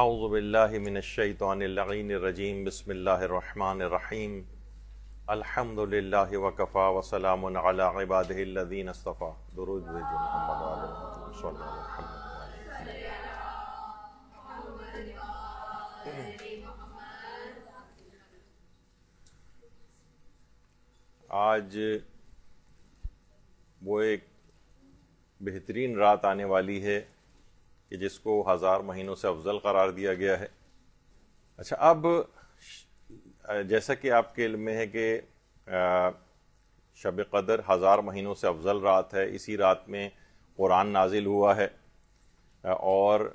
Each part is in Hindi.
आउज़बिल्लिमिनशैतरजीम बसमीम अल्हम्दुलिल्लाह वकफ़ा वसलाम अलाबादीन अस्तफ़ा दुरुद आज वो एक बेहतरीन रात आने वाली है कि जिसको हज़ार महीनों से अफजल करार दिया गया है अच्छा अब जैसा कि आपके इल्म में है कि शब कदर हज़ार महीनों से अफजल रात है इसी रात में कुरान नाजिल हुआ है और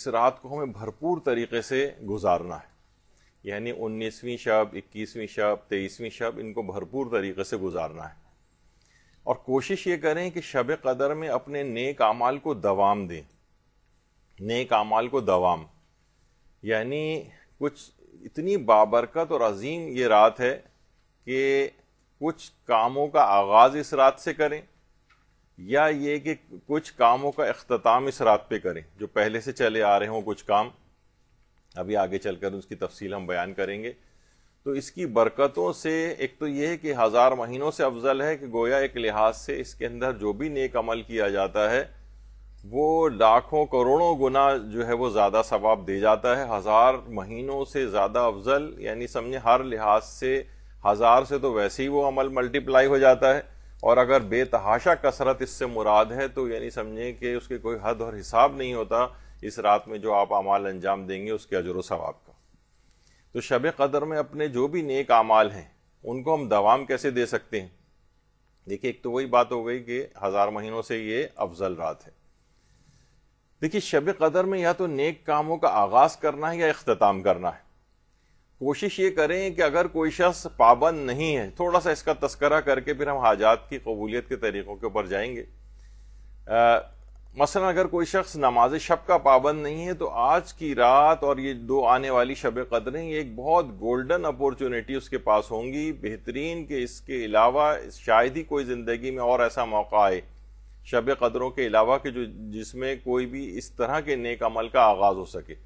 इस रात को हमें भरपूर तरीके से गुजारना है यानी उन्नीसवीं शब इक्कीसवीं शब तेईसवीं शब इनको भरपूर तरीके से गुजारना है और कोशिश ये करें कि शब कदर में अपने नेक अमाल को दवाम दें नेक अमाल को दवाम यानी कुछ इतनी बाबरकत और अजीम ये रात है कि कुछ कामों का आगाज़ इस रात से करें या ये कि कुछ कामों का अख्ताम इस रात पे करें जो पहले से चले आ रहे हों कुछ काम अभी आगे चलकर उसकी तफसील हम बयान करेंगे तो इसकी बरकतों से एक तो यह है कि हज़ार महीनों से अफजल है कि गोया एक लिहाज से इसके अंदर जो भी नेक अमल किया जाता है वो लाखों करोड़ों गुना जो है वो ज़्यादा सवाब दे जाता है हज़ार महीनों से ज़्यादा अफजल यानी समझे हर लिहाज से हज़ार से तो वैसे ही वो अमल मल्टीप्लाई हो जाता है और अगर बेतहाशा कसरत इससे मुराद है तो यानी समझें कि उसके कोई हद और हिसाब नहीं होता इस रात में जो आप अमाल अंजाम देंगे उसके अजर सवाब का तो शब कदर में अपने जो भी नेक अमाल हैं उनको हम दवाम कैसे दे सकते हैं देखिए एक तो वही बात हो गई कि हज़ार महीनों से ये अफजल रात है देखिए शब कदर में या तो नेक कामों का आगाज करना है या अख्ताम करना है कोशिश ये करें कि अगर कोई शख्स पाबंद नहीं है थोड़ा सा इसका तस्करा करके फिर हम हाजात की कबूलियत के तरीक़ों के ऊपर जाएंगे मसला अगर कोई शख्स नमाज शब का पाबंद नहीं है तो आज की रात और ये दो आने वाली शब कदरें ये एक बहुत गोल्डन अपॉर्चुनिटी उसके पास होंगी बेहतरीन के इसके अलावा शायद ही कोई ज़िंदगी में और ऐसा मौका आए शब कदरों के अलावा कि जो जिसमें कोई भी इस तरह के नेक अमल का आगाज़ हो सके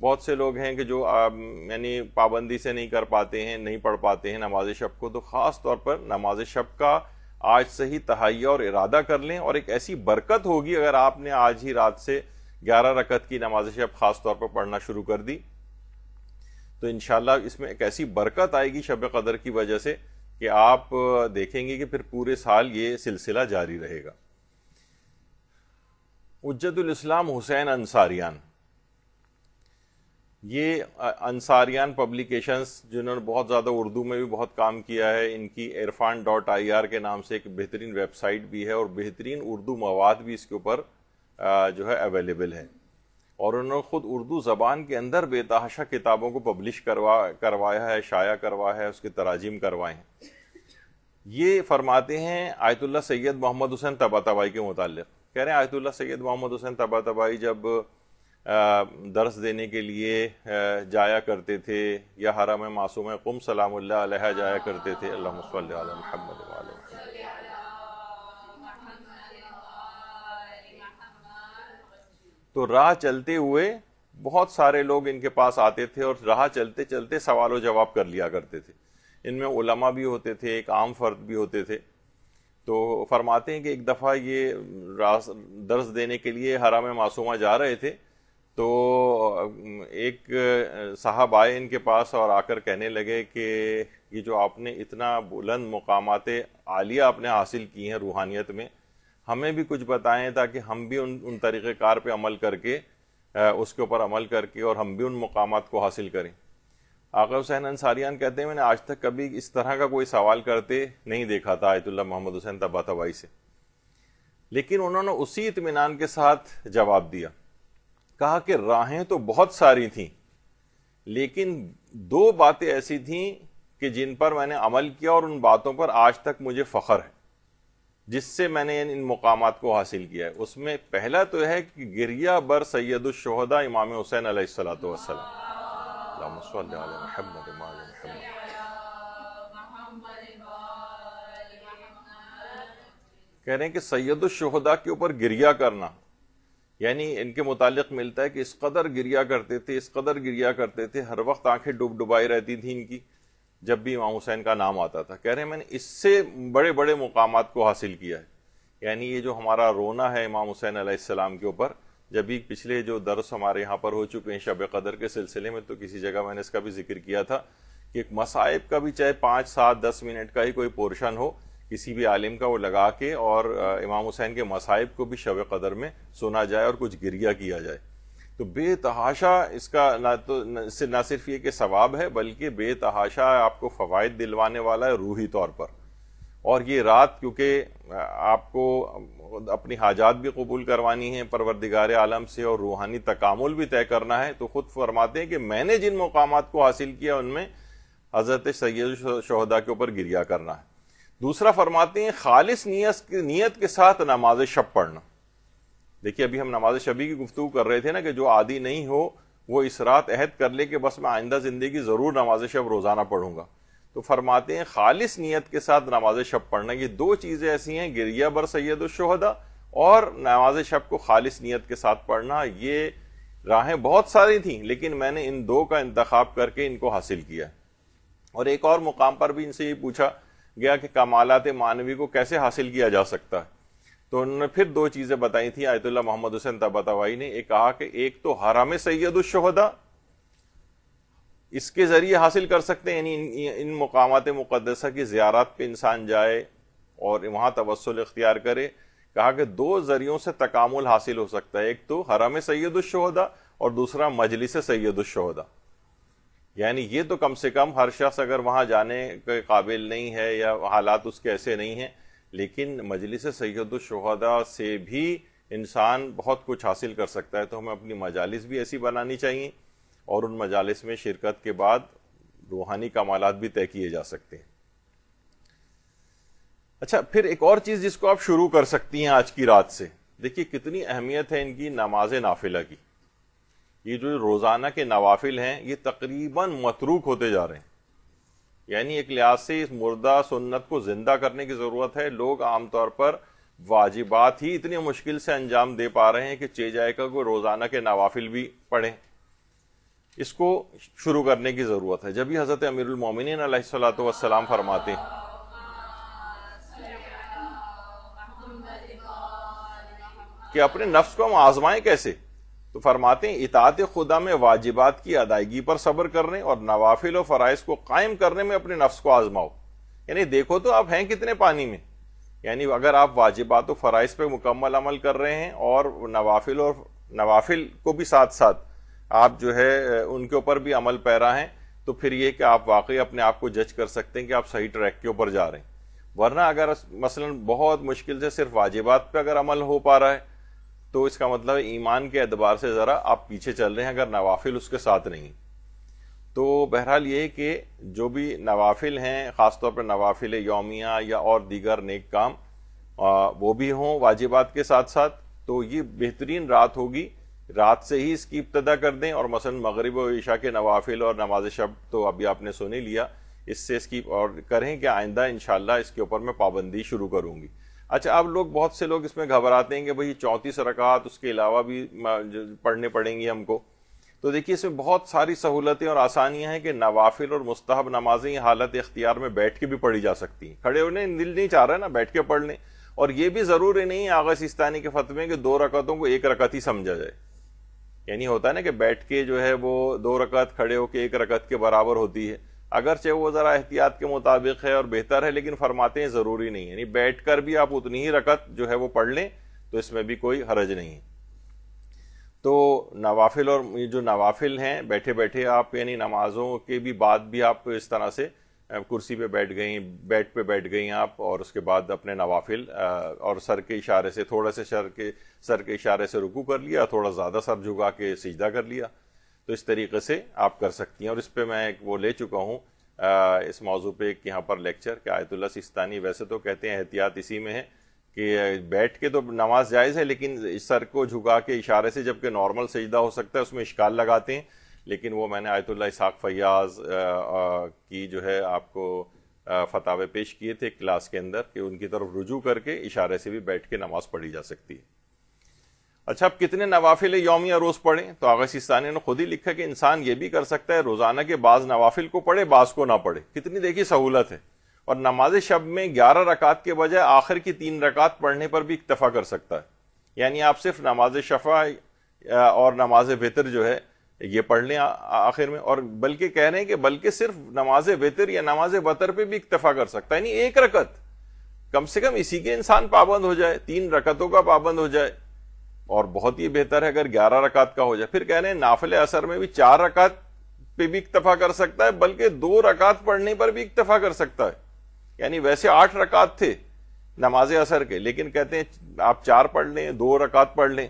बहुत से लोग हैं कि जो यानी पाबंदी से नहीं कर पाते हैं नहीं पढ़ पाते हैं नमाज शब को तो ख़ास तौर पर नमाज शब का आज से ही तहैया और इरादा कर लें और एक ऐसी बरकत होगी अगर आपने आज ही रात से ग्यारह रकत की नमाज शब ख़ास तौर पर पढ़ना शुरू कर दी तो इन इसमें एक ऐसी बरकत आएगी शब कदर की वजह से कि आप देखेंगे कि फिर पूरे साल ये सिलसिला जारी रहेगा इस्लाम हुसैन अंसारियान ये अंसारियान पब्लिकेशंस जिन्होंने बहुत ज़्यादा उर्दू में भी बहुत काम किया है इनकी इरफान डॉट आई आर के नाम से एक बेहतरीन वेबसाइट भी है और बेहतरीन उर्दू मवाद भी इसके ऊपर जो है अवेलेबल है और उन्होंने ख़ुद उर्दू ज़बान के अंदर बेतहाशा किताबों को पब्लिश करवा करवाया है शाया करवाया है उसके तराजिम करवाए हैं ये फरमाते हैं Ayatollah Syed Mohammad Hussain Tabatabai के मुतालिक़ कह रहे हैं आयतुल्ला सैयद मोहम्मद हुसैन तबा तबाही जब दर्स देने के लिए जाया करते थे या हरम मासूम कुम सलाम जाया करते थे महमद तो राह चलते हुए बहुत सारे लोग इनके पास आते थे और राह चलते चलते सवाल जवाब कर लिया करते थे इनमें उलमा भी होते थे एक आम फर्द भी होते थे तो फरमाते हैं कि एक दफ़ा ये रास दर्ज देने के लिए हराम मासूमा जा रहे थे तो एक साहब आए इनके पास और आकर कहने लगे कि ये जो आपने इतना बुलंद मकाम आलिया आपने हासिल की हैं रूहानियत में हमें भी कुछ बताएं ताकि हम भी उन उन तरीक़ार पर अमल करके उसके ऊपर अमल करके और हम भी उन मकाम को हासिल करें आकब हुसैन अंसारियान कहते हैं मैंने आज तक कभी इस तरह का कोई सवाल करते नहीं देखा था आयतुल्ला मोहम्मद हुसैन तबा तबाई से लेकिन उन्होंने उसी इतमान के साथ जवाब दिया कहा कि राहें तो बहुत सारी थीं लेकिन दो बातें ऐसी थीं कि जिन पर मैंने अमल किया और उन बातों पर आज तक मुझे फ़ख्र है जिससे मैंने इन मुकाम को हासिल किया है उसमें पहला तो है कि गिरिया बर सैदुलशहदा इमाम हुसैन सलात वसलम اللهم صل على محمد وعلى محمد कह रहे हैं कि सैयद शहदा के ऊपर गिरिया करना यानी इनके मुतालिक मिलता है कि इस कदर गिरिया करते थे इस कदर गिरिया करते थे हर वक्त आंखें डूब डुबाई रहती थी इनकी जब भी इमाम हुसैन का नाम आता था कह रहे हैं मैंने इससे बड़े बड़े मुकाम को हासिल किया है यानी ये जो हमारा रोना है इमाम हुसैन अलैहिस्सलाम के ऊपर जब भी पिछले जो दरस हमारे यहाँ पर हो चुके हैं शब कदर के सिलसिले में तो किसी जगह मैंने इसका भी जिक्र किया था कि एक मसाइब का भी चाहे पाँच सात दस मिनट का ही कोई पोर्शन हो किसी भी आलिम का वो लगा के और इमाम हुसैन के मसाइब को भी शब कदर में सुना जाए और कुछ गिरिया किया जाए तो बेतहाशा इसका ना तो ना सिर्फ ये कि सवाब है बल्कि बेतहाशा आपको फ़वाद दिलवाने वाला है रूही तौर पर और ये रात क्योंकि आपको अपनी हाजात भी कबूल करवानी है परवरदिगार आलम से और रूहानी तकामुल भी तय करना है तो खुद फरमाते हैं कि मैंने जिन मकाम को हासिल किया उनमें हज़रत सैयद शहदा के ऊपर गिरिया करना है दूसरा फरमाते हैं खालिस नीयत नीयत के साथ नमाज शब पढ़ना देखिए अभी हम नमाज शबी की गुफ्तु कर रहे थे ना कि जो आदि नहीं हो वो इस रात अहद कर ले कि बस मैं आइंदा ज़िंदगी ज़रूर नमाज शब रोज़ाना पढ़ूंगा तो फरमाते हैं खालिस नीयत के साथ नमाज शब पढ़ना ये दो चीज़ें ऐसी हैं गिरिया बर सैद शहदा और नमाज शब को खालिस नीयत के साथ पढ़ना ये राहें बहुत सारी थीं लेकिन मैंने इन दो का इंतखब करके इनको हासिल किया और एक और मुकाम पर भी इनसे ये पूछा गया कि कमालत मानवी को कैसे हासिल किया जा सकता है तो उन्होंने फिर दो चीज़ें बताई थी आयतुल्ला मोहम्मद हुसैन तबातवाई ने एक कहा कि एक तो हराम सैद इसके ज़रिए हासिल कर सकते हैं यानी इन मकाम मुकदसा की ज़्यारत पर इंसान जाए और वहाँ तवसल इख्तियार करे कहा कि दो ज़रियों से तकामुल हासिल हो सकता है एक तो हरम सैदुलशहदा और दूसरा मजलिस सैदुलशहदा यानी ये तो कम से कम हर शख्स अगर वहाँ जाने के काबिल नहीं है या हालात उसके ऐसे नहीं हैं लेकिन मजलिस सैदुलशहदा से भी इंसान बहुत कुछ हासिल कर सकता है तो हमें अपनी मजालिस भी ऐसी बनानी चाहिए और उन मजालस में शिरकत के बाद रूहानी कमालत भी तय किए जा सकते हैं अच्छा फिर एक और चीज़ जिसको आप शुरू कर सकती हैं आज की रात से देखिए कितनी अहमियत है इनकी नमाज नाफिला की ये जो रोज़ाना के नवाफिल हैं ये तकरीबन मतरूक होते जा रहे हैं यानी एक लिहाज से इस मुर्दा सुन्नत को ज़िंदा करने की ज़रूरत है लोग आमतौर पर वाजिबात ही इतनी मुश्किल से अंजाम दे पा रहे हैं कि चे जाएगा कोई रोज़ाना के नवाफिल भी पढ़ें इसको शुरू करने की ज़रूरत है जब भी हज़रत अमीरमिन सलाम फरमाते कि अपने नफ्स को हम आजमाएं कैसे तो फरमाते इतात खुदा में वाजिबात की अदायगी पर सब्र करने और नवाफिल और फ़राइज को कायम करने में अपने नफ्स को आजमाओ यानी देखो तो आप हैं कितने पानी में यानी अगर आप वाजिबात फ़राइज पर मुकम्मल अमल कर रहे हैं और नवाफिल और नवाफिल को भी साथ साथ आप जो है उनके ऊपर भी अमल पैरा हैं तो फिर ये कि आप वाकई अपने आप को जज कर सकते हैं कि आप सही ट्रैक के ऊपर जा रहे हैं वरना अगर मसलन बहुत मुश्किल से सिर्फ वाजिबात पे अगर अमल हो पा रहा है तो इसका मतलब ईमान के एतबार से ज़रा आप पीछे चल रहे हैं अगर नवाफिल उसके साथ नहीं तो बहरहाल ये कि जो भी नवाफिल हैं ख़ासतौर पर नवाफिल योमिया या और दीगर नेक काम आ, वो भी हों वाजिबात के साथ साथ तो ये बेहतरीन रात होगी रात से ही इसकी इब्तदा कर दें और मसलन मगरब ईशा के नवाफिल और नमाज शब तो अभी आपने सुने लिया इससे इसकी और करें कि आइंदा इन इसके ऊपर मैं पाबंदी शुरू करूंगी अच्छा अब लोग बहुत से लोग इसमें घबराते हैं कि भाई चौंतीस रकात उसके अलावा भी पढ़ने पड़ेंगी हमको तो देखिए इसमें बहुत सारी सहूलतें और आसानियां हैं कि नवाफिल और मुस्तहब नमाजें हालत इख्तियार में बैठ के भी पढ़ी जा सकती हैं खड़े होने दिल नहीं चाह रहा ना बैठ के पढ़ लें और ये भी ज़रूरी नहीं है आगा सिस्तानी के फतवे के दो रकतों को एक रकत ही समझा जाए यानी होता है ना कि बैठ के जो है वो दो रकत खड़े होकर एक रकत के बराबर होती है अगरचे वो ज़रा एहतियात के मुताबिक है और बेहतर है लेकिन फरमाते हैं ज़रूरी नहीं यानी बैठ कर भी आप उतनी ही रकत जो है वो पढ़ लें तो इसमें भी कोई हरज नहीं है तो नवाफिल और जो नवाफिल हैं बैठे बैठे आप यानी नमाज़ों के भी बाद भी आप इस तरह से कुर्सी पे बैठ गई बेड पे बैठ गई आप और उसके बाद अपने नवाफिल और सर के इशारे से थोड़ा से सर के सर के इशारे से रुकू कर लिया थोड़ा ज़्यादा सर झुका के सीजदा कर लिया तो इस तरीके से आप कर सकती हैं और इस पर मैं एक वो ले चुका हूँ इस मौजू पे एक यहाँ पर लेक्चर कि आयतुल्ला सिस्तानी वैसे तो कहते हैं एहतियात इसी में है कि बैठ के तो नमाज जायज़ है लेकिन सर को झुका के इशारे से जबकि नॉर्मल सजदा हो सकता है उसमें इश्काल लगाते हैं लेकिन वो मैंने आयतुल्ला इसाक फयाज की जो है आपको फतावे पेश किए थे क्लास के अंदर कि उनकी तरफ रुजू करके इशारे से भी बैठ के नमाज पढ़ी जा सकती है अच्छा अब कितने नवाफिल योमिया रोज पढ़ें तो आगा सिस्तानी ने खुद ही लिखा कि इंसान ये भी कर सकता है रोजाना के बाज नवाफिल को पढ़े बाज को ना पढ़े कितनी देखी सहूलत है और नमाज शब में ग्यारह रकात के बजाय आखिर की तीन रकात पढ़ने पर भी इतफा कर सकता है यानी आप सिर्फ नमाज शफा और नमाज बेतर जो है ये पढ़ लें आखिर में और बल्कि कह रहे हैं कि बल्कि सिर्फ नमाज वितर या नमाज बतर पर भी इक्तफा कर सकता है यानी एक रकत कम से कम इसी के इंसान पाबंद हो जाए तीन रकतों का पाबंद हो जाए और बहुत ही बेहतर है अगर ग्यारह रकात का हो जाए फिर कह रहे हैं नाफिल असर में भी चार रक़त पे भी इक्तफा कर सकता है बल्कि दो रकत पढ़ने पर भी इक्तफा कर सकता है यानी वैसे आठ रकात थे नमाज असर के लेकिन कहते हैं आप चार पढ़ लें दो रकात पढ़ लें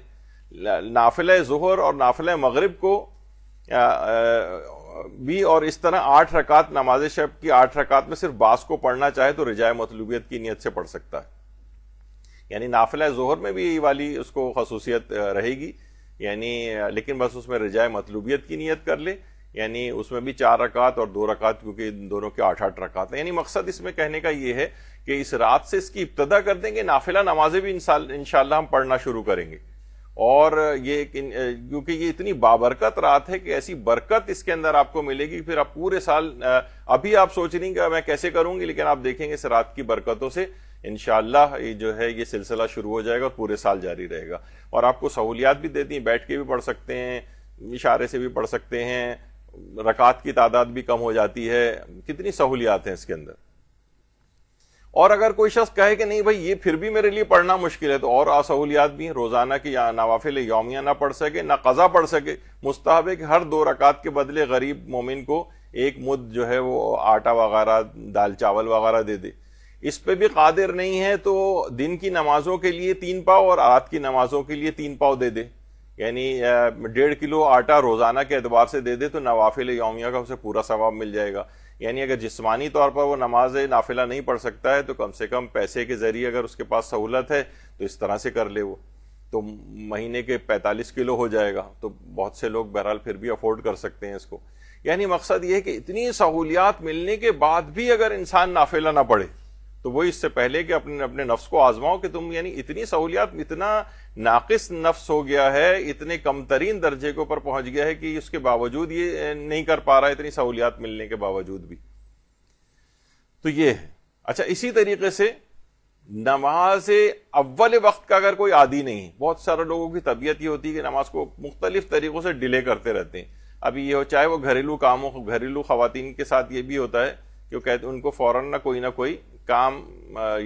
नाफिल जहर और नाफिल मगरब को भी और इस तरह आठ रकात नमाज शब की आठ रकात में सिर्फ बास को पढ़ना चाहे तो रिजाय मतलूबियत की नीयत से पढ़ सकता है यानी नाफिला जोहर में भी यही वाली उसको खसूसियत रहेगी यानी लेकिन बस उसमें रिजाय मतलूबियत की नीयत कर ले यानी उसमें भी चार रकात और दो रकात क्योंकि इन दोनों के आठ आठ रकात हैं यानी मकसद इसमें कहने का ये है कि इस रात से इसकी इब्तदा कर देंगे नाफिला नमाजें भी इंशाल्लाह हम पढ़ना शुरू करेंगे और ये क्योंकि ये इतनी बाबरकत रात है कि ऐसी बरकत इसके अंदर आपको मिलेगी फिर आप पूरे साल अभी आप सोच रही कि मैं कैसे करूंगी लेकिन आप देखेंगे इस रात की बरकतों से इनशाला ये जो है ये सिलसिला शुरू हो जाएगा और पूरे साल जारी रहेगा और आपको सहूलियात भी देती हैं बैठ के भी पढ़ सकते हैं इशारे से भी पढ़ सकते हैं रकात की तादाद भी कम हो जाती है कितनी सहूलियात हैं इसके अंदर और अगर कोई शख्स कहे कि नहीं भाई ये फिर भी मेरे लिए पढ़ना मुश्किल है तो और असहूलियात भी हैं रोजाना की नवाफिल योमिया ना पढ़ सके ना कज़ा पढ़ सके मुस्ताहब है कि हर दो रकात के बदले गरीब मोमिन को एक मुद जो है वो आटा वगैरह दाल चावल वगैरह दे दे इस पर भी कादिर नहीं है तो दिन की नमाजों के लिए तीन पाव और रात की नमाजों के लिए तीन पाव दे दे यानी डेढ़ किलो आटा रोजाना के एतबार से दे दे तो नवाफिल योमिया का उसे पूरा सवाब मिल जाएगा यानी अगर जिसमानी तौर पर वो नमाज नाफिला नहीं पढ़ सकता है तो कम से कम पैसे के ज़रिए अगर उसके पास सहूलत है तो इस तरह से कर ले वो तो महीने के 45 किलो हो जाएगा तो बहुत से लोग बहरहाल फिर भी अफोर्ड कर सकते हैं इसको यानी मकसद ये है कि इतनी सहूलियात मिलने के बाद भी अगर इंसान नाफिला ना पढ़े तो वो इससे पहले कि अपने अपने नफ्स को आजमाओ कि तुम यानी इतनी सहूलियात इतना नाकिस नफ्स हो गया है इतने कम तरीन दर्जे के ऊपर पहुंच गया है कि उसके बावजूद ये नहीं कर पा रहा है इतनी सहूलियात मिलने के बावजूद भी तो ये है अच्छा इसी तरीके से नमाज अव्वल वक्त का अगर कोई आदि नहीं है बहुत सारे लोगों की तबीयत ये होती है कि नमाज को मुख्तलिफ तरीकों से डिले करते रहते हैं अभी ये हो चाहे वो घरेलू कामों घरेलू खातिन के साथ ये भी होता है जो कहते उनको फौरन ना कोई ना कोई काम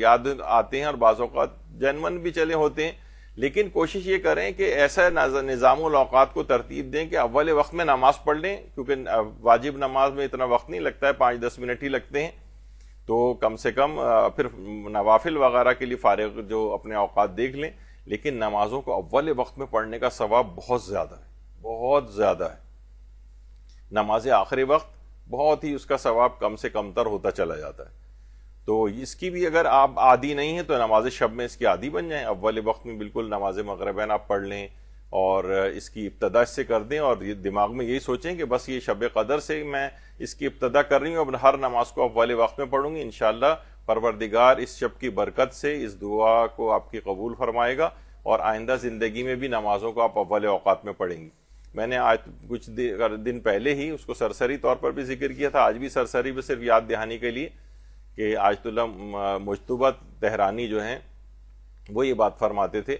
याद आते हैं और बाज़ात जनमन भी चले होते हैं लेकिन कोशिश ये करें कि ऐसा निज़ाम अवकात को तरतीब दें कि अव्वल वक्त में नमाज पढ़ लें क्योंकि वाजिब नमाज में इतना वक्त नहीं लगता है पाँच दस मिनट ही लगते हैं तो कम से कम फिर नवाफिल वगैरह के लिए फारग जो अपने अवकात देख लें लेकिन नमाजों को अव्वल वक्त में पढ़ने का सवाब बहुत ज़्यादा है बहुत ज़्यादा है नमाज आखिरी वक्त बहुत ही उसका सवाब कम से कमतर होता चला जाता है तो इसकी भी अगर आप आदि नहीं है तो नमाज शब में इसकी आदि बन जाए अव्वल वक्त में बिल्कुल नमाज मगरबैन आप पढ़ लें और इसकी इब्तदा इससे कर दें और दिमाग में यही सोचें कि बस ये शब कदर से मैं इसकी इब्तदा कर रही हूँ अब हर नमाज को अव्वल वक्त में पढ़ूंगी इन परवरदिगार इस शब की बरकत से इस दुआ को आपकी कबूल फरमाएगा और आइंदा ज़िंदगी में भी नमाज़ों को आप अव्वल अवकात में पढ़ेंगी मैंने आज कुछ दिन पहले ही उसको सरसरी तौर पर भी जिक्र किया था आज भी सरसरी में सिर्फ याद दहानी के लिए कि तो मुशतबा तहरानी जो हैं वो ये बात फरमाते थे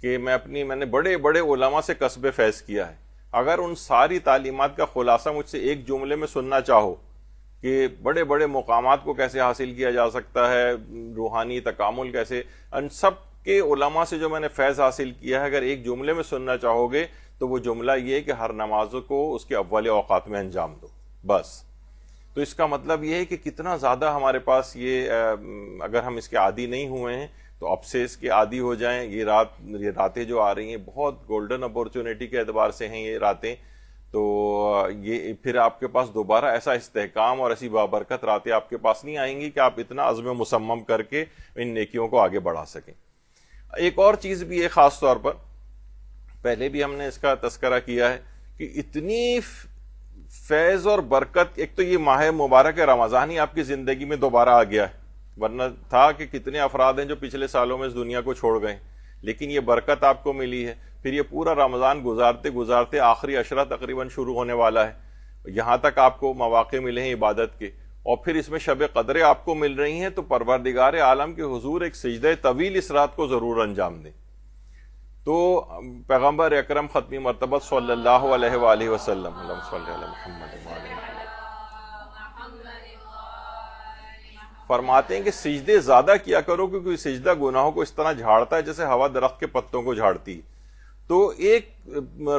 कि मैं अपनी मैंने बड़े बड़े ओलमा से कस्बे फैज़ किया है अगर उन सारी तालीमत का खुलासा मुझसे एक जुमले में सुनना चाहो कि बड़े बड़े मकाम को कैसे हासिल किया जा सकता है रूहानी तकामुल कैसे अन सब के ओलमा से जो मैंने फैज़ हासिल किया है अगर एक जुमले में सुनना चाहोगे तो वो जुमला ये कि हर नमाज को उसके अव्वल अवकात में अंजाम दो बस तो इसका मतलब ये है कि कितना ज़्यादा हमारे पास ये अगर हम इसके आदि नहीं हुए हैं तो अब से इसके आदि हो जाएं ये रात ये रातें जो आ रही हैं बहुत गोल्डन अपॉर्चुनिटी के एतबार से हैं ये रातें तो ये फिर आपके पास दोबारा ऐसा इस्तेकाम और ऐसी बाबरकत रातें आपके पास नहीं आएंगी कि आप इतना अज़म मुसम्म करके इन नेकियों को आगे बढ़ा सकें एक और चीज़ भी है ख़ास तौर पर पहले भी हमने इसका तस्करा किया है कि इतनी फैज़ और बरकत एक तो ये माह मुबारक रमज़ान ही आपकी ज़िंदगी में दोबारा आ गया है वरना था कि कितने अफराद हैं जो पिछले सालों में इस दुनिया को छोड़ गए लेकिन ये बरकत आपको मिली है फिर ये पूरा रमज़ान गुजारते गुजारते आखिरी अशरा तकरीबन शुरू होने वाला है यहां तक आपको मौाक़े मिले हैं इबादत के और फिर इसमें शब कदरे आपको मिल रही हैं तो परवरदिगार आलम के हजूर एक सजद तवील इस रात को ज़रूर अंजाम दें तो पैगम्बर अक्रम खतमी मरतबत फरमाते हैं कि सिजदे ज़्यादा किया करो क्योंकि सिजदा गुनाहों को इस तरह झाड़ता है जैसे हवा दरख्त के पत्तों को झाड़ती तो एक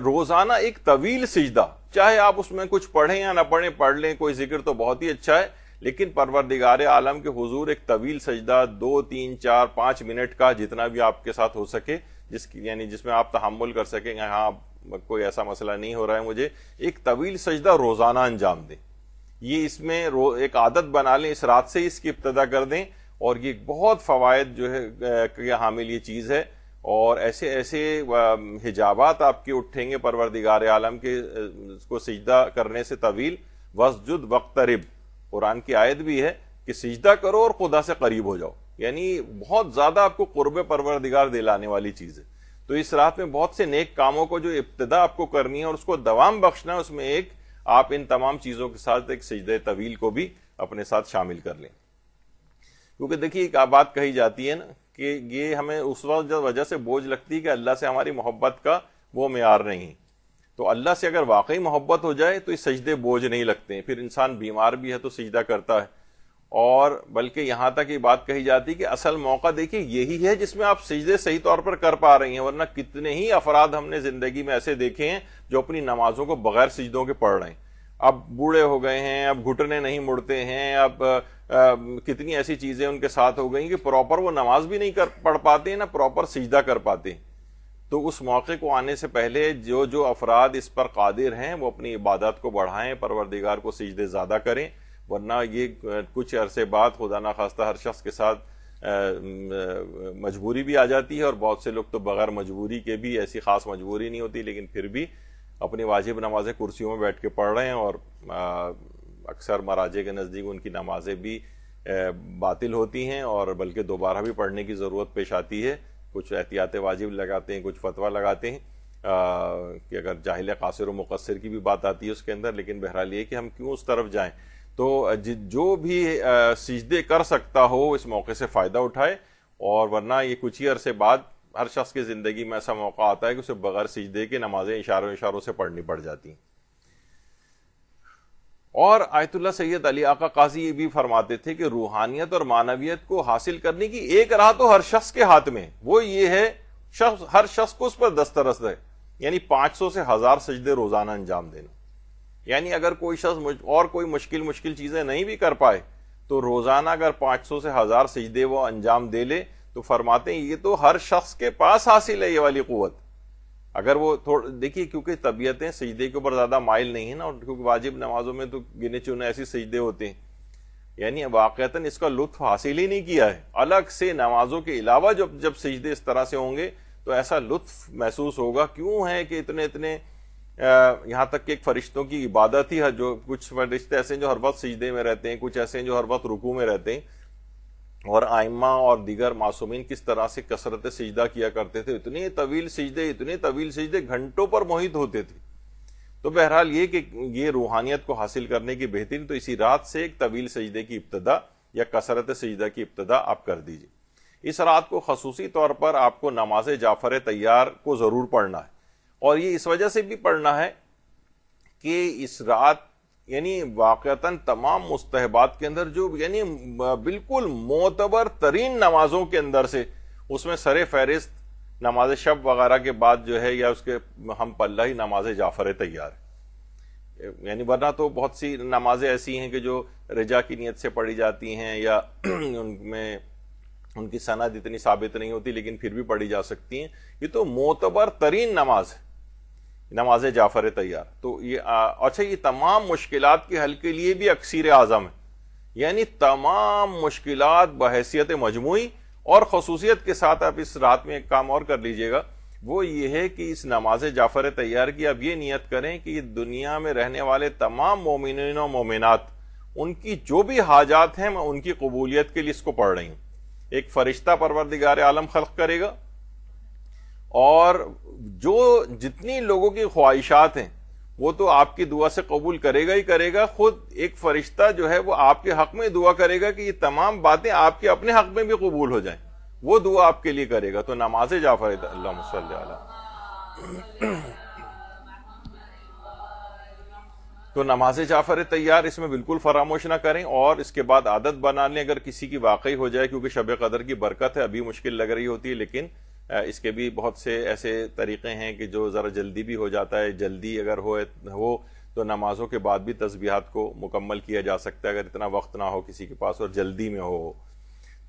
रोज़ाना एक तवील सिजदा चाहे आप उसमें कुछ पढ़ें या ना पढ़ें पढ़ लें कोई जिक्र तो बहुत ही अच्छा है लेकिन परवरदिगार आलम के हुजूर एक तवील सजदा दो तीन चार पांच मिनट का जितना भी आपके साथ हो सके जिस यानी जिसमें आप तहमुल कर सकेंगे हाँ कोई ऐसा मसला नहीं हो रहा है मुझे एक तवील सजदा रोजाना अंजाम दें ये इसमें एक आदत बना लें इस रात से इसकी इब्तदा कर दें और ये बहुत फवायद जो है हामिल ये चीज़ है और ऐसे ऐसे हिजाब आपके उठेंगे परवर परवरदिगार आलम के को सजदा करने से तवील वसजुद वक्तरब कुरान की आयत भी है कि सजदा करो और खुदा से करीब हो जाओ यानी बहुत ज्यादा आपको कुर्ब परवरदिगार दिलाने वाली चीज है तो इस रात में बहुत से नेक कामों को जो इब्तदा आपको करनी है और उसको दवाम बख्शना है उसमें एक आप इन तमाम चीजों के साथ एक सजद तवील को भी अपने साथ शामिल कर लें क्योंकि देखिए एक बात कही जाती है ना कि ये हमें उस वक्त वजह से बोझ लगती है कि अल्लाह से हमारी मोहब्बत का वो मैार नहीं तो अल्लाह से अगर वाकई मोहब्बत हो जाए तो इस सजदे बोझ नहीं लगते फिर इंसान बीमार भी है तो सजदा करता है और बल्कि यहां तक ये बात कही जाती कि असल मौका देखिए यही है जिसमें आप सजदे सही तौर पर कर पा रही हैं वरना कितने ही अफराद हमने जिंदगी में ऐसे देखे हैं जो अपनी नमाजों को बगैर सजदों के पढ़ रहे हैं अब बूढ़े हो गए हैं अब घुटने नहीं मुड़ते हैं अब आ, आ, कितनी ऐसी चीजें उनके साथ हो गई कि प्रॉपर वो नमाज भी नहीं कर पढ़ पाते ना प्रॉपर सजदा कर पाते तो उस मौके को आने से पहले जो जो अफराद इस पर कादिर हैं वो अपनी इबादत को बढ़ाएं परवरदिगार को सजदे ज्यादा करें वरना ये कुछ अरसे बाद खुदा ना खास्ता हर शख्स के साथ मजबूरी भी आ जाती है और बहुत से लोग तो बगैर मजबूरी के भी ऐसी खास मजबूरी नहीं होती लेकिन फिर भी अपनी वाजिब नमाजें कुर्सियों में बैठ के पढ़ रहे हैं और अक्सर मराजे के नज़दीक उनकी नमाजें भी बातिल होती हैं और बल्कि दोबारा भी पढ़ने की ज़रूरत पेश आती है कुछ एहतियात वाजिब लगाते हैं कुछ फतवा लगाते हैं आ, कि अगर जाहिल कासर व मुकसर की भी बात आती है उसके अंदर लेकिन बहरहाल ये कि हम क्यों उस तरफ जाएँ तो जो भी सीजदे कर सकता हो इस मौके से फ़ायदा उठाए और वरना ये कुछ ही अरसे बाद हर शख्स की ज़िंदगी में ऐसा मौका आता है कि उसे बगैर सीजदे के नमाजें इशारों इशारों से पढ़नी पड़ जाती और आयतुल्ला सैयद अली आका काजी ये भी फरमाते थे कि रूहानियत और मानवियत को हासिल करने की एक राह तो हर शख्स के हाथ में वो ये है शख्स हर शख्स को उस पर दस्तरस है यानी 500 से हजार सजदे रोजाना अंजाम देना यानी अगर कोई शख्स और कोई मुश्किल मुश्किल चीज़ें नहीं भी कर पाए तो रोज़ाना अगर 500 से हज़ार सजदे वो अंजाम दे ले तो फरमाते हैं ये तो हर शख्स के पास हासिल है ये वाली क़वत अगर वो थोड़ा देखिए क्योंकि तबीयतें सजदे के ऊपर ज़्यादा माइल नहीं है ना और क्योंकि वाजिब नमाजों में तो गिने चुने ऐसे सजदे होते हैं यानी वाक़ता इसका लुत्फ हासिल ही नहीं किया है अलग से नमाजों के अलावा जब जब सजदे इस तरह से होंगे तो ऐसा लुत्फ महसूस होगा क्यों है कि इतने इतने यहाँ तक कि एक फरिश्तों की इबादत ही है जो कुछ फरिश्ते ऐसे हैं जो हर वक्त सजदे में रहते हैं कुछ ऐसे हैं जो हर वक्त रुकू में रहते हैं और आयमा और दीगर मासूमिन किस तरह से कसरत सजदा किया करते थे इतने तवील सजदे इतने तवील सजदे घंटों पर मोहित होते थे तो बहरहाल ये कि ये रूहानियत को हासिल करने की बेहतरीन तो इसी रात से एक तवील सजदे की इब्तदा या कसरत सजदा की इब्तदा आप कर दीजिए इस रात को खसूसी तौर पर आपको नमाज जाफर तैयार को ज़रूर पढ़ना है और ये इस वजह से भी पढ़ना है कि इस रात यानी वाक़ता तमाम मुस्तहबात के अंदर जो यानी बिल्कुल मोतबर तरीन नमाजों के अंदर से उसमें सर फहरिस्त नमाज शब वगैरह के बाद जो है या उसके हम पल्ला ही नमाज जाफर तैयार यानी वरना तो बहुत सी नमाजें ऐसी हैं कि जो रजा की नीयत से पढ़ी जाती हैं या उनमें उनकी सनद इतनी साबित नहीं होती लेकिन फिर भी पढ़ी जा सकती हैं ये तो मोतबर तरीन नमाज है नमाज जाफर तैयार तो ये अच्छा ये तमाम मुश्किल के हल के लिए भी अक्सर आज़म है यानी तमाम मुश्किल बहसीत मजमू और खसूसियत के साथ आप इस रात में एक काम और कर लीजिएगा वो ये है कि इस नमाज जाफर तैयार की आप ये नीयत करें कि दुनिया में रहने वाले तमाम मोमिन मोमिनत उनकी जो भी हाजात हैं मैं उनकी कबूलियत के लिए इसको पढ़ रही हूँ एक फरिश्ता परवरदिगार आलम खल करेगा और जो जितनी लोगों की ख्वाहिशात हैं वो तो आपकी दुआ से कबूल करेगा ही करेगा खुद एक फरिश्ता जो है वो आपके हक में दुआ करेगा कि ये तमाम बातें आपके अपने हक में भी कबूल हो जाए वो दुआ आपके लिए करेगा तो नमाज जाफर अल्लाह तो नमाज जाफर तैयार इसमें बिल्कुल फरामोश ना करें और इसके बाद आदत बना लें अगर किसी की वाकई हो जाए क्योंकि शब कदर की बरकत है अभी मुश्किल लग रही होती है लेकिन इसके भी बहुत से ऐसे तरीक़े हैं कि जो ज़रा जल्दी भी हो जाता है जल्दी अगर हो हो तो नमाज़ों के बाद भी तस्बीहात को मुकम्मल किया जा सकता है अगर इतना वक्त ना हो किसी के पास और जल्दी में हो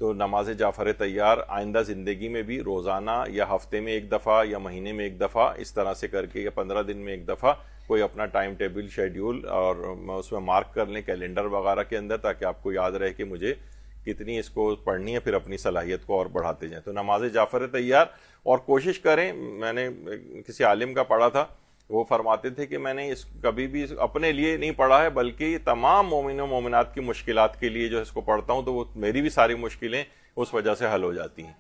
तो नमाज जाफ़र तैयार आइंदा ज़िंदगी में भी रोज़ाना या हफ्ते में एक दफ़ा या महीने में एक दफ़ा इस तरह से करके या पंद्रह दिन में एक दफ़ा कोई अपना टाइम टेबल शेड्यूल और उसमें मार्क कर लें कैलेंडर वगैरह के अंदर ताकि आपको याद रहे कि मुझे कितनी इसको पढ़नी है फिर अपनी सलाहियत को और बढ़ाते जाएं तो नमाज जाफ़र तैयार और कोशिश करें मैंने किसी आलिम का पढ़ा था वो फरमाते थे कि मैंने इस कभी भी अपने लिए नहीं पढ़ा है बल्कि तमाम मोमिन मोमिनत की मुश्किल के लिए जो इसको पढ़ता हूँ तो वो मेरी भी सारी मुश्किलें उस वजह से हल हो जाती हैं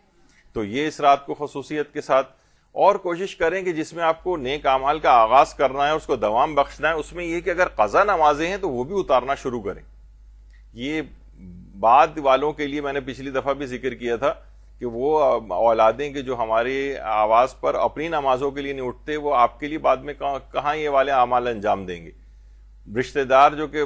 तो ये इस रात को खसूसियत के साथ और कोशिश करें कि जिसमें आपको नेक अमाल का आगाज करना है उसको दवाम बख्शना है उसमें यह कि अगर कज़ा नमाजें हैं तो वो भी उतारना शुरू करें ये बाद वालों के लिए मैंने पिछली दफ़ा भी जिक्र किया था कि वो औलादें के जो हमारे आवाज़ पर अपनी नमाजों के लिए नहीं उठते वो आपके लिए बाद में कहाँ ये वाले अमाल अंजाम देंगे रिश्तेदार जो कि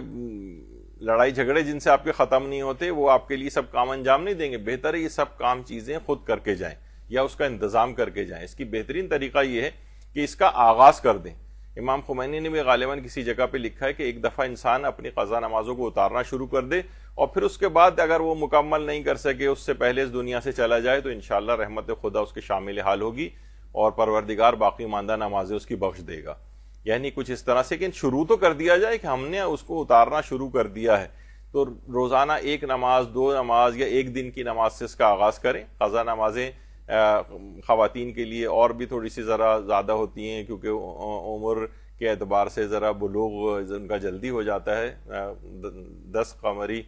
लड़ाई झगड़े जिनसे आपके ख़त्म नहीं होते वो आपके लिए सब काम अंजाम नहीं देंगे बेहतर है ये सब काम चीज़ें खुद करके जाएं या उसका इंतज़ाम करके जाएं इसकी बेहतरीन तरीका ये है कि इसका आगाज़ कर दें इमाम खुमैनी ने भी गालिबा किसी जगह पर लिखा है कि एक दफ़ा इंसान अपनी ख़जा नमाजों को उतारना शुरू कर दे और फिर उसके बाद अगर वो मुकम्मल नहीं कर सके उससे पहले इस दुनिया से चला जाए तो इन रहमत खुदा उसके शामिल हाल होगी और परवरदिगार बाकी मानदा नमाजें उसकी बख्श देगा यानी कुछ इस तरह से कि शुरू तो कर दिया जाए कि हमने उसको उतारना शुरू कर दिया है तो रोज़ाना एक नमाज दो नमाज या एक दिन की नमाज से इसका आगाज़ करें ख़ज़ा नमाजें ख़वान के लिए और भी थोड़ी सी ज़रा ज़्यादा होती हैं क्योंकि उम्र के अतबार से ज़रा बलोग उनका जल्दी हो जाता है दस कमरी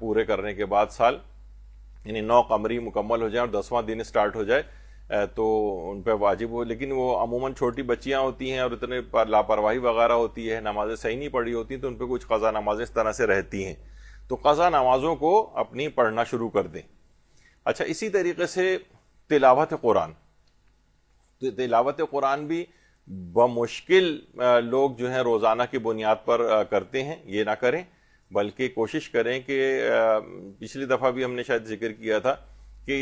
पूरे करने के बाद साल यानी नौ कमरी मुकम्मल हो जाए और दसवां दिन स्टार्ट हो जाए तो उन पर वाजिब हो लेकिन वो अमूमन छोटी बच्चियाँ होती हैं और इतने लापरवाही वगैरह होती है नमाजें सही नहीं पढ़ी होती तो उन पर कुछ कज़ा नमाजें इस तरह से रहती हैं तो कज़ा नमाज़ों को अपनी पढ़ना शुरू कर दें अच्छा इसी तरीके से तिलावत कुरान तिलावत कुरान भी बमुश्किल लोग जो है रोज़ाना की बुनियाद पर करते हैं ये ना करें बल्कि कोशिश करें कि पिछली दफ़ा भी हमने शायद जिक्र किया था कि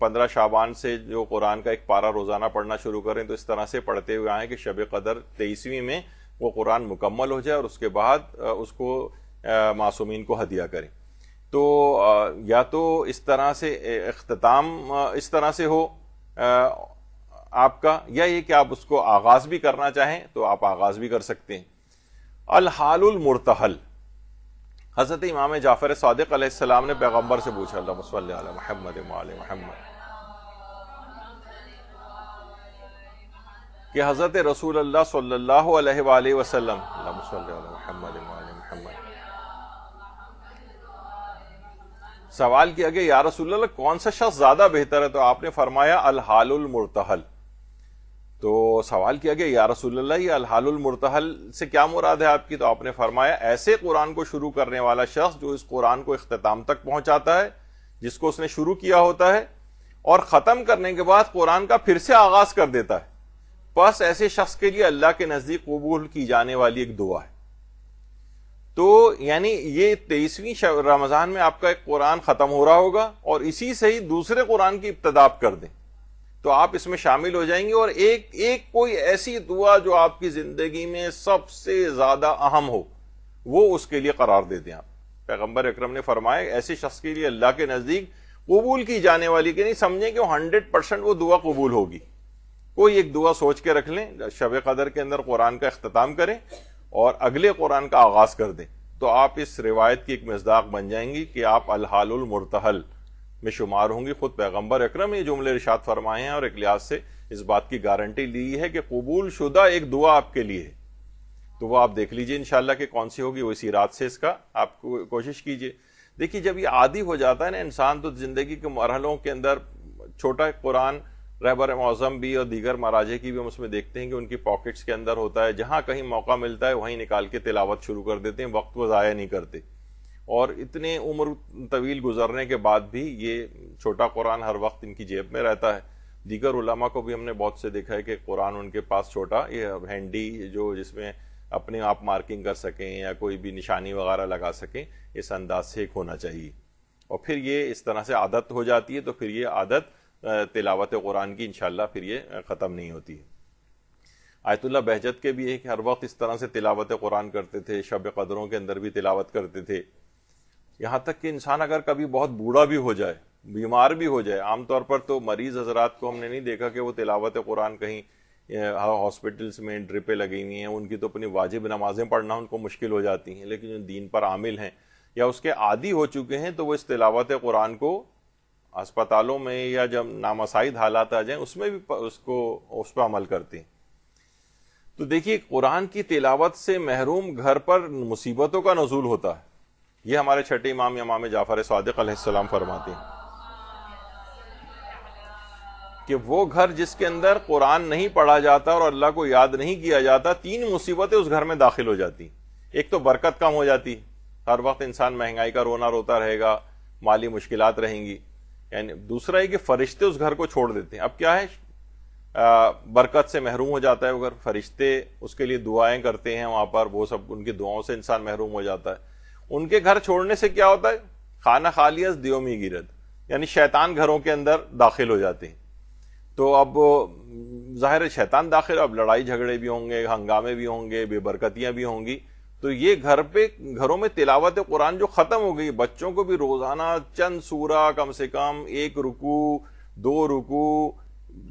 पंद्रह शाबान से जो कुरान का एक पारा रोज़ाना पढ़ना शुरू करें तो इस तरह से पढ़ते हुए आएँ कि शब कदर तेईसवीं में वो कुरान मुकम्मल हो जाए और उसके बाद उसको मासूमीन को हदिया करें तो या तो इस तरह से अख्ताम इस तरह से हो आपका या ये कि आप उसको आगाज भी करना चाहें तो आप आगाज भी कर सकते हैं अलहालमरतहल हजरत इमाम जाफर सदक सलाम ने पैगम्बर से पूछा महमद महमद कि हजरत रसूल अल्लाह सवाल किया गया या रसुल्ला कौन सा शख्स ज्यादा बेहतर है तो आपने फरमाया अलहालमरतहल मुर्तहल तो सवाल किया गया या रसुल्ला ये अलहालुल मुर्तहल से क्या मुराद है आपकी तो आपने फरमाया ऐसे कुरान को शुरू करने वाला शख्स जो इस कुरान को अख्ताम तक पहुंचाता है जिसको उसने शुरू किया होता है और ख़त्म करने के बाद कुरान का फिर से आगाज कर देता है बस ऐसे शख्स के लिए अल्लाह के नज़दीक कबूल की जाने वाली एक दुआ है तो यानी ये तेईसवीं रमजान में आपका एक कुरान खत्म हो रहा होगा और इसी से ही दूसरे कुरान की इब्तदा कर दें तो आप इसमें शामिल हो जाएंगे और एक एक कोई ऐसी दुआ जो आपकी जिंदगी में सबसे ज्यादा अहम हो वो उसके लिए करार दे दें आप पैगम्बर अक्रम ने फरमाया ऐसे शख्स के लिए अल्लाह के नजदीक कबूल की जाने वाली कि नहीं समझें कि वो हंड्रेड परसेंट वो दुआ कबूल होगी कोई एक दुआ सोच के रख लें शब कदर के अंदर कुरान का अख्ताम करें और अगले कुरान का आगाज कर दें तो आप इस रिवायत की एक मजदाक बन जाएंगी कि आप अलहालमरतहल में शुमार होंगी खुद पैगम्बर अक्रम ये जुमले रिशात फरमाए हैं और एक लिहाज से इस बात की गारंटी ली है कि कबूल शुदा एक दुआ आपके लिए है तो वह आप देख लीजिए इनशाला कि कौन सी होगी वो इसी रात से इसका आप कोशिश कीजिए देखिए जब ये आदि हो जाता है ना इंसान तो ज़िंदगी के मरहलों के अंदर छोटा कुरान रहबर मौजम भी और दीगर महाराजे की भी हम उसमें देखते हैं कि उनकी पॉकेट्स के अंदर होता है जहाँ कहीं मौका मिलता है वहीं निकाल के तिलावत शुरू कर देते हैं वक्त को ज़ाया नहीं करते और इतने उम्र तवील गुजरने के बाद भी ये छोटा कुरान हर वक्त इनकी जेब में रहता है दीगर उलमा को भी हमने बहुत से देखा है कि कुरान उनके पास छोटा ये हैंडी जो जिसमें अपने आप मार्किंग कर सकें या कोई भी निशानी वगैरह लगा सकें इस अंदाज से एक होना चाहिए और फिर ये इस तरह से आदत हो जाती है तो फिर ये आदत तिलावत कुरान की इंशाल्लाह फिर ये ख़त्म नहीं होती है आयतुल्ला बहजत के भी है कि हर वक्त इस तरह से तिलावत कुरान करते थे शब कदरों के अंदर भी तिलावत करते थे यहाँ तक कि इंसान अगर कभी बहुत बूढ़ा भी हो जाए बीमार भी हो जाए आमतौर पर तो मरीज हजरात को हमने नहीं देखा कि वो तिलावत कुरान कहीं हॉस्पिटल्स में ड्रिपें लगी हुई हैं उनकी तो अपनी वाजिब नमाजें पढ़ना उनको मुश्किल हो जाती हैं लेकिन जो दीन पर आमिल हैं या उसके आदि हो चुके हैं तो वो इस तिलावत कुरान को अस्पतालों में या जब नामसाइद हालात आ जाएं उसमें भी उसको उस पर अमल करती तो देखिए कुरान की तिलावत से महरूम घर पर मुसीबतों का नजूल होता है ये हमारे छठे इमाम इमाम जाफर सदक़्लाम फरमाते हैं कि वो घर जिसके अंदर कुरान नहीं पढ़ा जाता और अल्लाह को याद नहीं किया जाता तीन मुसीबतें उस घर में दाखिल हो जाती एक तो बरकत कम हो जाती हर वक्त इंसान महंगाई का रोना रोता रहेगा माली मुश्किलात रहेंगी यानी दूसरा ये कि फरिश्ते उस घर को छोड़ देते हैं अब क्या है बरकत से महरूम हो जाता है वो घर फरिश्ते उसके लिए दुआएं करते हैं वहां पर वो सब उनकी दुआओं से इंसान महरूम हो जाता है उनके घर छोड़ने से क्या होता है खाना खालियस दियोमी गिरत यानी शैतान घरों के अंदर दाखिल हो जाते हैं तो अब जाहिर शैतान दाखिल अब लड़ाई झगड़े भी होंगे हंगामे भी होंगे बेबरकतियां भी होंगी तो ये घर पे घरों में तिलावत कुरान जो ख़त्म हो गई बच्चों को भी रोज़ाना चंद सूरा कम से कम एक रुकू दो रुकू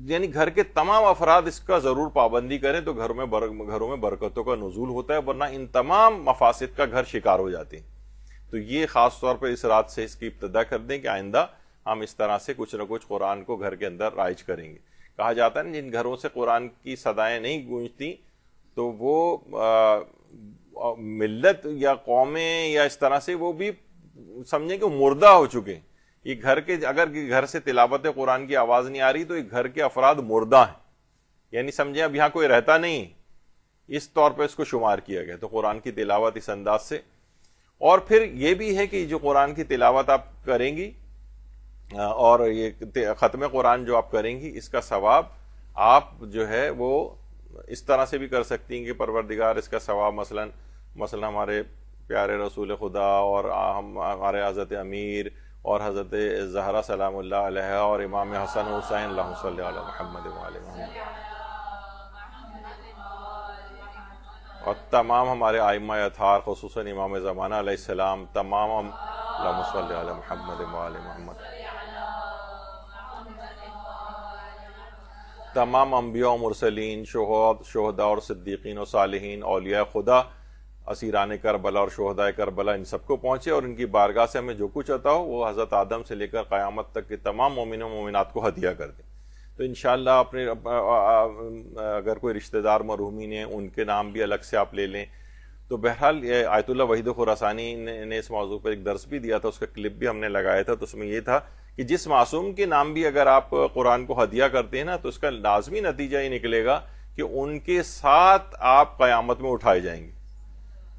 यानी घर के तमाम अफराद इसका ज़रूर पाबंदी करें तो घरों में घरों में बरकतों का नजूल होता है वरना इन तमाम मफासद का घर शिकार हो जाते हैं तो ये ख़ास तौर पर इस रात से इसकी इब्तदा कर दें कि आइंदा हम इस तरह से कुछ ना कुछ कुरान को घर के अंदर राइज करेंगे कहा जाता है ना जिन घरों से कुरान की सदाएं नहीं गूंजती तो वो आ, मिल्लत या कौमें या इस तरह से वो भी समझे कि मुर्दा हो चुके ये घर के अगर घर से तिलावत कुरान की आवाज नहीं आ रही तो ये घर के अफराद मुर्दा हैं यानी समझे अब यहां कोई रहता नहीं इस तौर पर इसको शुमार किया गया तो कुरान की तिलावत इस अंदाज से और फिर यह भी है कि जो कुरान की तिलावत आप करेंगी और ये ख़त्म कुरान जो आप करेंगी इसका सवाब आप जो है वो इस तरह से भी कर सकती हैं कि परवरदिगार इसका सवाब मसलन मसल हमारे प्यारे रसूल खुदा और हम हमारे हज़रत अमीर और हज़रत जहरा सलाम और इमाम हसन हुसैन महमद और तमाम हमारे आइम अथार खूस इमाम ज़माना तमाम महमद महमद तमाम अम्बिया मुरसलिन शहद शहदा और सिद्दीकिन और सालहन अलिया खुदा असीरान करबला और कर करबला इन सबको पहुंचे और इनकी बारगाह से हमें जो कुछ अता हो वो हज़रत आदम से लेकर क़्यामत तक के तमाम मोमिन मोमिनत को हदिया कर दें तो इन अपने अगर कोई रिश्तेदार मरहूमी ने उनके नाम भी अलग से आप ले लें तो बहरहाल आयतुल्ला वहीद खुरासानी ने, ने इस मौजू पर एक दर्स भी दिया था उसका क्लिप भी हमने लगाया था तो उसमें यह था कि जिस मासूम के नाम भी अगर आप कुरान को हदिया करते हैं ना तो उसका लाजमी नतीजा ये निकलेगा कि उनके साथ आप क़यामत में उठाए जाएंगे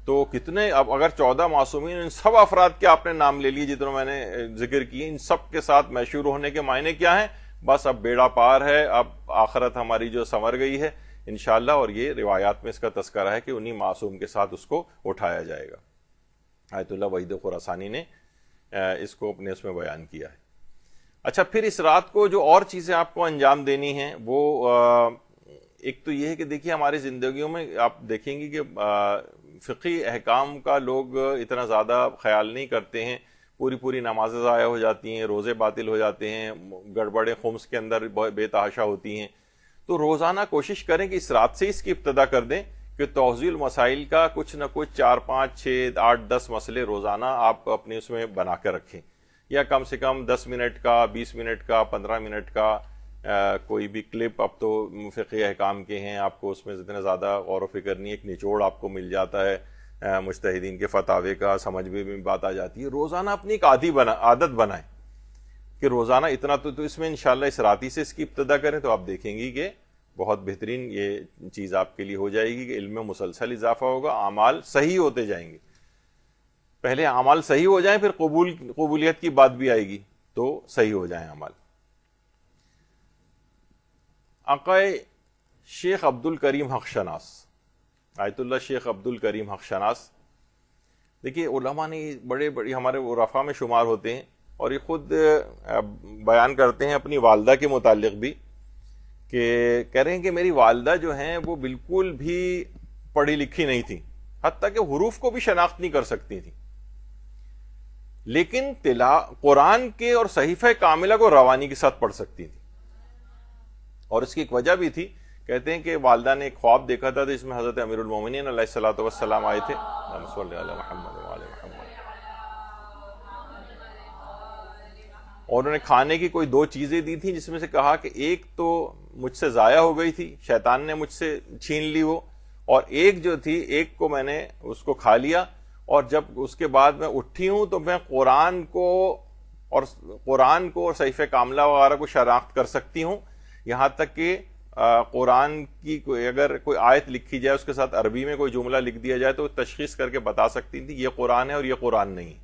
तो कितने अब अगर चौदह मासूमी इन सब अफराद के आपने नाम ले लिए जितने मैंने जिक्र किए इन सब के साथ मशहूर होने के मायने क्या हैं बस अब बेड़ा पार है अब आखरत हमारी जो संवर गई है इनशाला और ये रिवायात में इसका तस्करा है कि उन्हीं मासूम के साथ उसको उठाया जाएगा आयतुल्ला वहीद खुरासानी ने इसको अपने उसमें बयान किया है अच्छा फिर इस रात को जो और चीज़ें आपको अंजाम देनी है वो एक तो ये है कि देखिए हमारी ज़िंदगियों में आप देखेंगे कि फ़िकी अहकाम का लोग इतना ज़्यादा ख्याल नहीं करते हैं पूरी पूरी नमाजें ज़ाया हो जाती हैं रोज़े बातिल हो जाते हैं गड़बड़े खुम्स के अंदर बेतहाशा होती हैं तो रोज़ाना कोशिश करें कि इस रात से इसकी इब्तदा कर दें कि तोजील मसाइल का कुछ ना कुछ चार पाँच छः आठ दस मसले रोज़ाना आप अपने उसमें बना कर रखें या कम से कम दस मिनट का बीस मिनट का पंद्रह मिनट का आ, कोई भी क्लिप अब तो फ़िके अहकाम के हैं आपको उसमें जितना ज़्यादा गौर फिक्र नहीं एक निचोड़ आपको मिल जाता है मुश्तिन के फतावे का समझ में भी बात आ जाती है रोज़ाना अपनी एक आदि बना आदत बनाएं कि रोज़ाना इतना तो, तो इसमें इन इस राती से इसकी इब्तदा करें तो आप देखेंगी कि बहुत बेहतरीन ये चीज़ आपके लिए हो जाएगी कि इल्म में मुसलसल इजाफा होगा अमाल सही होते जाएंगे पहले अमाल सही हो जाएं फिर कबूल कबूलियत की बात भी आएगी तो सही हो जाएं अमाल अकय Sheikh Abdul Karim Shanas Ayatollah Sheikh Abdul Karim Shanas देखिए उलमा ने बड़े बड़े हमारे रफ़ा में शुमार होते हैं और ये ख़ुद बयान करते हैं अपनी वालदा के मुतालिक भी कि कह रहे हैं कि मेरी वालदा जो हैं वो बिल्कुल भी पढ़ी लिखी नहीं थी हती कि हरूफ को भी शनाख्त नहीं कर सकती थी लेकिन तिला कुरान के और सहीफ़ कामिला को रवानी के साथ पढ़ सकती थी और इसकी एक वजह भी थी कहते हैं कि वालदा ने एक ख्वाब देखा था जिसमें तो इसमें हजरत अमीरमिन सलाम आए थे और उन्होंने खाने की कोई दो चीज़ें दी थी जिसमें से कहा कि एक तो मुझसे ज़ाया हो गई थी शैतान ने मुझसे छीन ली वो और एक जो थी एक को मैंने उसको खा लिया और जब उसके बाद मैं उठी हूं तो मैं कुरान को और कुरान को और सैफ कामला वगैरह को शराख्त कर सकती हूँ यहाँ तक कि कुरान की कोई अगर कोई आयत लिखी जाए उसके साथ अरबी में कोई जुमला लिख दिया जाए तो तशखीस करके बता सकती थी ये कुरान है और ये कुरान नहीं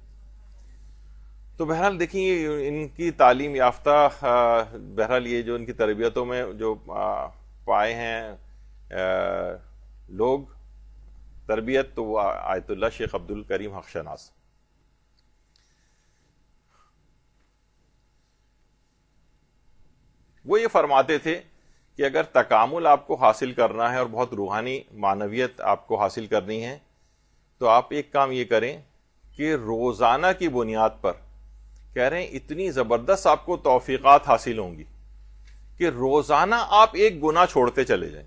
तो बहरहाल देखिए इनकी तालीम याफ्ता बहरहाल ये जो इनकी तरबियतों में जो पाए हैं लोग तरबियत तो वो आयतुल्ला शेख अब्दुल करीम हक शनास वो ये फरमाते थे कि अगर तकामुल आपको हासिल करना है और बहुत रूहानी मानवियत आपको हासिल करनी है तो आप एक काम ये करें कि रोज़ाना की बुनियाद पर कह रहे हैं इतनी ज़बरदस्त आपको तोफीकत हासिल होंगी कि रोज़ाना आप एक गुना छोड़ते चले जाए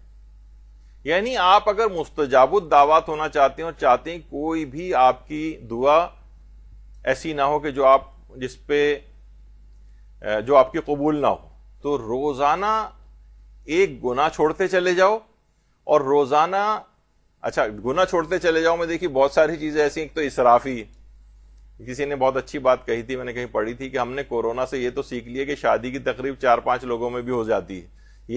यानी आप अगर मुस्तजाबुद दावत होना चाहते हैं और चाहते हैं कोई भी आपकी दुआ ऐसी ना हो कि जो आप जिसपे जो आपकी कबूल ना हो तो रोजाना एक गुना छोड़ते चले जाओ और रोजाना अच्छा गुना छोड़ते चले जाओ मैं देखिए बहुत सारी चीजें ऐसी एक तो इसराफी किसी ने बहुत अच्छी बात कही थी मैंने कहीं पढ़ी थी कि हमने कोरोना से ये तो सीख लिया कि शादी की तकरीब चार पांच लोगों में भी हो जाती है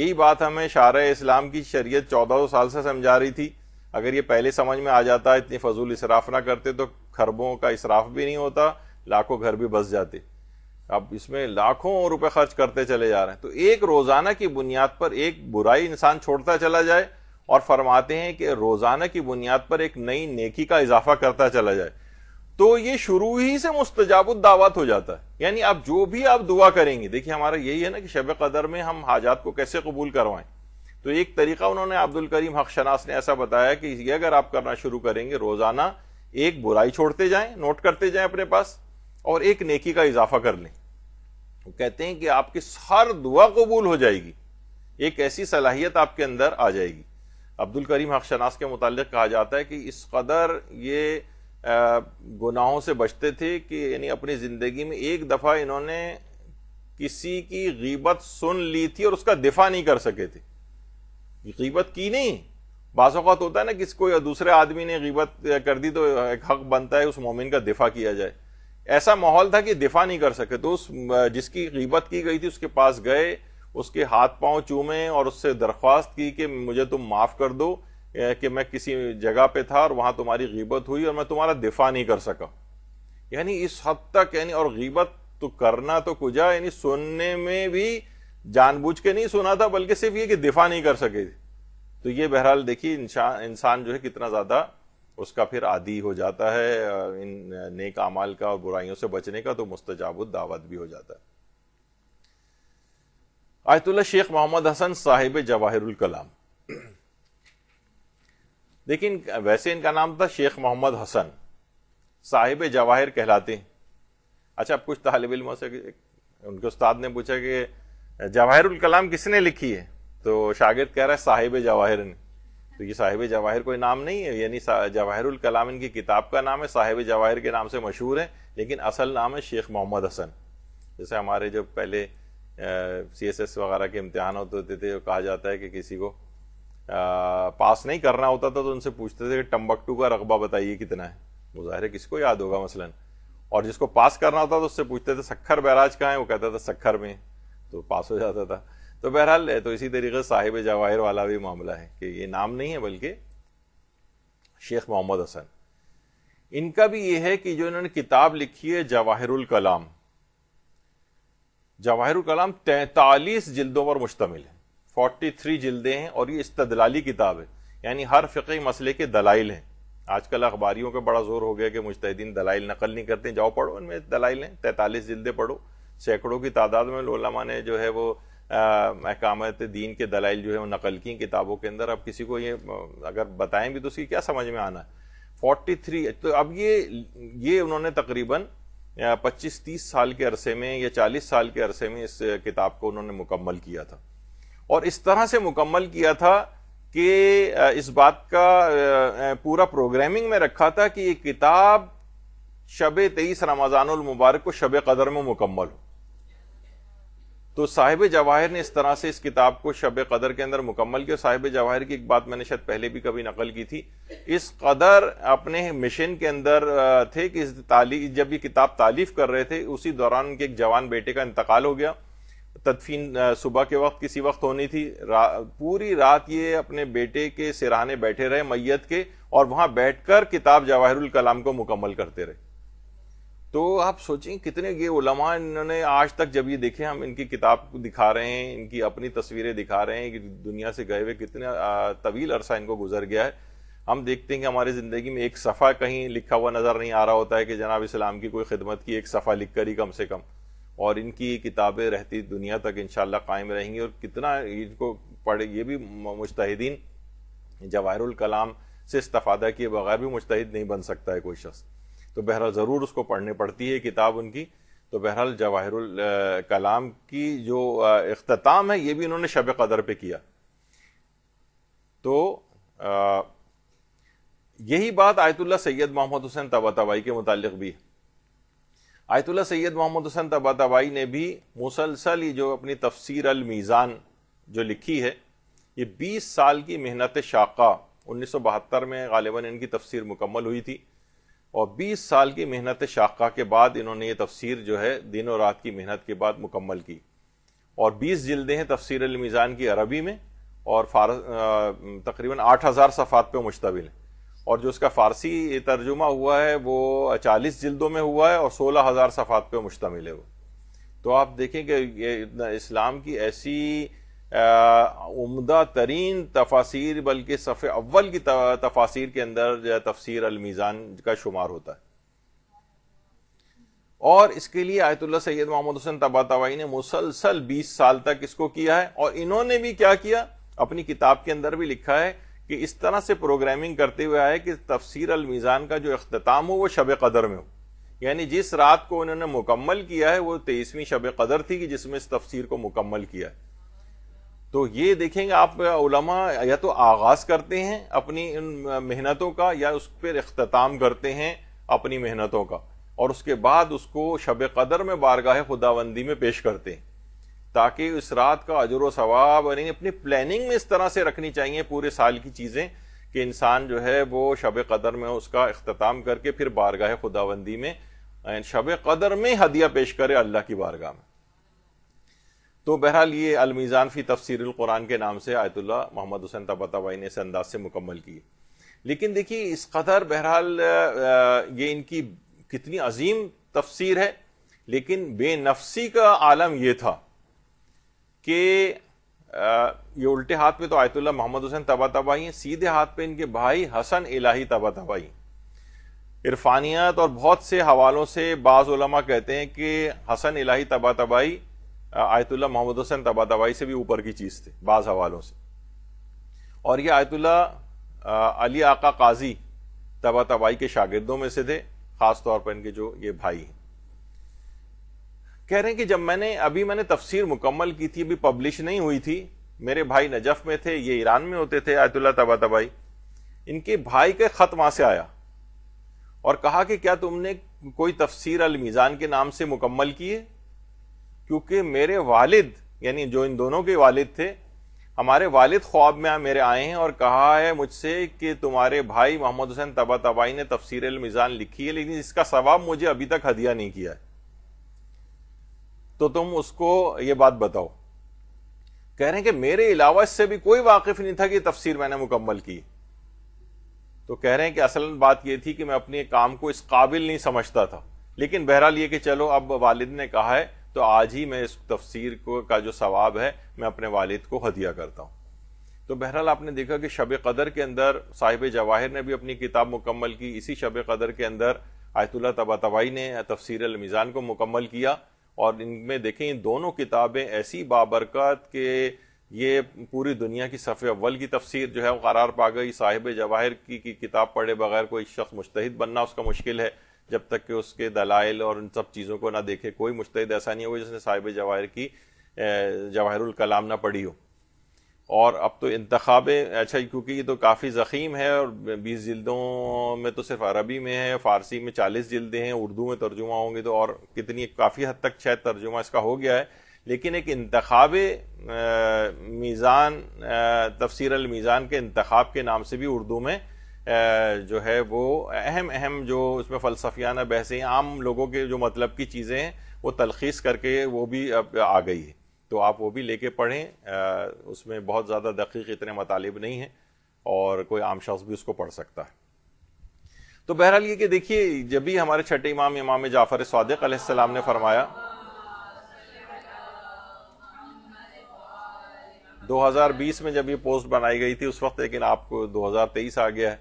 यही बात हमें शार इस्लाम की शरीयत चौदह साल से समझा रही थी अगर ये पहले समझ में आ जाता इतनी फजूल इसराफ ना करते तो खरबों का इसराफ भी नहीं होता लाखों घर भी बस जाते अब इसमें लाखों रुपए खर्च करते चले जा रहे हैं तो एक रोजाना की बुनियाद पर एक बुराई इंसान छोड़ता चला जाए और फरमाते हैं कि रोजाना की बुनियाद पर एक नई नेकी का इजाफा करता चला जाए तो ये शुरू ही से मुस्तजाबुद दावत हो जाता है यानी आप जो भी आप दुआ करेंगे देखिए हमारा यही है ना कि शब कदर में हम हाजात को कैसे कबूल करवाएं तो एक तरीका उन्होंने अब्दुल करीम हकशनास ने ऐसा बताया कि ये अगर आप करना शुरू करेंगे रोजाना एक बुराई छोड़ते जाएं नोट करते जाएं अपने पास और एक नेकी का इजाफा कर लें वो कहते हैं कि आपकी हर दुआ कबूल हो जाएगी एक ऐसी सलाहियत आपके अंदर आ जाएगी अब्दुल करीम हकशनास के मुतालिक कहा जाता है कि इस कदर ये गुनाहों से बचते थे कि यानी अपनी ज़िंदगी में एक दफ़ा इन्होंने किसी की गीबत सुन ली थी और उसका दिफा नहीं कर सके थे गीबत की नहीं बाज़ात होता है ना किसी कोई दूसरे आदमी ने गीबत कर दी तो एक हक बनता है उस मोमिन का दिफा किया जाए ऐसा माहौल था कि दिफा नहीं कर सके तो उस जिसकी गिबत की गई थी उसके पास गए उसके हाथ पांव चूमे और उससे दरख्वास्त की कि मुझे तुम माफ कर दो कि मैं किसी जगह पे था और वहां तुम्हारी गीबत हुई और मैं तुम्हारा दिफा नहीं कर सका यानी इस हद तक यानी और गीबत तो करना तो कुजा यानी सुनने में भी जानबूझ के नहीं सुना था बल्कि सिर्फ ये कि दिफा नहीं कर सके तो ये बहरहाल देखिए इंसान जो है कितना ज्यादा उसका फिर आदि हो जाता है इन नेक अमाल का और बुराइयों से बचने का तो मुस्तजाबुद दावत भी हो जाता है आयतुल्ला शेख मोहम्मद हसन साहिब जवाहरुल कलाम लेकिन वैसे इनका नाम था शेख मोहम्मद हसन साहिब जवाहिर कहलाते हैं अच्छा अब कुछ तालब इलमों से उनके उस्ताद ने पूछा कि जवाहरुल कलाम किसने लिखी है तो शागिद कह रहा है साहिब जवाहिर ने तो ये साहिब जवाहिर कोई नाम नहीं है यानी जवाहरुल कलाम इनकी किताब का नाम है साहिब जवाहिर के नाम से मशहूर है लेकिन असल नाम है शेख मोहम्मद हसन जैसे हमारे जो पहले सी एस एस वगैरह के इम्तहान होते थे कहा जाता है कि किसी को आ, पास नहीं करना होता था तो उनसे पूछते थे कि टम्बकटू का रकबा बताइए कितना है मुजाहिर किसको याद होगा मसलन और जिसको पास करना होता तो उससे पूछते थे सखर बैराज कहाँ है वो कहता था सखर में तो पास हो जाता था तो बहरहाल तो इसी तरीके से साहिब जवाहिर वाला भी मामला है कि ये नाम नहीं है बल्कि शेख मोहम्मद हसन इनका भी ये है कि जो इन्होंने किताब लिखी है जवाहिरुल कलाम जवाहिरुल कलाम तैतालीस जिल्दों पर मुश्तमिल है फोर्टी थ्री जिल्दे हैं और ये इस्तदलाली किताब है यानी हर फ़िकी मसले के दलाइल हैं आजकल अखबारियों का बड़ा जोर हो गया कि मुश्तिन दलाइल नकल नहीं करते जाओ पढ़ो इनमें दलाइल हैं तैतालीस जिल्दे पढ़ो सैकड़ों की तादाद में लोलामा ने जो है वो अहकामत दीन के दलाइल जो है वो नकल की किताबों के अंदर अब किसी को ये अगर बताएं भी तो उसकी क्या समझ में आना फोर्टी थ्री तो अब ये ये उन्होंने तकरीबन पच्चीस तीस साल के अरसे में या चालीस साल के अरसे में इस किताब को उन्होंने मुकम्मल किया था और इस तरह से मुकम्मल किया था कि इस बात का पूरा प्रोग्रामिंग में रखा था कि ये किताब शब तेईस रमज़ान को शब कदर में मुकम्मल हो तो साहिब जवाहिर ने इस तरह से इस किताब को शब कदर के अंदर मुकम्मल किया साहिब जवाहिर की एक बात मैंने शायद पहले भी कभी नकल की थी इस कदर अपने मिशन के अंदर थे कि इस जब ये किताब तालीफ कर रहे थे उसी दौरान उनके एक जवान बेटे का इंतकाल हो गया तदफीन सुबह के वक्त किसी वक्त होनी थी रा, पूरी रात ये अपने बेटे के सिराने बैठे रहे मैयत के और वहां बैठकर किताब जवाहरुल कलाम को मुकम्मल करते रहे तो आप सोचें कितने ये उलमा इन्होंने आज तक जब ये देखे हम इनकी किताब दिखा रहे हैं इनकी अपनी तस्वीरें दिखा रहे हैं कि दुनिया से गए हुए कितने तवील अरसा इनको गुजर गया है हम देखते हैं कि हमारी ज़िंदगी में एक सफ़ा कहीं लिखा हुआ नज़र नहीं आ रहा होता है कि जनाब इस्लाम की कोई खिदमत की एक सफ़ा लिख कर ही कम से कम और इनकी किताबें रहती दुनिया तक इन कायम रहेंगी और कितना इनको पढ़े ये भी मुश्तिन जवाहरकलाम से इस्तादा किए बगैर भी मुश्तिद नहीं बन सकता है कोई शख्स तो बहरहाल ज़रूर उसको पढ़ने पड़ती है किताब उनकी तो बहरहाल जवाहरुल कलाम की जो अख्ताम है ये भी इन्होंने शब कदर पे किया तो आ, यही बात आयतुल्ला सैयद मोहम्मद हुसैन तबा तबाई के मुतालिक भी है आयतुल्ला सैयद मोहम्मद हुसैन तबा तबाई ने भी मुसलसल जो अपनी तफसीर अल मीज़ान जो लिखी है ये 20 साल की मेहनत शाखा 1972 में गालिबा इनकी तफसीर मुकम्मल हुई थी और 20 साल की मेहनत शाखा के बाद इन्होंने ये तफसीर जो है दिन और रात की मेहनत के बाद मुकम्मल की और 20 जिल्दे हैं तफसीर मिज़ान की अरबी में और फार तकरीबन आठ हज़ार सफ़ात पर मुश्तमिल है और जो उसका फ़ारसी तर्जुमा हुआ है वो चालीस जिल्दों में हुआ है और सोलह हज़ार सफ़ात पर मुश्तमिल है वो तो आप देखें कि इस्लाम की ऐसी उमदा तरीन तफासिर बल्कि सफ़े अव्वल की तफासिर के अंदर जो है तफसर अलमीज़ान का शुमार होता है और इसके लिए Ayatollah Syed Mohammad Hussain Tabatabai ने मुसलसल बीस साल तक इसको किया है और इन्होंने भी क्या किया अपनी किताब के अंदर भी लिखा है कि इस तरह से प्रोग्रामिंग करते हुए आए कि तफसर अलमीज़ान का जो अख्ताम हो वो शब कदर में हो यानी जिस रात को उन्होंने मुकम्मल किया है वो तेईसवीं शब कदर थी कि जिसमें इस तफसीर को मुकम्मल किया है तो ये देखेंगे आप उलमा या तो आगाज करते हैं अपनी इन मेहनतों का या उस पर अख्ताम करते हैं अपनी मेहनतों का और उसके बाद उसको शब कदर में बारगाह खुदाबंदी में पेश करते हैं ताकि इस रात का अजर यानी अपनी प्लानिंग में इस तरह से रखनी चाहिए पूरे साल की चीज़ें कि इंसान जो है वो शब कदर में उसका अख्ताम करके फिर बारगाह खुदाबंदी में शब कदर में हदिया पेश करे अल्लाह की बारगाह में तो बहरहाल ये अलमीज़ान फ़ी तफसर कुरान के नाम से आयतुल्ला मोहम्मद हुसैन तबातबाई ने इस अंदाज से मुकम्मल की लेकिन देखिए इस कदर बहरहाल ये इनकी कितनी अजीम तफसीर है लेकिन बेनफसी का आलम यह था कि ये उल्टे हाथ पे तो आयतुल्ला मोहम्मद हुसैन तबा तबाही हैं सीधे हाथ पे इनके भाई हसन इलाही तबा तबाही इरफानियत और बहुत से हवालों से बाज़ कहते हैं कि हसन इलाही तबा तबाही आयतुल्ला मोहम्मद हुसैन तबादाबाई से भी ऊपर की चीज़ थे बाज़ हवालों से और ये आयतुल्ला अली आका काजी तबा तबाई के शागिदों में से थे ख़ास तौर पर इनके जो ये भाई हैं कह रहे हैं कि जब मैंने अभी मैंने तफसीर मुकम्मल की थी अभी पब्लिश नहीं हुई थी मेरे भाई नजफ में थे ये ईरान में होते थे आयतुल्ला तबा तबाई इनके भाई के ख़त वहां से आया और कहा कि क्या तुमने कोई तफसीर अलमीजान के नाम से मुकम्मल की है क्योंकि मेरे वालिद यानी जो इन दोनों के वालिद थे हमारे वालिद ख्वाब में मेरे आए हैं और कहा है मुझसे कि तुम्हारे भाई मोहम्मद हुसैन तबा तबाई ने तफसर मिज़ान लिखी है लेकिन इसका सवाब मुझे अभी तक हदिया नहीं किया है तो तुम उसको ये बात बताओ कह रहे हैं कि मेरे अलावा इससे भी कोई वाकिफ नहीं था कि तफसीर मैंने मुकम्मल की तो कह रहे हैं कि असल बात यह थी कि मैं अपने काम को इस काबिल नहीं समझता था लेकिन बहरहाल ये कि चलो अब वालिद ने कहा है तो आज ही मैं इस तफसीर को का जो सवाब है मैं अपने वालिद को हदिया करता हूँ तो बहरहाल आपने देखा कि शब कदर के अंदर साहिब जवाहिर ने भी अपनी किताब मुकम्मल की इसी शब कदर के अंदर आयतुल्ला तबा तबाई ने तफसर अलमिज़ान को मुकम्मल किया और इनमें देखें दोनों किताबें ऐसी बाबरकत के ये पूरी दुनिया की सफ़े अव्वल की तफसीर जो है वो करार पा गई साहिब जवाहिर की, की किताब पढ़े बगैर कोई शख्स मुश्तहिद बनना उसका मुश्किल है जब तक कि उसके दलाइल और उन सब चीज़ों को ना देखे कोई मुश्तद ऐसा नहीं हो जिसने साहिब जवाहर की जवाहरुल कलाम ना पढ़ी हो और अब तो इंतखब अच्छा क्योंकि ये तो काफ़ी ज़ख़ीम है और बीस जल्दों में तो सिर्फ अरबी में है फ़ारसी में चालीस जल्दें हैं उर्दू में तर्जुमा होंगे तो और कितनी काफ़ी हद तक शायद तर्जुमा इसका हो गया है लेकिन एक इंतखब मीज़ान तफसरमीज़ान के इंतब के नाम से भी उर्दू में जो है वो अहम अहम जो उसमें फ़लसफियाना बहसें आम लोगों के जो मतलब की चीज़ें हैं वो तलखीस करके वो भी अब आ गई है तो आप वो भी लेके पढ़ें उसमें बहुत ज़्यादा दकीक इतने मतालब नहीं हैं और कोई आम शख्स भी उसको पढ़ सकता है तो बहरहाल ये कि देखिए जब भी हमारे छठे इमाम इमाम जाफ़र सदक ने फरमाया 2020 में जब ये पोस्ट बनाई गई थी उस वक्त लेकिन आपको 2023 आ गया है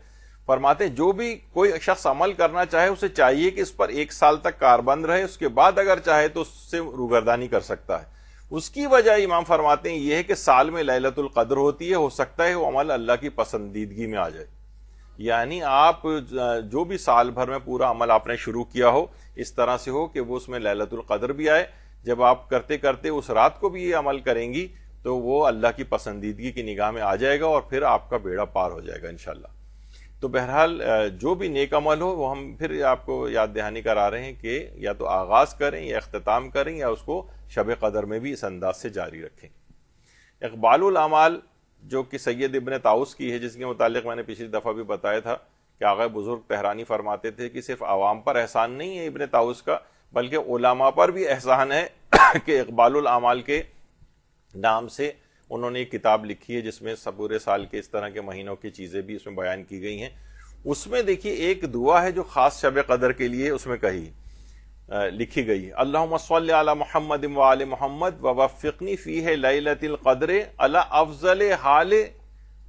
फरमाते जो भी कोई शख्स अमल करना चाहे उसे चाहिए कि इस पर एक साल तक कारबंद रहे उसके बाद अगर चाहे तो उससे रूगरदानी कर सकता है उसकी वजह इमाम फरमाते हैं यह है कि साल में लैलतुल कद्र होती है हो सकता है वो अमल अल्लाह की पसंदीदगी में आ जाए यानी आप जो भी साल भर में पूरा अमल आपने शुरू किया हो इस तरह से हो कि वो उसमें लैलतुल कद्र भी आए जब आप करते करते उस रात को भी ये अमल करेंगी तो वो अल्लाह की पसंदीदगी की निगाह में आ जाएगा और फिर आपका बेड़ा पार हो जाएगा इनशाला तो बहरहाल जो भी नेक अमल हो वो हम फिर आपको याद दहानी करा रहे हैं कि या तो आगाज करें या अख्ताम करें या उसको शब कदर में भी इस अंदाज से जारी रखें इकबाल इकबालमाल जो कि सैयद इबन ताउस की है जिसके मुतालिक मैंने पिछली दफ़ा भी बताया था कि आगे बुज़ुर्ग तहरानी फरमाते थे कि सिर्फ आवाम पर एहसान नहीं है इबन ताउस का बल्कि ओलामा पर भी एहसान है कि इकबाल इकबालमाल के नाम से उन्होंने एक किताब लिखी है जिसमें सब पूरे साल के इस तरह के महीनों की चीज़ें भी उसमें बयान की गई हैं उसमें देखिए एक दुआ है जो ख़ास शब कदर के लिए उसमें कही आ, लिखी गई है अल्लाह मोहम्मद वाल मोहम्मद वफ़िकनी फ़ी है लतिल कदर अला अफजल हाल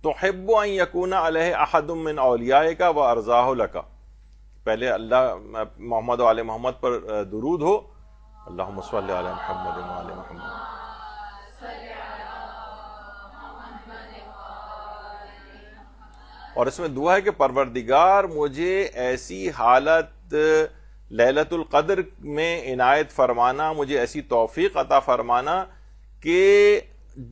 तो हब्ब यकूना अलिया का व अर्जाहल का पहले अल्लाह मोहम्मद वाल मोहम्मद पर दुरूद हो अल्लाह मोहम्मद वाल मोहम्मद और इसमें दुआ है कि परवरदिगार मुझे ऐसी हालत ललतुल कदर में इनायत फरमाना मुझे ऐसी तोफीक अता फरमाना कि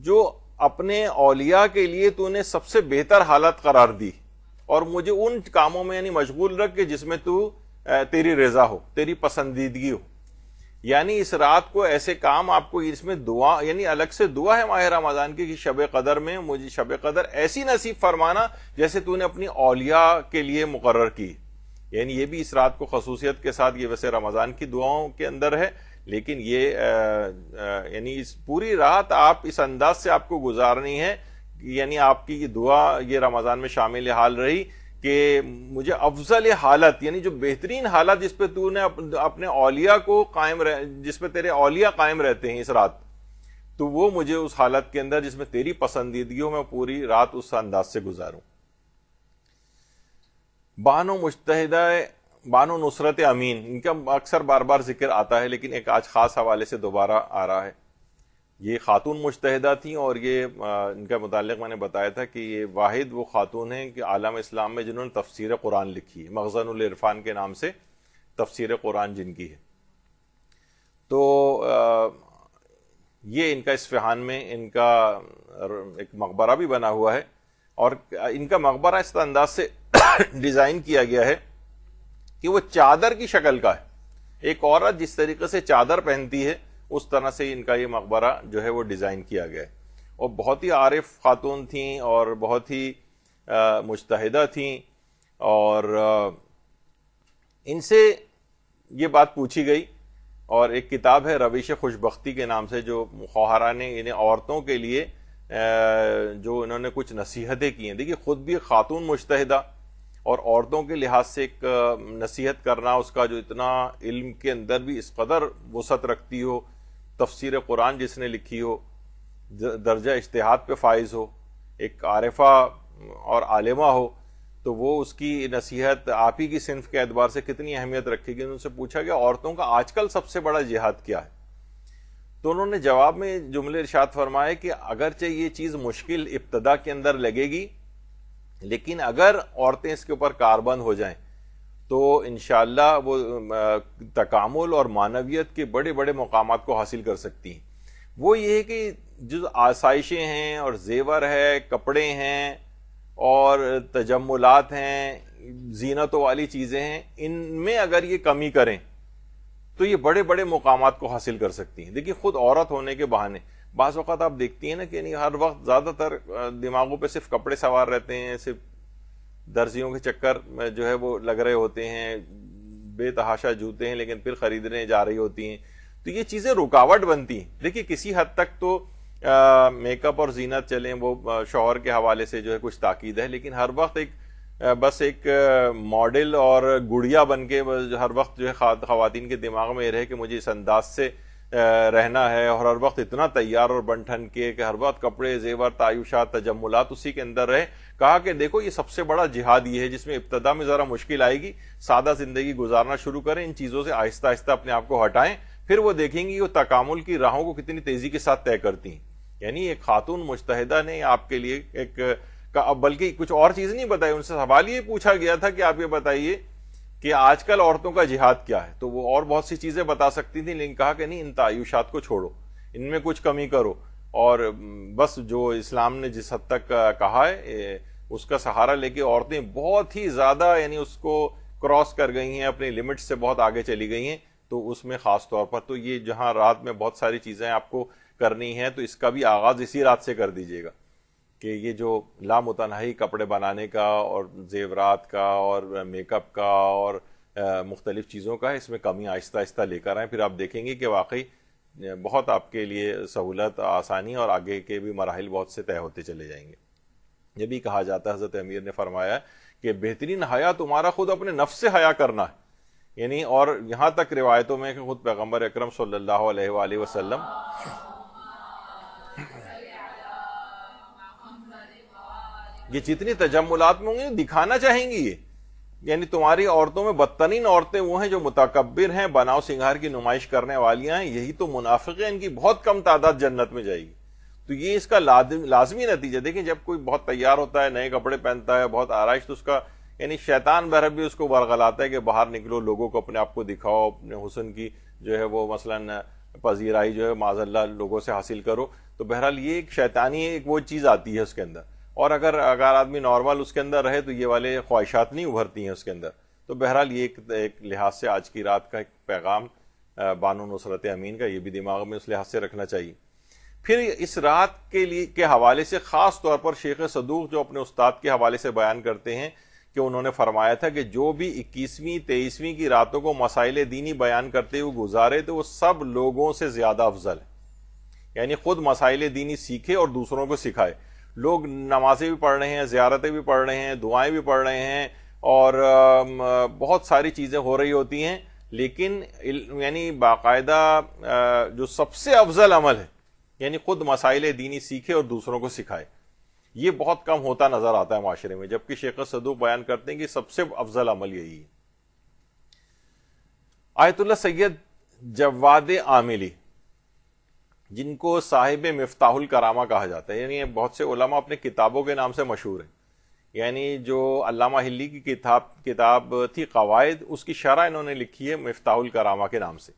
जो अपने अलिया के लिए तूने सबसे बेहतर हालत करार दी और मुझे उन कामों में यानी मशगूल रख के जिसमें तू तेरी रजा हो तेरी पसंदीदगी हो यानी इस रात को ऐसे काम आपको इसमें दुआ यानी अलग से दुआ है माहिर रमजान की कि शब कदर में मुझे शब कदर ऐसी नसीब फरमाना जैसे तूने अपनी औलिया के लिए मुकर की यानी ये भी इस रात को खसूसियत के साथ ये वैसे रमज़ान की दुआओं के अंदर है लेकिन ये यानी इस पूरी रात आप इस अंदाज से आपको गुजारनी है यानी आपकी ये दुआ ये रमज़ान में शामिल हाल रही कि मुझे अफजल हालत यानी जो बेहतरीन हालत जिस पे तूने अपने औलिया को कायम रह जिस पे तेरे औलिया कायम रहते हैं इस रात तो वो मुझे उस हालत के अंदर जिसमें तेरी पसंदीदगी हो मैं पूरी रात उस अंदाज से गुजारूं बानो मुश्तदा बानो नुसरत अमीन इनका अक्सर बार बार जिक्र आता है लेकिन एक आज खास हवाले से दोबारा आ रहा है ये खातून मुश्तहदा थी और ये इनका मतलब मैंने बताया था कि ये वाहिद वो खातून हैं कि आलम इस्लाम में जिन्होंने तफसीर कुरान लिखी है मखजन इरफान के नाम से तफसीर कुरान जिनकी है तो ये इनका इस्फहान में इनका एक मकबरा भी बना हुआ है और इनका मकबरा इस अंदाज से डिज़ाइन किया गया है कि वो चादर की शक्ल का है एक औरत जिस तरीके से चादर पहनती है उस तरह से इनका ये मकबरा जो है वो डिज़ाइन किया गया है और बहुत ही आरिफ खातून थी और बहुत ही मुश्तदा थी और इनसे ये बात पूछी गई और एक किताब है रविश खुशबख्ती के नाम से जो खोहरा ने इन्हें औरतों के लिए जो इन्होंने कुछ नसीहतें की हैं देखिए ख़ुद भी खातून मुश्तदा और औरतों के लिहाज से एक नसीहत करना उसका जो इतना इल्म के अंदर भी इस कदर वसत रखती हो तफसीर कुरान जिसने लिखी हो दर्जा इश्तहाद पे फाइज हो एक आरफा और आलिमा हो तो वो उसकी नसीहत आप ही की सिंफ के एतबार से कितनी अहमियत रखेगी उनसे पूछा गया औरतों का आजकल सबसे बड़ा जिहाद क्या है तो उन्होंने जवाब में जुमले इर्शाद फरमाए कि अगरचे ये चीज़ मुश्किल इब्तदा के अंदर लगेगी लेकिन अगर औरतें इसके ऊपर कारबंद हो जाएं तो इन वो तकामुल और मानवियत के बड़े बड़े मकाम को हासिल कर सकती हैं वो ये है कि जो आसाइशें हैं और जेवर है कपड़े हैं और तजम्मलात हैं जीनतों वाली चीज़ें हैं इनमें अगर ये कमी करें तो ये बड़े बड़े मकाम को हासिल कर सकती हैं देखिए खुद औरत होने के बहाने बाज़ वक्त आप देखती हैं ना कि हर वक्त ज़्यादातर दिमागों पे सिर्फ कपड़े सवार रहते हैं सिर्फ दर्जियों के चक्कर जो है वो लग रहे होते हैं बेतहाशा जूते हैं लेकिन फिर खरीदने जा रही होती हैं तो ये चीज़ें रुकावट बनती हैं देखिए किसी हद तक तो मेकअप और जीनत चलें वो शोहर के हवाले से जो है कुछ ताकीद है लेकिन हर वक्त एक बस एक मॉडल और गुड़िया बन के हर वक्त जो है खातन के दिमाग में ये रहे कि मुझे इस अंदाज से रहना है और हर वक्त इतना तैयार और बन ठन के कि हर वक्त कपड़े जेवर तायुशा तजमुलात उसी के अंदर रहे कहा कि देखो ये सबसे बड़ा जिहाद ये है जिसमें इब्तदा में ज़रा मुश्किल आएगी सादा ज़िंदगी गुजारना शुरू करें इन चीज़ों से आहिस्ता आहिस्ता अपने आप को हटाएं फिर वो देखेंगी वो तकामुल की राहों को कितनी तेज़ी के साथ तय करती हैं यानी एक खातून मुश्तहदा ने आपके लिए एक का बल्कि कुछ और चीज़ नहीं बताई उनसे सवाल ये पूछा गया था कि आप ये बताइए कि आजकल औरतों का जिहाद क्या है तो वो और बहुत सी चीज़ें बता सकती थी लेकिन कहा कि नहीं इन तायुषात को छोड़ो इनमें कुछ कमी करो और बस जो इस्लाम ने जिस हद तक कहा है उसका सहारा लेके औरतें बहुत ही ज़्यादा यानी उसको क्रॉस कर गई हैं अपनी लिमिट से बहुत आगे चली गई हैं तो उसमें ख़ास तौर पर तो ये जहां रात में बहुत सारी चीज़ें आपको करनी है तो इसका भी आगाज़ इसी रात से कर दीजिएगा कि ये जो लामतनहाई कपड़े बनाने का और जेवरात का और मेकअप का और मुख्तलिफ चीज़ों का इसमें कमी आहिस्ता आहिस्ता लेकर आए फिर आप देखेंगे कि वाकई बहुत आपके लिए सहूलत आसानी और आगे के भी मराहल बहुत से तय होते चले जाएंगे यह भी कहा जाता है हजरत अमीर ने फरमाया कि बेहतरीन हया तुम्हारा खुद अपने नफ से हया करना है यानी और यहां तक रिवायतों में कि खुद पैगम्बर अक्रम सल्लाम ये जितनी तजमुलात में होंगी दिखाना चाहेंगी ये यानी तुम्हारी औरतों में बदतरीन औरतें वो हैं जो मुतकबिर हैं बनाव सिंगार की नुमाइश करने वालियां हैं यही तो मुनाफिक है इनकी बहुत कम तादाद जन्नत में जाएगी तो ये इसका लाजमी नतीजा देखें जब कोई बहुत तैयार होता है नए कपड़े पहनता है बहुत आरइश तो उसका यानी शैतान बहर भी उसको बरगलाता है कि बाहर निकलो लोगों को अपने आप को दिखाओ अपने हुसन की जो है वो मसला पजीराई जो है माजल्ला लोगों से हासिल करो तो बहरहाल ये एक शैतानी एक वो चीज़ आती है उसके अंदर और अगर अगर आदमी नॉर्मल उसके अंदर रहे तो ये वाले ख्वाहिशात नहीं उभरती हैं उसके अंदर तो बहरहाल ये एक, एक लिहाज से आज की रात का एक पैगाम बानो नुसरत अमीन का ये भी दिमाग में उस लिहाज से रखना चाहिए फिर इस रात के लिए के हवाले से ख़ास तौर पर शेख सदूक जो अपने उस्ताद के हवाले से बयान करते हैं कि उन्होंने फरमाया था कि जो भी इक्कीसवीं तेईसवीं की रातों को मसाइल दीनी बयान करते हुए गुजारे तो वो सब लोगों से ज़्यादा अफजल है यानी खुद मसाइल दीनी सीखे और दूसरों को सिखाए लोग नमाजें भी पढ़ रहे हैं ज्यारतें भी पढ़ रहे हैं दुआएं भी पढ़ रहे हैं और बहुत सारी चीज़ें हो रही होती हैं लेकिन यानी बाकायदा जो सबसे अफजल अमल है यानी खुद मसाइल दीनी सीखे और दूसरों को सिखाए ये बहुत कम होता नजर आता है माशरे में जबकि शेख सदूक बयान करते हैं कि सबसे अफजल अमल यही है आयतुल्ला सैयद जवाद आमिली जिनको साहिब मफ्ताहुल करामा कहा जाता है यानी बहुत से उलमा अपने किताबों के नाम से मशहूर हैं यानी जो अल्लामा हिल्ली की किताब किताब थी कवायद उसकी शरह इन्होंने लिखी है मफ्ताहुल करामा के नाम से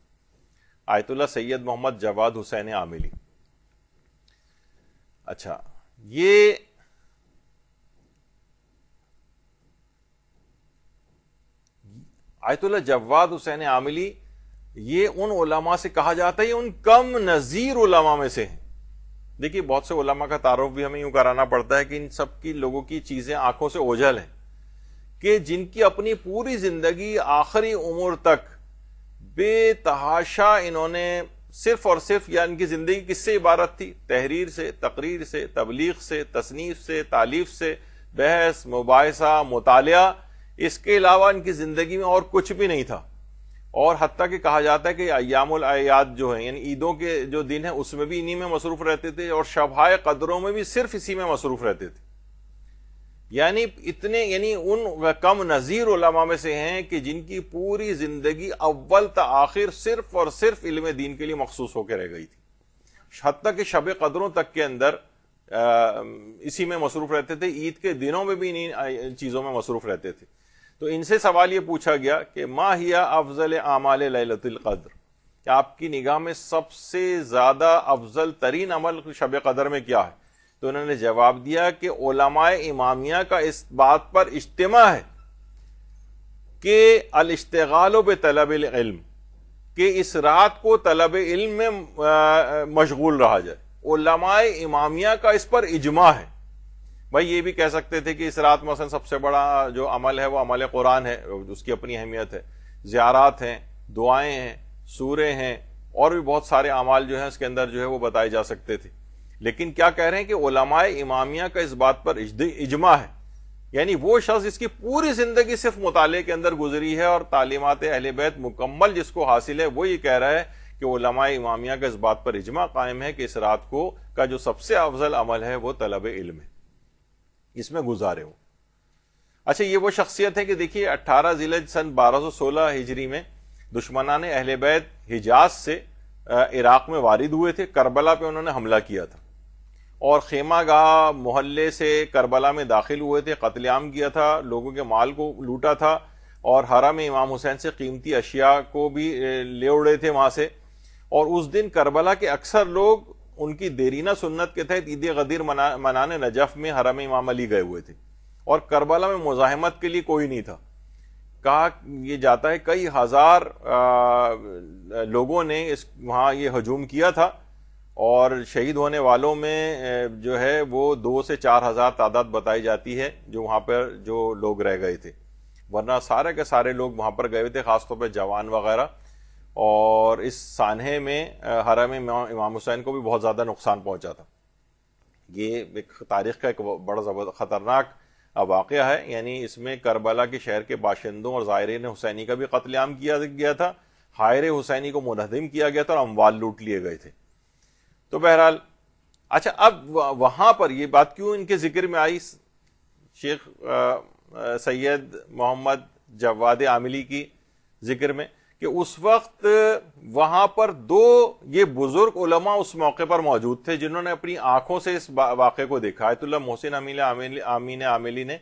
Ayatollah Syed Mohammad Jawad Hussain Amili अच्छा ये आयतुल्ला जवाद हुसैन आमिली ये उन ओलामा से कहा जाता है उन कम नजीर ओलामा में से है देखिए बहुत से ओलामा का तारुफ भी हमें यूं कराना पड़ता है कि इन सब की लोगों की चीजें आंखों से ओझल हैं कि जिनकी अपनी पूरी जिंदगी आखिरी उम्र तक बेतहाशा इन्होंने सिर्फ और सिर्फ या इनकी ज़िंदगी किससे इबारत थी तहरीर से तकरीर से तबलीग से तसनीफ से तालीफ से बहस मुबासा मुताल इसके अलावा इनकी ज़िंदगी में और कुछ भी नहीं था और हती कि कहा जाता है कि अयामयात जो है यानी ईदों के जो दिन है उसमें भी इन्हीं में मसरूफ़ रहते थे और शबाए कदरों में भी सिर्फ इसी में मसरूफ़ रहते थे यानी इतने यानी उन कम नज़ीर उलमा में से हैं कि जिनकी पूरी ज़िंदगी अव्वल त आखिर सिर्फ और सिर्फ इल्म दीन के लिए मखसूस होकर रह गई थी तक कि शब कदरों तक के अंदर आ, इसी में मसरूफ़ रहते थे ईद के दिनों में भी इन चीज़ों में मसरूफ़ रहते थे तो इनसे सवाल ये पूछा गया कि माहिया अफजल आमाल लतिलकद्र आपकी निगाह में सबसे ज़्यादा अफजल तरीन अमल शब कदर में क्या है तो उन्होंने जवाब दिया कि ओलमाए इमामिया का इस बात पर इज्तम है कि अलश्तगाल तलब इल्म कि इस रात को तलब इल्म में मशगूल रहा जाए ओलमाए इमामिया का इस पर इजमा है भाई ये भी कह सकते थे कि इस रात मसन सबसे बड़ा जो अमल है वो अमल कुरान है उसकी अपनी अहमियत है ज़्यारात हैं दुआएं हैं सूरे हैं और भी बहुत सारे अमाल जो हैं उसके अंदर जो है वो बताए जा सकते थे लेकिन क्या कह रहे हैं कि ओलमाए इमामिया का इस बात पर इजमा है यानी वो शख्स जिसकी पूरी जिंदगी सिर्फ मुताले के अंदर गुजरी है और तालीमत अहल बैत मुकम्मल जिसको हासिल है वो ये कह रहा है कि ओलमा इमामिया का इस बात पर इजमा कायम है कि इस रात को का जो सबसे अफजल अमल है वो तलब इल्म है इसमें गुजारे हो अच्छा ये वो शख्सियत है कि देखिए अट्ठारह जिले सन बारह सौ सोलह हिजरी में दुश्मना ने अहल बैत हिजाज से इराक में वारिद हुए थे करबला पे उन्होंने हमला किया था और खेमा गाह मोहल्ले से करबला में दाखिल हुए थे कत्लेआम किया था लोगों के माल को लूटा था और हरा में इमाम हुसैन से कीमती अशिया को भी ले उड़े थे वहाँ से और उस दिन करबला के अक्सर लोग उनकी देरीना सुन्नत के तहत ईद गदीर मना, मनाने नजफ में हरम इमाम अली गए हुए थे और करबला में मुजाहमत के लिए कोई नहीं था कहा यह जाता है कई हजार लोगों ने इस वहाँ ये हजूम किया था और शहीद होने वालों में जो है वो दो से चार हज़ार तादाद बताई जाती है जो वहाँ पर जो लोग रह गए थे वरना सारे के सारे लोग वहाँ पर गए थे ख़ासतौर पर जवान वगैरह और इस सानहे में हरा में इमाम हुसैन को भी बहुत ज़्यादा नुकसान पहुँचा था ये एक तारीख़ का एक बड़ा ज़बर ख़तरनाक वाक़ है यानी इसमें करबला के शहर के बाशिंदों और ज़ायरीन हुसैनी का भी कत्लेआम किया गया था हायर हुसैनी को मुनहदम किया गया था और अमवाल लूट लिए गए थे तो बहरहाल अच्छा अब वहां पर यह बात क्यों इनके जिक्र में आई शेख सैयद मोहम्मद जवाद आमिली की जिक्र में कि उस वक्त वहां पर दो ये बुजुर्ग उलमा उस मौके पर मौजूद थे जिन्होंने अपनी आंखों से इस वाक़े को देखा आयतुल्ला मोहसिन अमीन आमिली, आमीन आमिली ने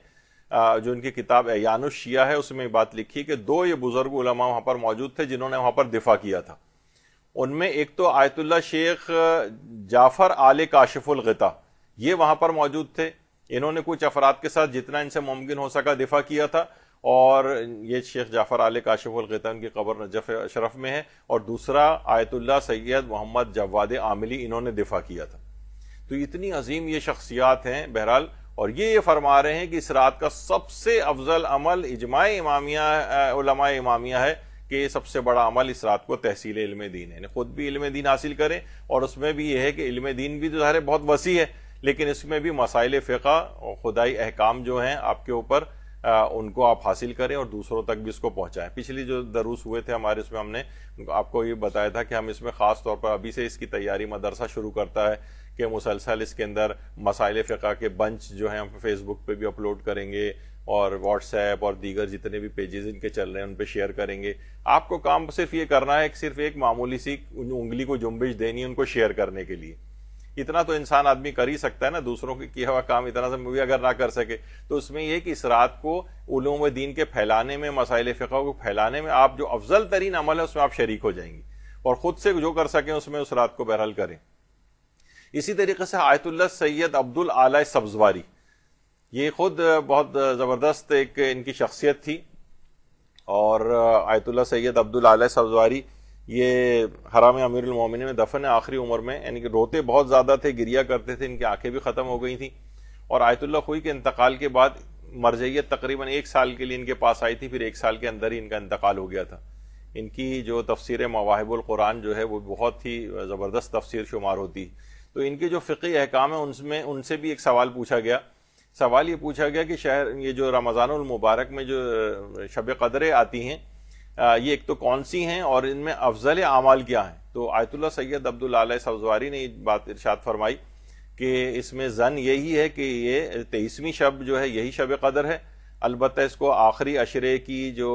जो उनकी किताब एयानुशिया है उसमें बात लिखी कि दो ये बुजुर्ग उलमा वहां पर मौजूद थे जिन्होंने वहां पर दिफा किया था उनमें एक तो Ayatollah Sheikh Jafar Al Kashif ul Ghita ये वहां पर मौजूद थे इन्होंने कुछ अफराद के साथ जितना इनसे मुमकिन हो सका दिफा किया था और ये शेख जाफर आल काशिफुलगता उनकी कबर नजफ अशरफ में है और दूसरा Ayatollah Syed Mohammad Jawad Amili इन्होंने दिफा किया था तो इतनी अजीम ये शख्सियात हैं बहरहाल और ये ये फरमा रहे हैं कि इस रात का सबसे अफजल अमल इजमाय इमामिया इमामिया है कि सबसे बड़ा अमल इस रात को तहसील इल्म दीन है खुद भी इल्म दीन हासिल करें और उसमें भी यह है कि इल्म दीन भी तो है बहुत वसी है लेकिन इसमें भी मसाइल फ़िका और खुदाई अहकाम जो हैं आपके ऊपर उनको आप हासिल करें और दूसरों तक भी इसको पहुंचाएं पिछली जो दरूस हुए थे हमारे इसमें हमने आपको ये बताया था कि हम इसमें ख़ास तौर पर अभी से इसकी तैयारी मदरसा शुरू करता है कि मुसलसल इसके अंदर मसाइल फ़िका के बंच जो हैं हम फेसबुक पर भी अपलोड करेंगे और व्हाट्सएप और दीगर जितने भी पेजेस इनके चल रहे हैं उन पर शेयर करेंगे आपको काम सिर्फ ये करना है सिर्फ एक मामूली सी उंगली को जुम्बिश देनी उनको शेयर करने के लिए इतना तो इंसान आदमी कर ही सकता है ना दूसरों के किया हुआ काम इतना भी अगर ना कर सके तो उसमें यह कि इस रात को उलूम दीन के फैलाने में मसाइल फ़िका को फैलाने में आप जो अफजल तरीन अमल है उसमें आप शरीक हो जाएंगे और ख़ुद से जो कर सकें उसमें उस रात को बहरहाल करें इसी तरीके से आयतुल्ला सैयद अब्दुल आला सब्जवारी ये खुद बहुत ज़बरदस्त एक इनकी शख्सियत थी और Ayatollah Syed Abdul Aal Sabzwari ये हराम अमीरमिन में दफन आखिरी उम्र में यानी कि रोते बहुत ज़्यादा थे गिरिया करते थे इनकी आंखें भी ख़त्म हो गई थी और आयतुल्ला खुई के इंतकाल के बाद मरजैत तकरीबन एक साल के लिए इनके पास आई थी फिर एक साल के अंदर ही इनका इंतकाल हो गया था इनकी जो तफसर मवाहिबुल्कुरान जो है वो बहुत ही ज़बरदस्त तफसर शुमार होती तो इनके जो फ़िकी अहकाम है उनमें उनसे भी एक सवाल पूछा गया सवाल ये पूछा गया कि शहर ये जो मुबारक में जो शब कदरें आती हैं ये एक तो कौन सी हैं और इनमें अफजल अमाल क्या हैं तो Ayatollah Syed Abdul Aal Sabzwari ने बात इर्शाद फरमाई कि इसमें जन यही है कि ये तेईसवीं शब जो है यही शब कदर है अलबत् इसको आखिरी अशरे की जो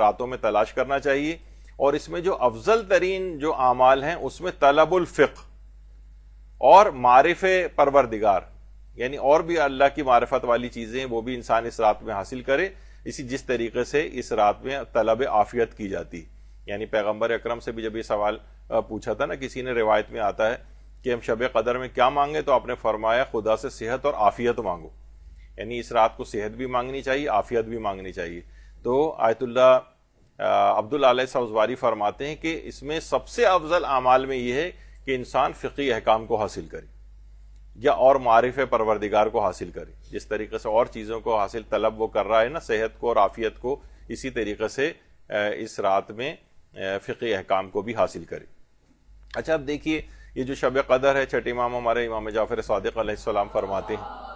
रातों में तलाश करना चाहिए और इसमें जो अफजल तरीन जो अमाल हैं उसमें तलबुल्फ़िक और मारफ परवरदिगार यानी और भी अल्लाह की मार्फत वाली चीज़ें वो भी इंसान इस रात में हासिल करे इसी जिस तरीके से इस रात में तलब आफियत की जाती है यानी पैगम्बर अक्रम से भी जब ये सवाल पूछा था ना किसी ने रिवायत में आता है कि हम शब कदर में क्या मांगे तो आपने फरमाया खुदा से सेहत और आफियत मांगो यानी इस रात को सेहत भी मांगनी चाहिए आफियत भी मांगनी चाहिए तो आयतुल्ला अब्दुल आल सब्जवारी फरमाते हैं कि इसमें सबसे अफजल अमाल में यह है कि इंसान फ़िकी अहकाम को हासिल करे या और मारिफ परवरदिगार को हासिल करे जिस तरीके से और चीज़ों को हासिल तलब वो कर रहा है ना सेहत को और आफियत को इसी तरीके से इस रात में फ़िकी अहकाम को भी हासिल करे अच्छा अब देखिए ये जो शब कदर है छठ इमाम हमारे इमाम जाफर सदक फरमाते हैं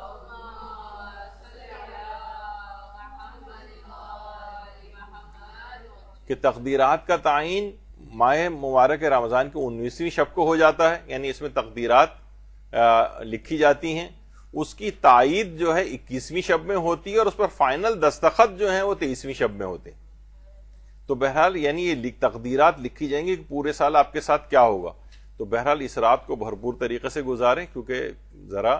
कि तकदीरत का तयन माह मुबारक रमज़ान की उन्नीसवीं शब को हो जाता है यानी इसमें तकदीरत लिखी जाती हैं उसकी तायद जो है इक्कीसवीं शब में होती है और उस पर फाइनल दस्तखत जो है वो तेईसवीं शब में होते तो बहरहाल यानी ये तकदीरत लिखी जाएंगी कि पूरे साल आपके साथ क्या होगा तो बहरहाल इस रात को भरपूर तरीके से गुजारें क्योंकि ज़रा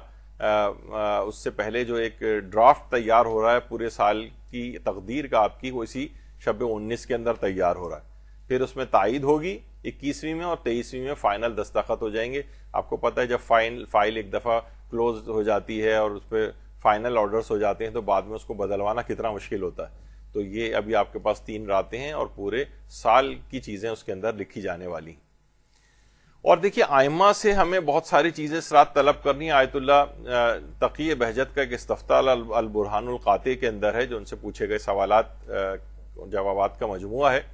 उससे पहले जो एक ड्राफ्ट तैयार हो रहा है पूरे साल की तकदीर का आपकी वो इसी शब उन्नीस के अंदर तैयार हो रहा है फिर उसमें तायद होगी इक्कीसवीं में और तेईसवीं में फाइनल दस्तखत हो जाएंगे आपको पता है जब फाइल फाइल एक दफ़ा क्लोज हो जाती है और उस पर फाइनल ऑर्डर्स हो जाते हैं तो बाद में उसको बदलवाना कितना मुश्किल होता है तो ये अभी आपके पास तीन रातें हैं और पूरे साल की चीज़ें उसके अंदर लिखी जाने वाली और देखिए आयमा से हमें बहुत सारी चीज़ें सरात तलब करनी है आयतुल्ला तकी बहजत का एक इस्तफ़ा अलबुरहानुल काते के अंदर है जो उनसे पूछे गए सवाल जवाब का मजमु है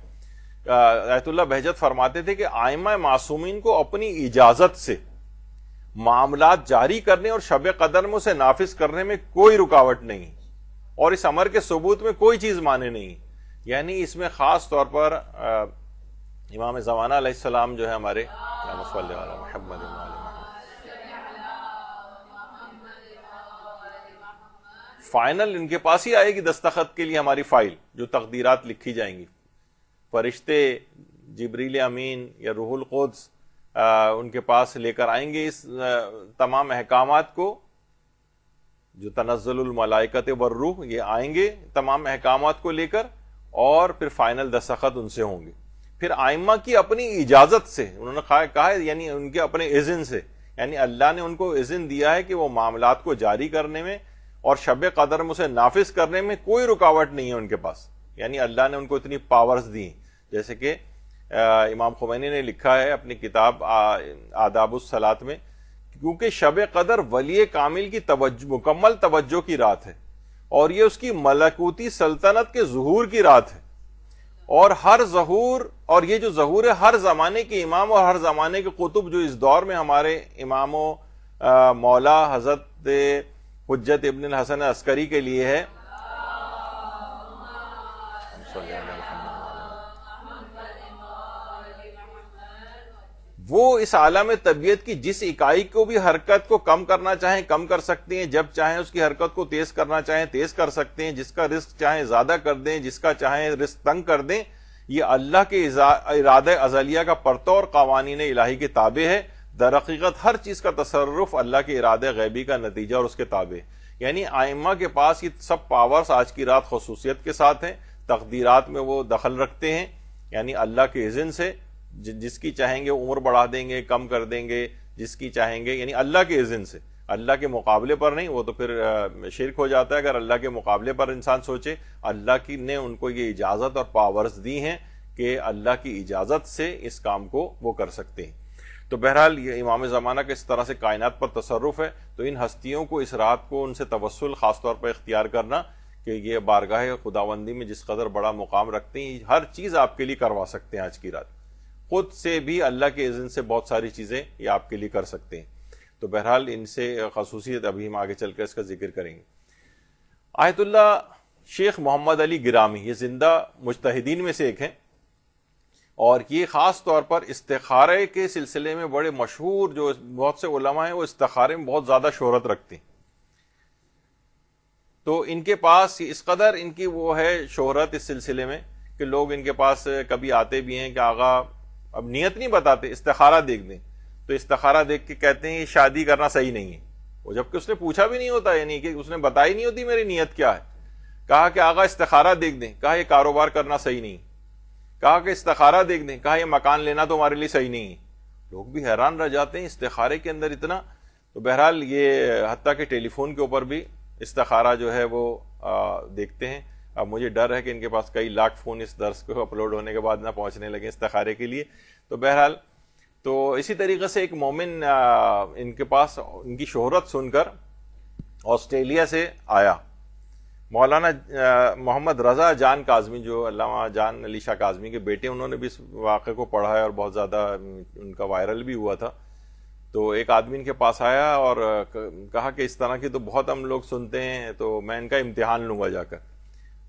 रायतुल्ला बहजत फरमाते थे कि आयमा मासूमिन को अपनी इजाजत से मामला जारी करने और शब कदर में उसे नाफिज करने में कोई रुकावट नहीं और इस अमर के सबूत में कोई चीज माने नहीं यानी इसमें खास तौर पर आ, इमाम जवाना जो है हमारे फाइनल इनके पास ही आएगी दस्तखत के लिए हमारी फाइल जो तकदीरात लिखी जाएंगी फरिश्ते जबरील अमीन या रूहुल कुद्स उनके पास लेकर आएंगे इस तमाम अहकाम को जो तनजलमलाइकत वर्रूह ये आएंगे तमाम अहकाम को लेकर और फिर फाइनल दस्तखत उनसे होंगे फिर आइमा की अपनी इजाजत से उन्होंने कहा है यानी उनके अपने इज़न से यानी अल्लाह ने उनको इज़न दिया है कि वो मामला को जारी करने में और शब कदर में उसे नाफिज करने में कोई रुकावट नहीं है उनके पास यानी अल्लाह ने उनको इतनी पावर्स दी जैसे कि इमाम खुमैनी ने लिखा है अपनी किताब आदाबुसलात में क्योंकि शब कदर वली कामिल की तवज्जो मुकम्मल तवज्जो की रात है और ये उसकी मलकूती सल्तनत के जहूर की रात है और हर जहूर और ये जो जहूर है हर ज़माने के इमाम और हर ज़माने के कुतुब जो इस दौर में हमारे इमामों मौला हजरत हजत इबन हसन अस्करी के लिए है वो इस आलम तबीयत की जिस इकाई को भी हरकत को कम करना चाहें कम कर सकते हैं जब चाहें उसकी हरकत को तेज करना चाहें तेज कर सकते हैं जिसका रिस्क चाहें ज्यादा कर दें जिसका चाहें रिस्क तंग कर दें ये अल्लाह के इराद अजलिया का परतो और कवानीन इलाही के ताबे है दरकीकत हर चीज का तसरफ अल्लाह के इराद गैबी का नतीजा और उसके ताबे यानी आयमा के पास ये सब पावर्स आज की रात खसूसियत के साथ हैं तकदीरत में वो दखल रखते हैं यानी अल्लाह के इजन से जिसकी चाहेंगे उम्र बढ़ा देंगे कम कर देंगे जिसकी चाहेंगे यानी अल्लाह के इज़न से अल्लाह के मुकाबले पर नहीं वो तो फिर शिरक हो जाता है अगर अल्लाह के मुकाबले पर इंसान सोचे अल्लाह की ने उनको ये इजाज़त और पावर्स दी हैं कि अल्लाह की इजाज़त से इस काम को वो कर सकते हैं तो बहरहाल ये इमाम ज़माना का इस तरह से कायनात पर तसरफ है तो इन हस्तियों को इस रात को उनसे तवसल खास तौर पर इख्तियार करना कि ये बारगाह खुदाबंदी में जिस कदर बड़ा मुकाम रखते हैं हर चीज़ आपके लिए करवा सकते हैं आज की रात खुद से भी अल्लाह के इज़न से बहुत सारी चीज़ें ये आपके लिए कर सकते हैं तो बहरहाल इनसे खसूसियत अभी हम आगे चलकर इसका जिक्र करेंगे आयतुल्ला शेख मोहम्मद अली गिरामी ये जिंदा मुजतहदीन में से एक हैं और ये ख़ास तौर पर इस्तारे के सिलसिले में बड़े मशहूर जो बहुत से उलमा हैं वो इस्तारे में बहुत ज़्यादा शोहरत रखते हैं तो इनके पास इस कदर इनकी वो है शोहरत इस सिलसिले में कि लोग इनके पास कभी आते भी हैं कि आगा अब नियत नहीं बताते इस्तारा देख दें तो इस्तखारा देख के कहते हैं ये शादी करना सही नहीं है और जबकि उसने पूछा भी नहीं होता यानी कि उसने बताई नहीं होती मेरी नीयत क्या है कहा कि आगा इस्तारा देख दें कहा यह कारोबार करना सही नहीं कहा कि इस्तखारा देख दें कहा यह मकान लेना तो हमारे लिए सही नहीं है लोग भी हैरान रह जाते हैं इस्तेखारे के अंदर इतना तो बहरहाल ये हती के टेलीफोन के ऊपर भी इस्तारा जो है वो आ, देखते हैं अब मुझे डर है कि इनके पास कई लाख फ़ोन इस दर्ज को अपलोड होने के बाद ना पहुंचने लगे इस्तारे के लिए तो बहरहाल तो इसी तरीके से एक मोमिन इनके पास इनकी शोहरत सुनकर ऑस्ट्रेलिया से आया मौलाना मोहम्मद रज़ा जान काजमी जो अलामा जान अली शाह काजमी के बेटे उन्होंने भी इस वाक़े को पढ़ा है और बहुत ज़्यादा उनका वायरल भी हुआ था तो एक आदमी इनके पास आया और कहा कि इस तरह की तो बहुत हम लोग सुनते हैं तो मैं इनका इम्तिहान लूँगा जाकर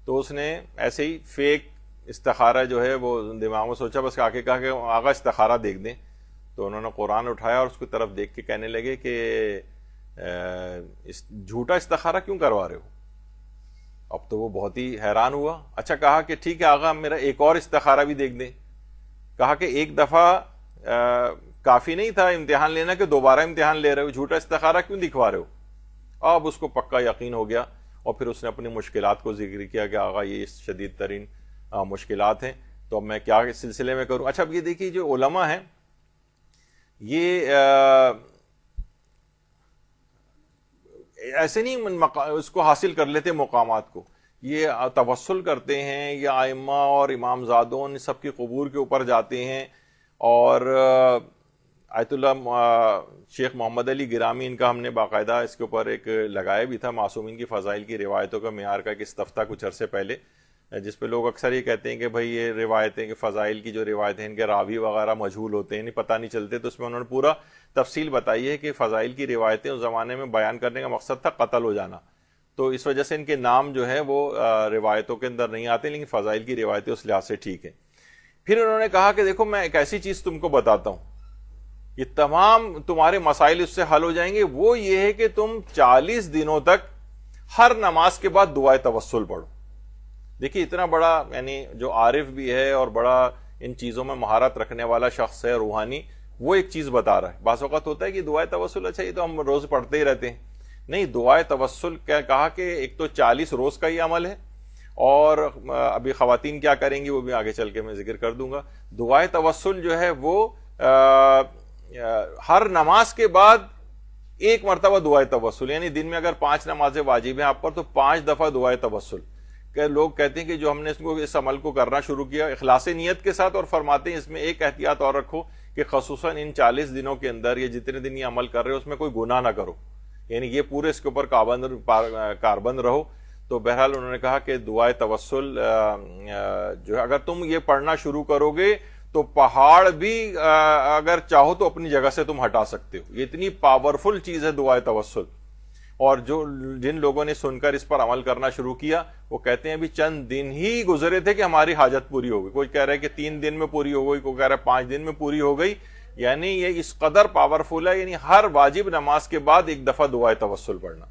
तो उसने ऐसे ही फेक इस्तखारा जो है वो दिमाग में सोचा बस आके कहा कि आगा इस्तारा देख दें तो उन्होंने कुरान उठाया और उसकी तरफ देख के कहने लगे कि इस झूठा इस्तारा क्यों करवा रहे हो अब तो वो बहुत ही हैरान हुआ अच्छा कहा कि ठीक है आगा मेरा एक और इस्तारा भी देख दें कहा कि एक दफ़ा काफ़ी नहीं था इम्तिहान लेना कि दोबारा इम्तिहान ले रहे हो झूठा इस्तारा क्यों दिखवा रहे हो अब उसको पक्का यकीन हो गया और फिर उसने अपनी मुश्किल को जिक्र किया कि आगा ये शदीद तरीन मुश्किल हैं तो अब मैं क्या इस सिलसिले में करूँ अच्छा अब ये देखिए जो ओलमा हैं ये आ, ऐसे नहीं उसको हासिल कर लेते मकाम को ये तवसल करते हैं या आइमा और इमामजादों सबकी कबूर के ऊपर जाते हैं और आयतुल्ला शेख मोहम्मद अली गिरामी इनका हमने बाकायदा इसके ऊपर एक लगाया भी था मासूमिन की फ़ज़ाइल की रिवायतों का मैार का एक इस्तफ़ा कुछ अरसे पहले जिस पे लोग अक्सर ये कहते हैं कि भाई ये रिवायतें कि फ़ज़ाइल की जो रिवायतें हैं इनके रावी वगैरह मजहूल होते हैं पता नहीं चलते तो उसमें उन्होंने पूरा तफसील बताई है कि फ़ज़ाइल की रिवायतें उस ज़माने में बयान करने का मकसद था कत्ल हो जाना तो इस वजह से इनके नाम जो है वो रिवायतों के अंदर नहीं आते लेकिन फ़ज़ाइल की रिवायतें उस लिहाज से ठीक हैं फिर उन्होंने कहा कि देखो मैं एक ऐसी चीज़ तुमको बताता हूँ ये तमाम तुम्हारे मसाइल उससे हल हो जाएंगे वो ये है कि तुम 40 दिनों तक हर नमाज के बाद दुआ तवस्ल पढ़ो देखिए इतना बड़ा यानी जो आरिफ भी है और बड़ा इन चीज़ों में महारत रखने वाला शख्स है रूहानी वो एक चीज़ बता रहा है बास अवत होता है कि दुआ तवस्ल अच्छा ये तो हम रोज़ पढ़ते ही रहते हैं नहीं दुआ तवस्ल क्या कहा कि एक तो चालीस रोज़ का ही अमल है और अभी खातन क्या करेंगी वो भी आगे चल के मैं जिक्र कर दूंगा दुआ तवस्ल जो है वो आ, हर नमाज के बाद एक मरतबा दुआए तवसल यानी दिन में अगर पांच नमाजें वाजिब हैं आप पर तो पांच दफ़ा दुआए दुआ क्या लोग कहते हैं कि जो हमने इसको इस अमल को करना शुरू किया अखलास नीयत के साथ और फरमाते हैं इसमें एक एहतियात और रखो कि खसूस इन चालीस दिनों के अंदर ये जितने दिन ये अमल कर रहे हो उसमें कोई गुना ना करो यानी ये पूरे इसके ऊपर काबंद कारबंद रहो तो बहरहाल उन्होंने कहा कि दुआ तवसल जो है अगर तुम ये पढ़ना शुरू करोगे तो पहाड़ भी अगर चाहो तो अपनी जगह से तुम हटा सकते हो ये इतनी पावरफुल चीज है दुआ तवसल और जो जिन लोगों ने सुनकर इस पर अमल करना शुरू किया वो कहते हैं अभी चंद दिन ही गुजरे थे कि हमारी हाजत पूरी हो गई कोई कह रहा है कि तीन दिन में पूरी हो गई कोई कह रहा है पांच दिन में पूरी हो गई यानी ये इस कदर पावरफुल है यानी हर वाजिब नमाज के बाद एक दफा दुआ तवसल पढ़ना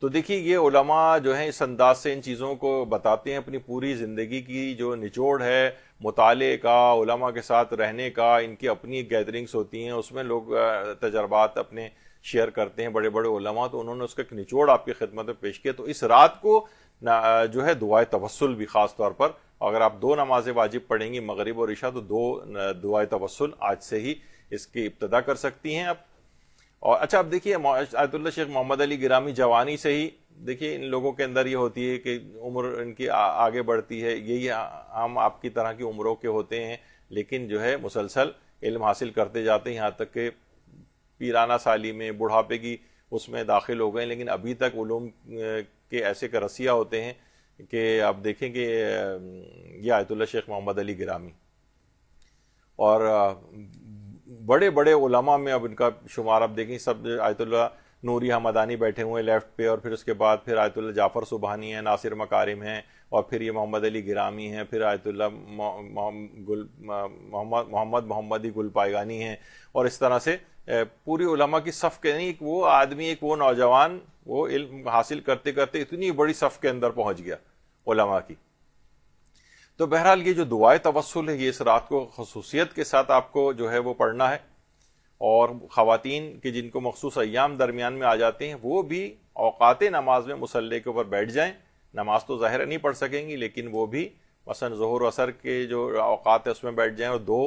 तो देखिए ये उलमा जो है इस अंदाज से इन चीज़ों को बताते हैं अपनी पूरी ज़िंदगी की जो निचोड़ है मुताले का उलमा के साथ रहने का इनकी अपनी गैदरिंग्स होती हैं उसमें लोग तजर्बात अपने शेयर करते हैं बड़े बड़े उलमा तो उन्होंने उसका एक निचोड़ आपकी खिदमत में पेश किया तो इस रात को जो है दुआ तवसल भी ख़ास तौर पर अगर आप दो नमाजें वाजिब पढ़ेंगी मगरब और ईशा तो दो दुआ तवसल आज से ही इसकी इब्तदा कर सकती हैं आप और अच्छा आप देखिए आयतुल्ला शेख मोहम्मद अली ग्रामी जवानी से ही देखिए इन लोगों के अंदर ये होती है कि उम्र इनकी आ, आगे बढ़ती है यही हम आपकी तरह की उम्रों के होते हैं लेकिन जो है मुसलसल इल्म हासिल करते जाते हैं यहाँ तक के पीराना साली में बुढ़ापे की उसमें दाखिल हो गए लेकिन अभी तक उलूम के ऐसे करसिया होते हैं कि आप देखें कि ये आयतुल्ला शेख मोहम्मद अली ग्रामी और बड़े बड़े उलमा में अब इनका शुमार आप देखें सब आयतुल्ला नूरी हमदानी बैठे हुए लेफ्ट पे और फिर उसके बाद फिर आयतुल्ला जाफ़र सुबहानी है नासिर मकारिम हैं और फिर ये मोहम्मद अली गिरामी हैं फिर आयतुल्ला गुल मोहम्मद मोहम्मद मोहम्मदी गुल पायगानी हैं और इस तरह से पूरी उलमा की सफ़ के नहीं वो आदमी एक वो नौजवान वो इल्म हासिल करते करते इतनी बड़ी सफ़ के अंदर पहुँच गया उलमा की तो बहरहाल ये जो दुआए तवसल है ये इस रात को खसूसियत के साथ आपको जो है वो पढ़ना है और ख़वातीन के जिनको मखसूस अयाम दरमियान में आ जाते हैं वो भी अवकात नमाज में मुसल्ले के ऊपर बैठ जाएं नमाज तो ज़ाहिर नहीं पढ़ सकेंगी लेकिन वो भी मसन जहर असर के जो अवकात है उसमें बैठ जाएं और दो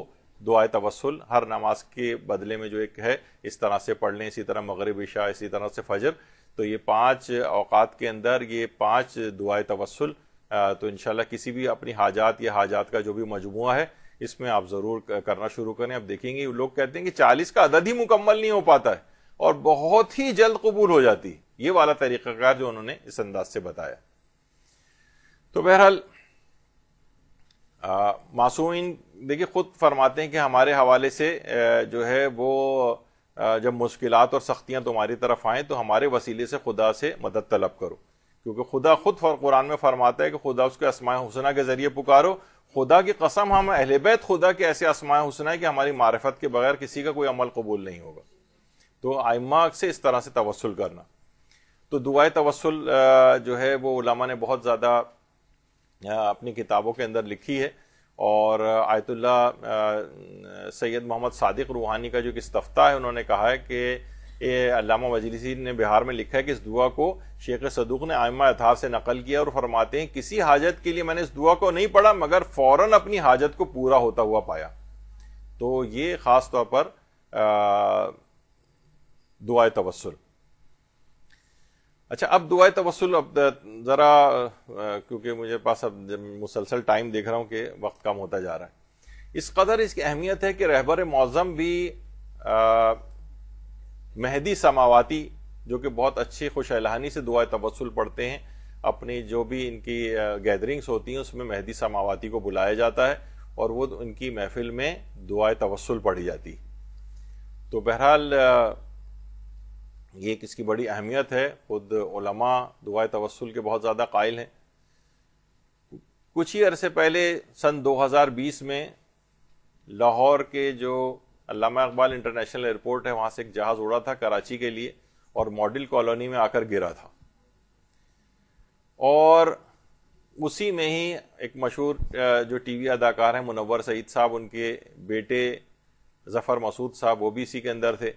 दुआ तवसल हर नमाज के बदले में जो एक है इस तरह से पढ़ लें इसी तरह मगरब इशा इसी तरह से फजर तो ये पाँच अवकात के अंदर ये पाँच दुआ तवसल तो इनशाला किसी भी अपनी हाजात या हाजात का जो भी मजमु है इसमें आप ज़रूर करना शुरू करें आप देखेंगे लोग कहते हैं कि चालीस का अदद ही मुकम्मल नहीं हो पाता है और बहुत ही जल्द कबूल हो जाती ये वाला तरीक़ाकार जो उन्होंने इस अंदाज से बताया तो बहरहाल मासूमिन देखिए खुद फरमाते हैं कि हमारे हवाले से जो है वो जब मुश्किलात और सख्तियां तुम्हारी तरफ आए तो हमारे वसीले से खुदा से मदद तलब करो क्योंकि खुदा खुद कुरान में फरमाता है कि खुदा उसके असमाय हुसना के जरिए पुकारो खुदा की कसम हम अहलेबैत बैत खुदा के ऐसे असमाय हुसना है कि हमारी मारफत के बगैर किसी का कोई अमल कबूल नहीं होगा तो आइमा से इस तरह से तवसल करना तो दुआ तवसल जो है वो उलामा ने बहुत ज़्यादा अपनी किताबों के अंदर लिखी है और आयतुल्ला सैयद मोहम्मद सादिक रूहानी का जो एक है उन्होंने कहा है कि अलामा वजलिसी ने बिहार में लिखा है कि इस दुआ को शेख सदूक ने आयमा अथाब से नकल किया और फरमाते हैं किसी हाजत के लिए मैंने इस दुआ को नहीं पढ़ा मगर फौरन अपनी हाजत को पूरा होता हुआ पाया तो ये ख़ास तौर पर दुआ तवसल अच्छा अब दुआ तवसल अब ज़रा क्योंकि मुझे पास अब मुसलसल टाइम देख रहा हूँ कि वक्त कम होता जा रहा है इस कदर इसकी अहमियत है कि रहबर मौज़म भी आ, मेहदी समावाती जो कि बहुत अच्छी खुश एलानी से दुआ तवसल पढ़ते हैं अपनी जो भी इनकी गैदरिंग्स होती हैं उसमें मेहदी समावाती को बुलाया जाता है और वो उनकी महफिल में दुआ तवसल पढ़ी जाती तो बहरहाल ये किसकी बड़ी अहमियत है खुद उलमा दुआ तवसल के बहुत ज़्यादा कायल हैं कुछ ही अरसे पहले सन 2020 में लाहौर के जो अलामा इकबाल इंटरनेशनल एयरपोर्ट है वहाँ से एक जहाज़ उड़ा था कराची के लिए और मॉडल कॉलोनी में आकर गिरा था और उसी में ही एक मशहूर जो टीवी अदाकार हैं मुनवर सईद साहब उनके बेटे जफ़र मसूद साहब वो भी इसी के अंदर थे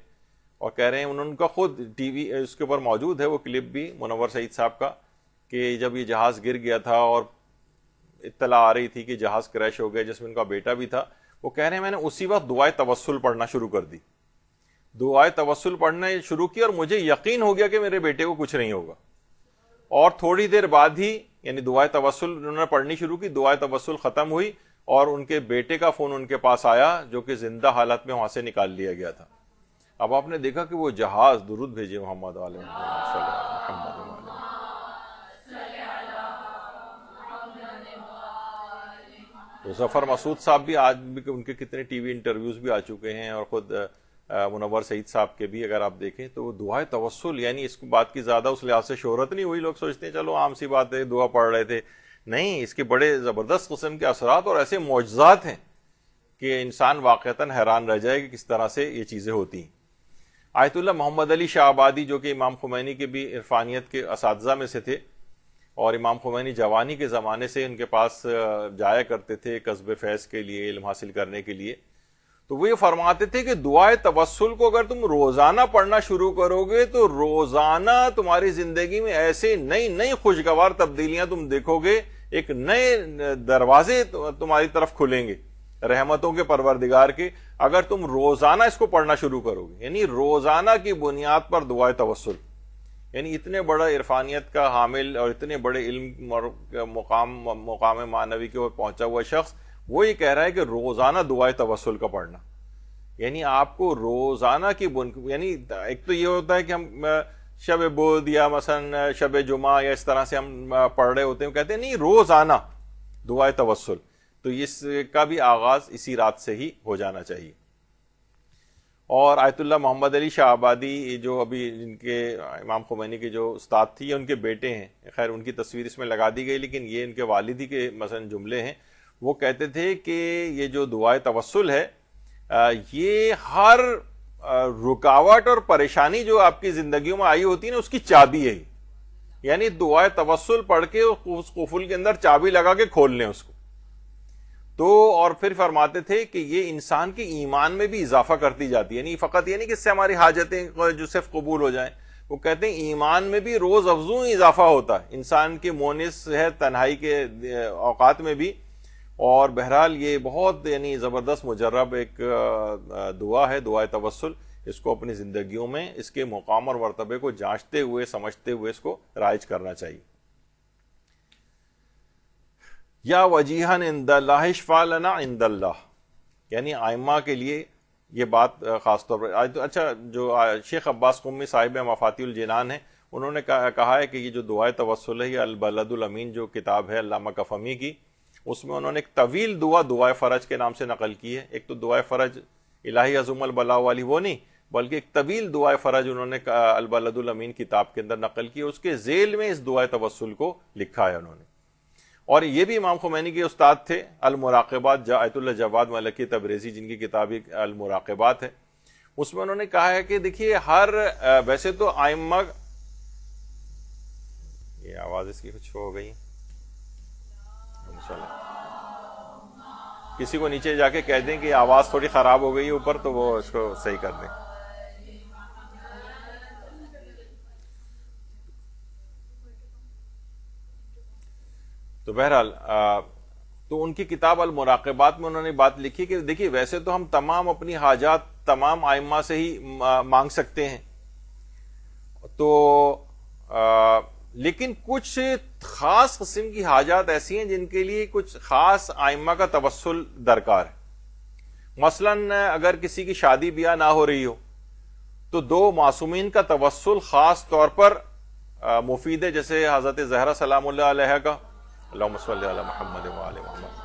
और कह रहे हैं उन्होंने उनका खुद टीवी उसके ऊपर मौजूद है वो क्लिप भी मुनवर सईद साहब का कि जब ये जहाज़ गिर गया था और इतला आ रही थी कि जहाज़ क्रैश हो गया जिसमें उनका बेटा भी था वो कह रहे हैं मैंने उसी वक्त दुआए तवस्ल पढ़ना शुरू कर दी दुआए तवस्ल पढ़ना शुरू की और मुझे यकीन हो गया कि मेरे बेटे को कुछ नहीं होगा और थोड़ी देर बाद ही यानी दुआए तवसल उन्होंने पढ़नी शुरू की दुआए तवसल खत्म हुई और उनके बेटे का फोन उनके पास आया जो कि जिंदा हालत में वहां से निकाल लिया गया था अब आपने देखा कि वो जहाज दुरुद भेजे मोहम्मद वाले मोहम्मद मुजफ्फर मसूद साहब भी आज भी उनके कितने टीवी इंटरव्यूज भी आ चुके हैं और खुद मुनवर सईद साहब के भी अगर आप देखें तो दुआ तवसल यानी इस बात की ज्यादा उस लिहाज से शोहरत नहीं हुई लोग सोचते हैं चलो आम सी बात है दुआ पढ़ रहे थे नहीं इसके बड़े ज़बरदस्त कस्म के असरा और ऐसे मुआजात हैं कि इंसान वाक़ता हैरान रह जाए कि किस तरह से ये चीज़ें होती हैं आयतुल्ला मोहम्मद अली शाह आबादी जो कि इमाम खुमैनी के भी इरफानियत के इस में से थे और इमाम खुमैनी जवानी के ज़माने से उनके पास जाया करते थे कस्ब फैज़ के लिए इल्म हासिल करने के लिए तो वो ये फरमाते थे कि दुआए तवसल को अगर तुम रोज़ाना पढ़ना शुरू करोगे तो रोज़ाना तुम्हारी ज़िंदगी में ऐसे नई नई खुशगवार तब्दीलियां तुम देखोगे एक नए दरवाजे तुम्हारी तरफ खुलेंगे रहमतों के परवरदिगार के अगर तुम रोज़ाना इसको पढ़ना शुरू करोगे यानी रोज़ाना की बुनियाद पर दुआए तवसल यानी इतने बड़ा इरफानियत का हामिल और इतने बड़े इल्म और मुकाम मुकाम मानवी के ऊपर पहुंचा हुआ शख्स वो ये कह रहा है कि रोज़ाना दुआ तवसल का पढ़ना यानी आपको रोज़ाना की बुन यानी एक तो ये होता है कि हम शब बुध या मसन शब जुमा या इस तरह से हम पढ़ रहे होते हैं कहते हैं नहीं रोज़ाना दुआ तवसल तो इसका भी आगाज़ इसी रात से ही हो जाना चाहिए और आयतुल्ला मोहम्मद अली शाह आबादी जो अभी जिनके इमाम खुमैनी के जो उस्ताद थी उनके बेटे हैं खैर उनकी तस्वीर इसमें लगा दी गई लेकिन ये इनके वालिदी के मसलन जुमले हैं वो कहते थे कि ये जो दुआ तवसल है ये हर रुकावट और परेशानी जो आपकी ज़िंदगी में आई होती है ना उसकी चाबी है यानी दुआ तवसल पढ़ के उस कफुल के अंदर चाबी लगा के खोल लें उसको तो और फिर फरमाते थे कि ये इंसान के ईमान में भी इजाफा करती जाती है यानी फ़कत ये नहीं कि इससे हमारी हाजतें जो सिर्फ कबूल हो जाए वो कहते हैं ईमान में भी रोज़ अफजू इजाफा होता है इंसान के मोनिस है तन्हाई के अवकात में भी और बहरहाल ये बहुत यानी ज़बरदस्त मुजरब एक दुआ है दुआ तवसल इसको अपनी ज़िंदगियों में इसके मुकाम और मरतबे को जांचते हुए समझते हुए इसको राइज करना चाहिए या वजीहन इंदल्लाश फालना इंदल्ला यानी आयमा के लिए ये बात खासतौर पर आज तो अच्छा जो शेख अब्बास कुमी साहिब मफातील जिनान है उन्होंने कहा है कि ये जो दुआ तवसल है अलबलदुल अमीन जो किताब है अल्लामा कफमी की उसमें उन्होंने एक तवील दुआ दुआ फ़रज के नाम से नकल की है एक तो दुआ फ़रज इलाही अजूमल वाली वो नहीं बल्कि एक तवील दुआ फ़रज उन्होंने अलबलदुलमीन किताब के अंदर नकल की उसके जेल में इस दुआ तवसल को लिखा है उन्होंने और ये भी इमाम खुमैनी के उस्ताद थे अलमराकबात जायतुल्ला जवाद मलक तबरेजी जिनकी किताब अलमराकबात है उसमें उन्होंने कहा है कि देखिए हर वैसे तो आयमग ये आवाज इसकी कुछ हो गई किसी को नीचे जाके कह दें कि आवाज थोड़ी खराब हो गई ऊपर तो वो इसको सही कर दें तो बहरहाल तो उनकी किताब अल मुराकबात में उन्होंने बात लिखी कि देखिए वैसे तो हम तमाम अपनी हाजात तमाम आयमा से ही मांग सकते हैं तो आ, लेकिन कुछ खास किस्म की हाजात ऐसी हैं जिनके लिए कुछ खास आयमा का तवसल दरकार है मसलन अगर किसी की शादी ब्याह ना हो रही हो तो दो मासूमिन का तवसल खास तौर पर आ, मुफीद है जैसे हजरत जहरा सलाम का अल्लाह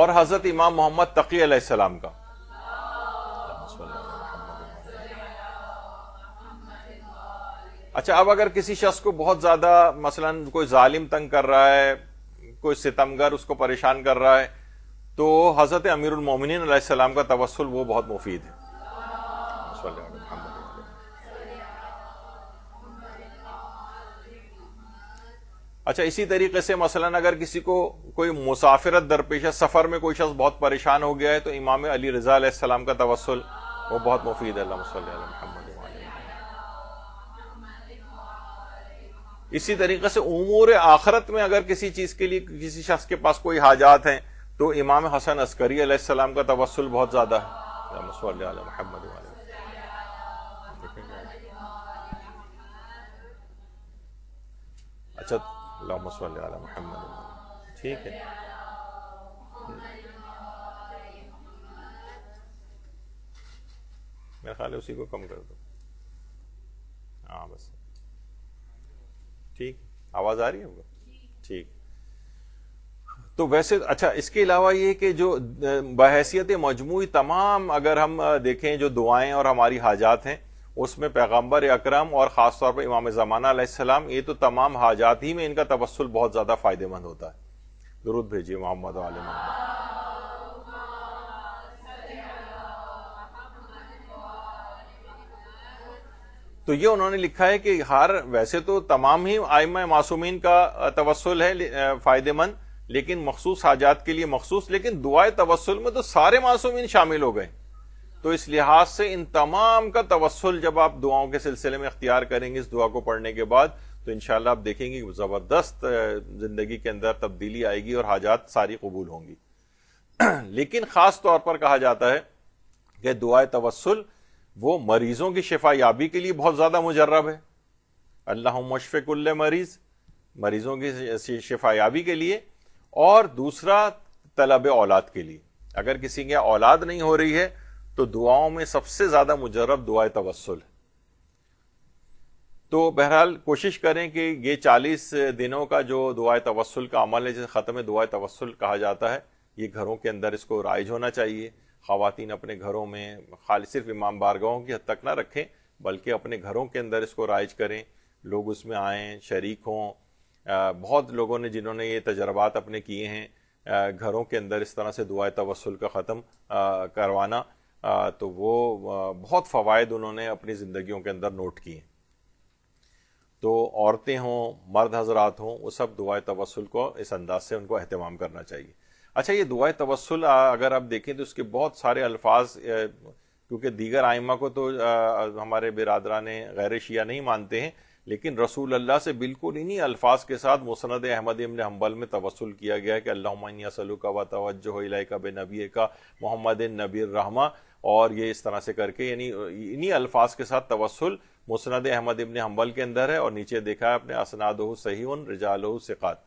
और हजरत इमाम मोहम्मद तकी का अच्छा अब अगर किसी शख्स को बहुत ज्यादा मसलन कोई जालिम तंग कर रहा है कोई सितमगर उसको परेशान कर रहा है तो हजरत अमीर उलमोमिन का तवसल वो बहुत मुफीद है अच्छा इसी तरीके से मसलन अगर किसी को कोई मुसाफिरत दरपेश है सफर में कोई शख्स बहुत परेशान हो गया है तो इमाम अली रजा का तवसल वो बहुत मुफीद है इसी तरीके से उमूर आखरत में अगर किसी चीज के लिए किसी शख्स के पास कोई हाजात हैं तो इमाम हसन अस्करी सलाम का तवसल बहुत ज्यादा है अच्छा अल्लाह मोहम्मद ठीक है मेरा ख्याल है उसी को कम कर दो हाँ बस ठीक आवाज़ आ रही है ठीक तो वैसे अच्छा इसके अलावा ये कि जो बहसीत मजमू तमाम अगर हम देखें जो दुआएं और हमारी हाजात हैं उसमें पैगम्बर अक्रम और ख़ास तौर पर इमाम जमाना ये तो तमाम हाजात ही में इनका तबसल बहुत ज़्यादा फ़ायदेमंद होता है दुरुद भेजिए मोहम्मद तो ये उन्होंने लिखा है कि हर वैसे तो तमाम ही आयम मासूमिन का तवसल है फ़ायदेमंद लेकिन मखसूस हाजात के लिए मखसूस लेकिन दुआ तवसल में तो सारे मासूमिन शामिल हो गए तो इस लिहाज से इन तमाम का तवसल जब आप दुआओं के सिलसिले में अख्तियार करेंगे इस दुआ को पढ़ने के बाद तो इनशाला आप देखेंगे ज़बरदस्त ज़िंदगी के अंदर तब्दीली आएगी और हाजात सारी कबूल होंगी लेकिन ख़ास तौर पर कहा जाता है कि दुआ तवसल वो मरीज़ों की शिफायाबी के लिए बहुत ज़्यादा मुजरब है अल्लाह मशफिकल मरीज़ मरीज़ों की शिफायाबी के लिए और दूसरा तलब औलाद के लिए अगर किसी के औलाद नहीं हो रही है तो दुआओं में सबसे ज्यादा मुजरब दुआ तवसल है तो बहरहाल कोशिश करें कि ये चालीस दिनों का जो दुआ तवसल का अमल है जिसे ख़त्म दुआ तवसल कहा जाता है ये घरों के अंदर इसको राइज होना चाहिए खातन अपने घरों में खाली सिर्फ इमाम बारगाहों की हद तक ना रखें बल्कि अपने घरों के अंदर इसको राइज करें लोग उसमें आएँ शरीक हों बहुत लोगों ने जिन्होंने ये तजर्बात अपने किए हैं घरों के अंदर इस तरह से दुआ तवसल का ख़त्म करवाना तो वो बहुत फवायद उन्होंने अपनी ज़िंदगियों के अंदर नोट किए तो औरतें हों मर्द हजरात हों वो सब दुआ तवसल को इस अंदाज से उनको अहतमाम करना चाहिए अच्छा ये दुआ तवसल अगर आप देखें तो उसके बहुत सारे अल्फाज क्योंकि दीगर आइमा को तो आ, हमारे ने गैर शिया नहीं मानते हैं लेकिन रसूल अल्लाह से बिल्कुल इन्हीं अल्फाज के साथ मुसनद अहमद इमन हम्बल में तवसल किया गया कि अल्लाह सलू का व तवजह का बे नबी का मोहम्मद नबी रहमा और ये इस तरह से करके यानी इन्हीं अल्फाज के साथ तवसल मुसनद अहमद इबन हम्बल के अंदर है और नीचे देखा है अपने असनाद सही उन रिजाल सिकात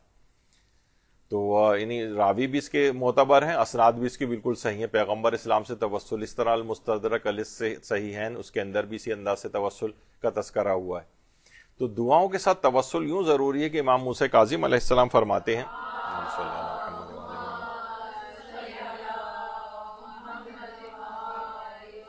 तो यानी रावी भी इसके मोतबर हैं असनाद भी इसके बिल्कुल सही हैं पैगंबर इस्लाम से तवसल इस तरह मुस्तरक अलिस से सही हैं उसके अंदर भी इसी अंदाज से तवसल का तस्करा हुआ है तो दुआओं के साथ तवसल यूं ज़रूरी है कि इमाम मूस काजिम फरमाते हैं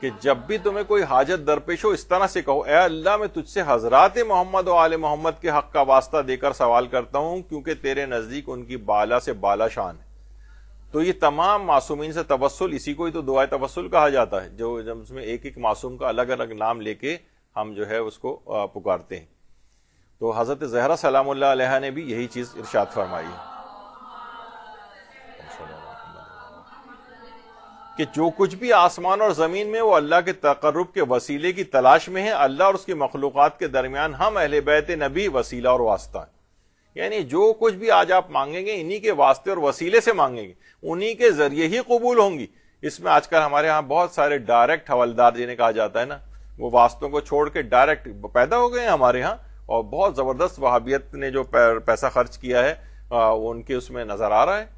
कि जब भी तुम्हें कोई हाजत दरपेश हो इस तरह से कहो ए अल्लाह मैं तुझसे हजरत मोहम्मद और आल मोहम्मद के हक का वास्ता देकर सवाल करता हूं क्योंकि तेरे नजदीक उनकी बाला से बाला शान है तो ये तमाम मासूमिन से तवसल इसी को ही तो दुआ तवसल कहा जाता है जो जब उसमें एक एक मासूम का अलग अलग नाम लेके हम जो है उसको पुकारते हैं तो हज़रत जहरा सलाम ने भी यही चीज़ इर्शाद फरमाई है कि जो कुछ भी आसमान और जमीन में वो अल्लाह के तकर्रब के वसीले की तलाश में है अल्लाह और उसकी मखलूक के दरमियान हम अहल बैत नबी वसीला और वास्ता है यानी जो कुछ भी आज आप मांगेंगे इन्हीं के वास्ते और वसीले से मांगेंगे उन्हीं के जरिए ही कबूल होंगी इसमें आजकल हमारे यहाँ बहुत सारे डायरेक्ट हवलदार जिन्हें कहा जाता है ना वो वास्तों को छोड़ के डायरेक्ट पैदा हो गए हैं हमारे यहाँ और बहुत ज़बरदस्त वहाबियत ने जो पैसा खर्च किया है वो उनके उसमें नज़र आ रहा है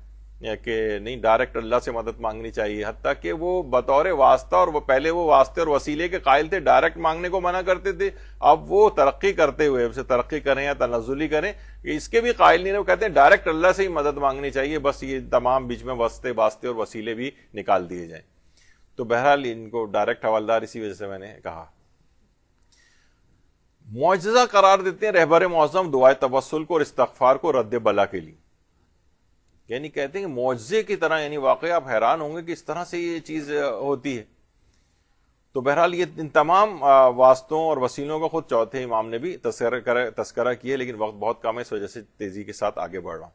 कि नहीं डायरेक्ट अल्लाह से मदद मांगनी चाहिए हत्या कि वो बतौर वास्ता और वो पहले वो वास्ते और वसीले के कायल थे डायरेक्ट मांगने को मना करते थे अब वो तरक्की करते हुए उसे तरक्की करें या तनजुली करें इसके भी कायल नहीं रहे वो कहते हैं डायरेक्ट अल्लाह से ही मदद मांगनी चाहिए बस ये तमाम बीच में वस्ते वास्ते और वसीले भी निकाल दिए जाएं तो बहरहाल इनको डायरेक्ट हवालदार इसी वजह से मैंने कहा मुआजा करार देते हैं रहबर मौजम दुआ तबसल को और इस्तफार को रद्द बला के लिए यानी कहते हैं मुआवजे की तरह यानी वाकई आप हैरान होंगे कि इस तरह से ये चीज होती है तो बहरहाल ये इन तमाम वास्तों और वसीलों का खुद चौथे इमाम ने भी तस्करा तस्करा किया लेकिन वक्त बहुत कम है इस वजह से तेजी के साथ आगे बढ़ रहा हूं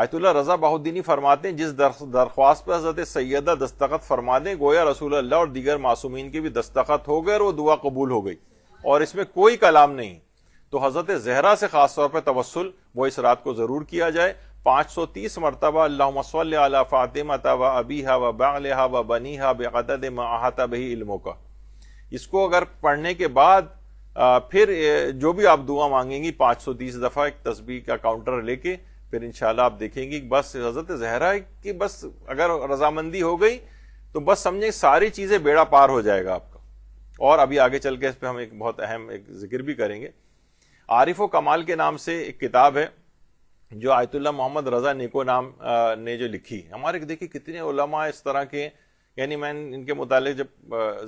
आयतुल्ला रजा बहुद्दीनी फरमाते हैं जिस दर, दरख्वास्त पर हजरत सैदा दस्तखत फरमा दें गोया रसूल अल्लाह और दीगर मासूमीन के भी दस्तखत हो गए और वो दुआ कबूल हो गई और इसमें कोई कलाम नहीं तो हजरत जहरा से खास तौर पर तवसल वो इस रात को जरूर किया जाए पाँच सौ तीस मरतबा अल्लाह फ़ातिमा व अबीहा व बालहा व बनीहा बेदद महाता बही इल्मों का इसको अगर पढ़ने के बाद फिर जो भी आप दुआ मांगेंगी पाँच सौ तीस दफ़ा एक तस्वीर का काउंटर लेके फिर इंशाल्लाह आप देखेंगे बस हजरत जहरा है कि बस अगर रजामंदी हो गई तो बस समझे सारी चीज़ें बेड़ा पार हो जाएगा आपका और अभी आगे चल के इस पर हम एक बहुत अहम एक जिक्र भी करेंगे आरिफ व कमाल के नाम से एक किताब है जो आयतुल्ला मोहम्मद रजा नेको नाम ने जो लिखी हमारे देखिए कितने उलमा इस तरह के यानी मैं इनके मुतालिक जब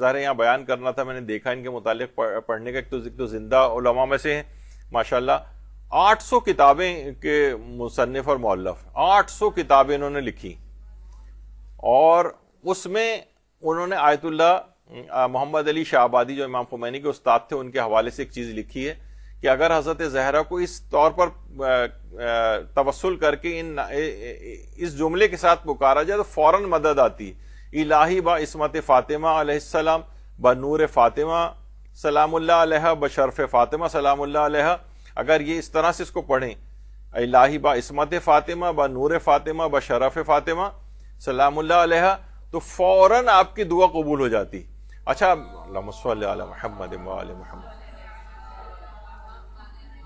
ज़ाहिर यहाँ बयान करना था मैंने देखा इनके मुतालिक पढ़ने का एक तो, तो जिंदा उलमा में से हैं आठ सौ किताबें के मुसनफ़ और मौलफ सौ किताबें इन्होंने लिखी और उसमें उन्होंने आयतुल्ला मोहम्मद अली शाह आबादी जो इमाम खुमैनी के उस्ताद थे उनके हवाले से एक चीज़ लिखी है कि अगर हजरत जहरा को इस तौर पर तवसल करके इन इस जुमले के साथ पुकारा जाए तो फौरन मदद आती इलाही बा इसमत फातिमा अलैहिस्सलाम ब नूर फातिमा सलामुल्लाह बशरफ फातिमा सलामुल्लाह अगर ये इस तरह से इसको पढ़ें इलाही बा इसमत फातिमा ब नूर फातिमा ब शरफ फातिमा सलामुल्लाह तो फौरन आपकी दुआ कबूल हो जाती अच्छा महमद महमद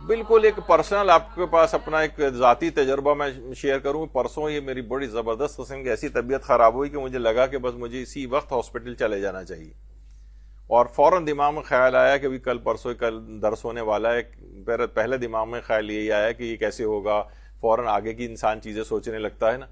बिल्कुल एक पर्सनल आपके पास अपना एक ज़ाती तजर्बा मैं शेयर करूँ परसों ये मेरी बड़ी ज़बरदस्त किस्म की ऐसी तबीयत ख़राब हुई कि मुझे लगा कि बस मुझे इसी वक्त हॉस्पिटल चले जाना चाहिए और फ़ौर दिमाग में ख्याल आया कि भी कल परसों कल दर्स होने वाला है पहले दिमाग में ख्याल यही आया कि ये कैसे होगा फौरन आगे की इंसान चीज़ें सोचने लगता है ना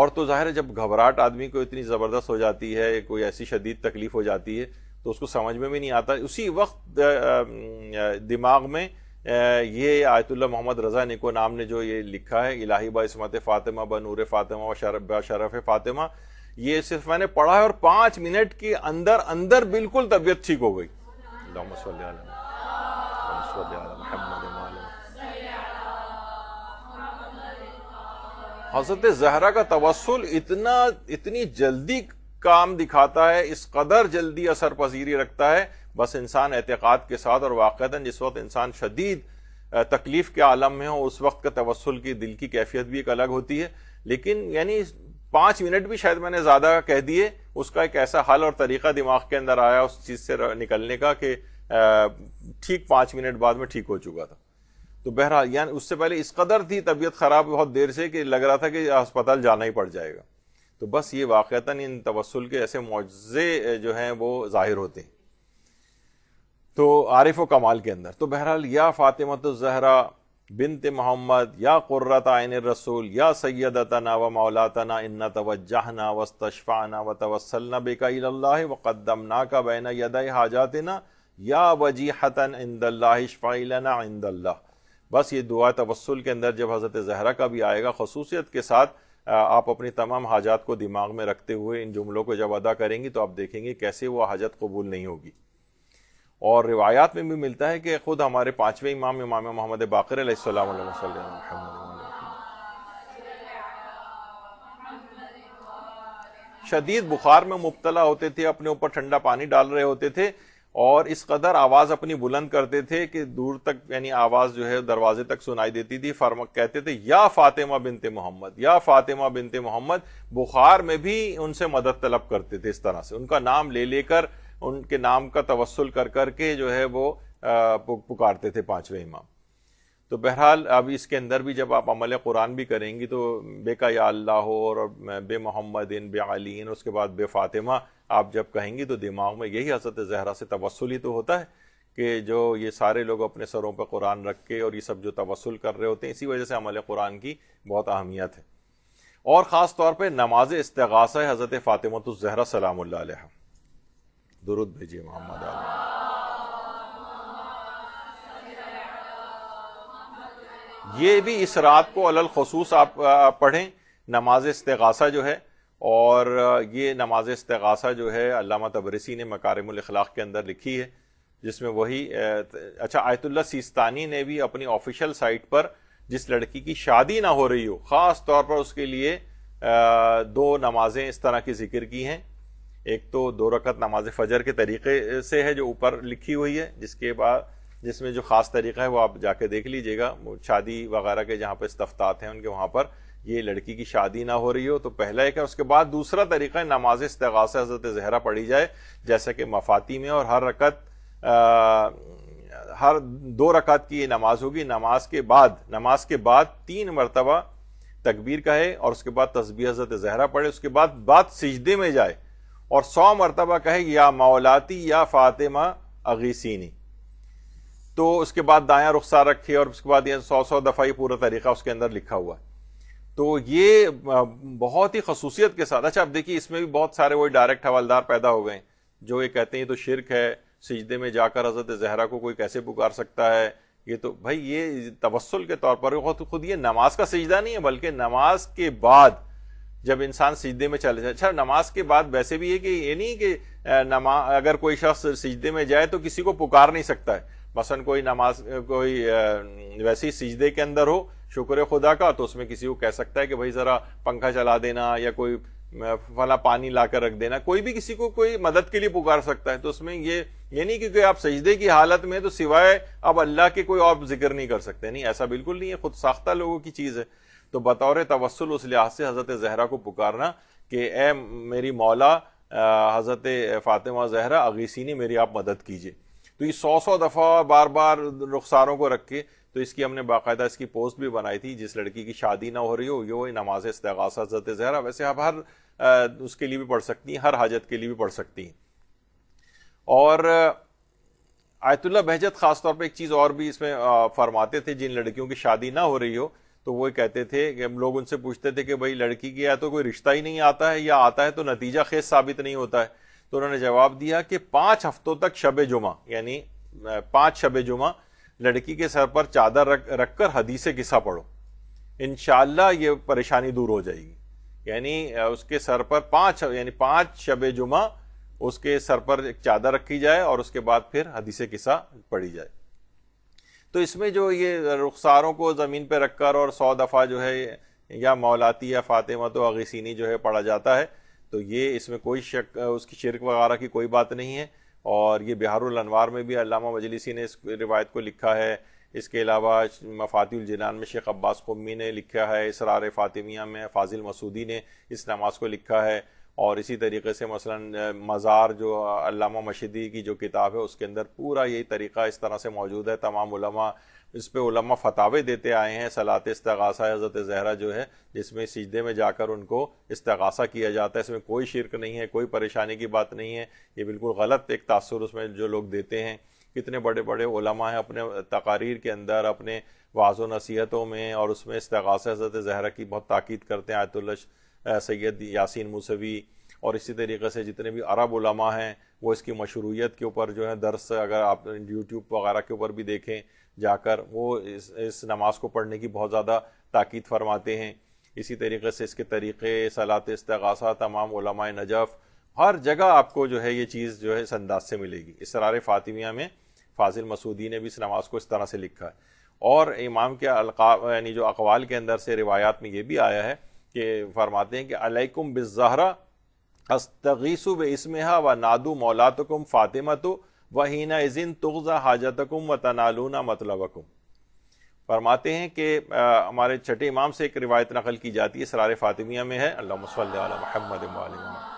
और तो ज़ाहिर है जब घबराहट आदमी को इतनी ज़बरदस्त हो जाती है कोई ऐसी शदीद तकलीफ़ हो जाती है तो उसको समझ में भी नहीं आता उसी वक्त दिमाग में ये आयतुल्ला मोहम्मद रज़ा निको नाम ने जो ये लिखा है इलाही बसमत फ़ातिमा ब नूर फ़ातिमा व शरफ शरफ फ़ातिमा ये सिर्फ मैंने पढ़ा है और पाँच मिनट के अंदर अंदर बिल्कुल तबीयत ठीक हो गई हजरत जहरा का तवसल इतना इतनी जल्दी काम दिखाता है इस कदर जल्दी असर पसीरी रखता है बस इंसान एतक़ाद के साथ और वाक़ता जिस वक्त इंसान शदीद तकलीफ़ के आलम में हो उस वक्त का तवसल की दिल की कैफियत भी एक अलग होती है लेकिन यानी पाँच मिनट भी शायद मैंने ज़्यादा कह दिए उसका एक ऐसा हल और तरीका दिमाग के अंदर आया उस चीज़ से निकलने का कि ठीक पाँच मिनट बाद में ठीक हो चुका था तो बहरहाल यानी उससे पहले इस कदर थी तबीयत ख़राब बहुत देर से कि लग रहा था कि अस्पताल जाना ही पड़ जाएगा तो बस ये वाक़ता इन तवसल के ऐसे मुआवजे जो हैं वो ज़ाहिर होते हैं तो आरिफ कमाल के अंदर तो बहरहाल या फातिमत जहरा बिनत मोहम्मद या क़ुर्रत आन रसूल या सैदतना व मौलातना इन्ना तवजहना वस्तफ़ाना व तवसलना बेकल्ला ना का बैना यद हाजातना या वजीहतन इंदल्लाशफ़ाना इंदल्ला बस ये दुआ तवसल के अंदर जब हज़रत जहरा का भी आएगा खसूसियत के साथ आप अपनी तमाम हाजात को दिमाग में रखते हुए इन जुमलों को जब अदा करेंगी तो आप देखेंगे कैसे वह हाजत कबूल नहीं होगी और रिवायात में भी मिलता है कि खुद हमारे पांचवें इमाम इमाम मोहम्मद बाकर शदीद बुखार में मुबतला होते थे अपने ऊपर ठंडा पानी डाल रहे होते थे और इस कदर आवाज अपनी बुलंद करते थे कि दूर तक यानी आवाज जो है दरवाजे तक सुनाई देती थी फर्म कहते थे या फातिमा बिनते मोहम्मद या फातिमा बिनते मोहम्मद बुखार में भी उनसे मदद तलब करते थे इस तरह से उनका नाम ले लेकर उनके नाम का तवसल कर करके जो है वो पुकारते थे पाँचवें इमाम तो बहरहाल अब इसके अंदर भी जब आप अमल कुरान भी करेंगी तो बेका या अल्लाह और बे मोहम्मद इन बे आलिन उसके बाद बे फातिमा आप जब कहेंगी तो दिमाग में यही हजरत जहरा से तवसल ही तो होता है कि जो ये सारे लोग अपने सरों पर कुरान रख के और ये सब जो तवसल कर रहे होते हैं इसी वजह से अमल कुरान की बहुत अहमियत है और ख़ास तौर पर नमाज इसतगासा हज़रत फ़ातिमत जहरा सलाम दुरुद भेजिए मोहम्मद ये भी इस रात को अलल खसूस आप पढ़ें नमाज इस्तेगासा जो है और ये नमाज इस्तेगासा जो है अलामा तबरसी ने मकारमखलाक के अंदर लिखी है जिसमें वही अच्छा आयतुल्ला सिस्तानी ने भी अपनी ऑफिशियल साइट पर जिस लड़की की शादी ना हो रही हो ख़ास तौर पर उसके लिए दो नमाजें इस तरह की जिक्र की हैं एक तो दो रकत नमाज फजर के तरीके से है जो ऊपर लिखी हुई है जिसके बाद जिसमें जो ख़ास तरीका है वो आप जाके देख लीजिएगा शादी वगैरह के जहाँ पर इस्तफ़ात हैं उनके वहाँ पर ये लड़की की शादी ना हो रही हो तो पहला एक है उसके बाद दूसरा तरीका है नमाज इस्तगास हज़रत जहरा पढ़ी जाए जैसा कि मफाती में और हर रकत हर दो रकत की ये नमाज होगी नमाज के बाद नमाज के बाद तीन मरतबा तकबीर कहे और उसके बाद तस्बी हज़रत जहरा पढ़े उसके बाद बात सिजदे में जाए और सौ मरतबा कहे या मौलाती या फातिमा अगीसीनी तो उसके बाद दाया रुखसा रखे और उसके बाद यह सौ सौ दफ़ा ही पूरा तरीका उसके अंदर लिखा हुआ तो ये बहुत ही खसूसियत के साथ अच्छा आप देखिए इसमें भी बहुत सारे वही डायरेक्ट हवालदार पैदा हो गए जो ये कहते हैं तो शिरक है सिजदे में जाकर हजरत जहरा को कोई कैसे पुकार सकता है ये तो भाई ये तवसल के तौर पर खुद खुद ये नमाज का सजदा नहीं है बल्कि नमाज के बाद जब इंसान सीधे में चले जाए अच्छा नमाज के बाद वैसे भी है कि ये नहीं कि नमा अगर कोई शख्स सीधे में जाए तो किसी को पुकार नहीं सकता है मसन कोई नमाज कोई वैसे ही सीजदे के अंदर हो शुक्र खुदा का तो उसमें किसी को कह सकता है कि भाई ज़रा पंखा चला देना या कोई फला पानी ला कर रख देना कोई भी किसी को कोई मदद के लिए पुकार सकता है तो उसमें ये ये नहीं क्योंकि आप सजदे की हालत में तो सिवाय अब अल्लाह के कोई और जिक्र नहीं कर सकते नहीं ऐसा बिल्कुल नहीं है खुद साख्ता लोगों की चीज़ है तो बतौर तवसल उस लिहाज से हज़रत जहरा को पुकारना कि ए मेरी मौला हज़रत फ़ातिमा जहरा अगीसी ने मेरी आप मदद कीजिए तो ये सौ सौ दफ़ा बार बार रुखसारों को रख के तो इसकी हमने बाकायदा इसकी पोस्ट भी बनाई थी जिस लड़की की शादी ना हो रही हो ये नमाज इस्तेगासा हजरत जहरा वैसे आप हर आ, उसके लिए भी पढ़ सकती हैं हर हाजत के लिए भी पढ़ सकती हैं और आयतुल्ला बहजत ख़ासतौर पर एक चीज़ और भी इसमें फरमाते थे जिन लड़कियों की शादी ना हो रही हो तो वो कहते थे कि हम लोग उनसे पूछते थे कि भाई लड़की की या तो कोई रिश्ता ही नहीं आता है या आता है तो नतीजा खेस साबित नहीं होता है तो उन्होंने जवाब दिया कि पांच हफ्तों तक शब जुमा यानी पांच शब जुमा लड़की के सर पर चादर रख रखकर हदीसे किस्सा पढ़ो इन ये परेशानी दूर हो जाएगी यानी उसके सर पर पांच यानी पांच शब जुमा उसके सर पर एक चादर रखी जाए और उसके बाद फिर हदीसे किस्सा पढ़ी जाए तो इसमें जो ये रुखसारों को ज़मीन पर रखकर और सौ दफ़ा जो है या मौलाती या फातिमा तो अगीसिनी जो है पढ़ा जाता है तो ये इसमें कोई शक उसकी शिरक वगैरह की कोई बात नहीं है और ये बिहार में भी अलामा मजलिसी ने इस रिवायत को लिखा है इसके अलावा मफातिलजनान में शेख अब्बास कुम्मी ने लिखा है इसरार फ़ातिमिया में फाजिल मसूदी ने इस नमाज को लिखा है और इसी तरीके से मसला मज़ार जो अल्लामा मशीदी की जो किताब है उसके अंदर पूरा यही तरीका इस तरह से मौजूद है तमाम उलमा इस पर उलमा फतावे देते आए हैं सलात इस्तगासा हज़रत जहरा जो है जिसमें सजदे में जाकर उनको इस्तगासा किया जाता है इसमें कोई शिरक नहीं है कोई परेशानी की बात नहीं है ये बिल्कुल गलत एक तासर उसमें जो लोग देते हैं कितने बड़े बड़े उलमा हैं अपने तकारीर के अंदर अपने वाज़ो नसीहतों में और उसमें इस्तगासा हज़रत जहरा की बहुत ताक़ीद करते हैं आयतुल्ला सैयद यासीन मूसवी और इसी तरीके से जितने भी अरब उलमा हैं वो इसकी मशरूयत के ऊपर जो है दर्स अगर आप यूट्यूब वगैरह के ऊपर भी देखें जाकर वो इस, इस नमाज को पढ़ने की बहुत ज़्यादा ताकीद फरमाते हैं इसी तरीके से इसके तरीक़े सलात इसतगासा तमाम उलमा नजफ़ हर जगह आपको जो है ये चीज़ जो है इस अंदाज से मिलेगी इसरार फ़ातिमिया में फाजिल मसूदी ने भी इस नमाज को इस तरह से लिखा है और इमाम के अलका यानी जो अकवाल के अंदर से रिवायात में ये भी आया है के फरमाते हैं कि अलैकुम बिजहरा अस्तगीसु ब इसमहा व नादू मौलातकुम फातिमा तो वहीना इजिन तुगज़ा हाजतकुम व तनालूना मतलबकुम फरमाते हैं कि हमारे छठे इमाम से एक रिवायत नकल की जाती है सरार फातिमिया में है अल्लाह महमद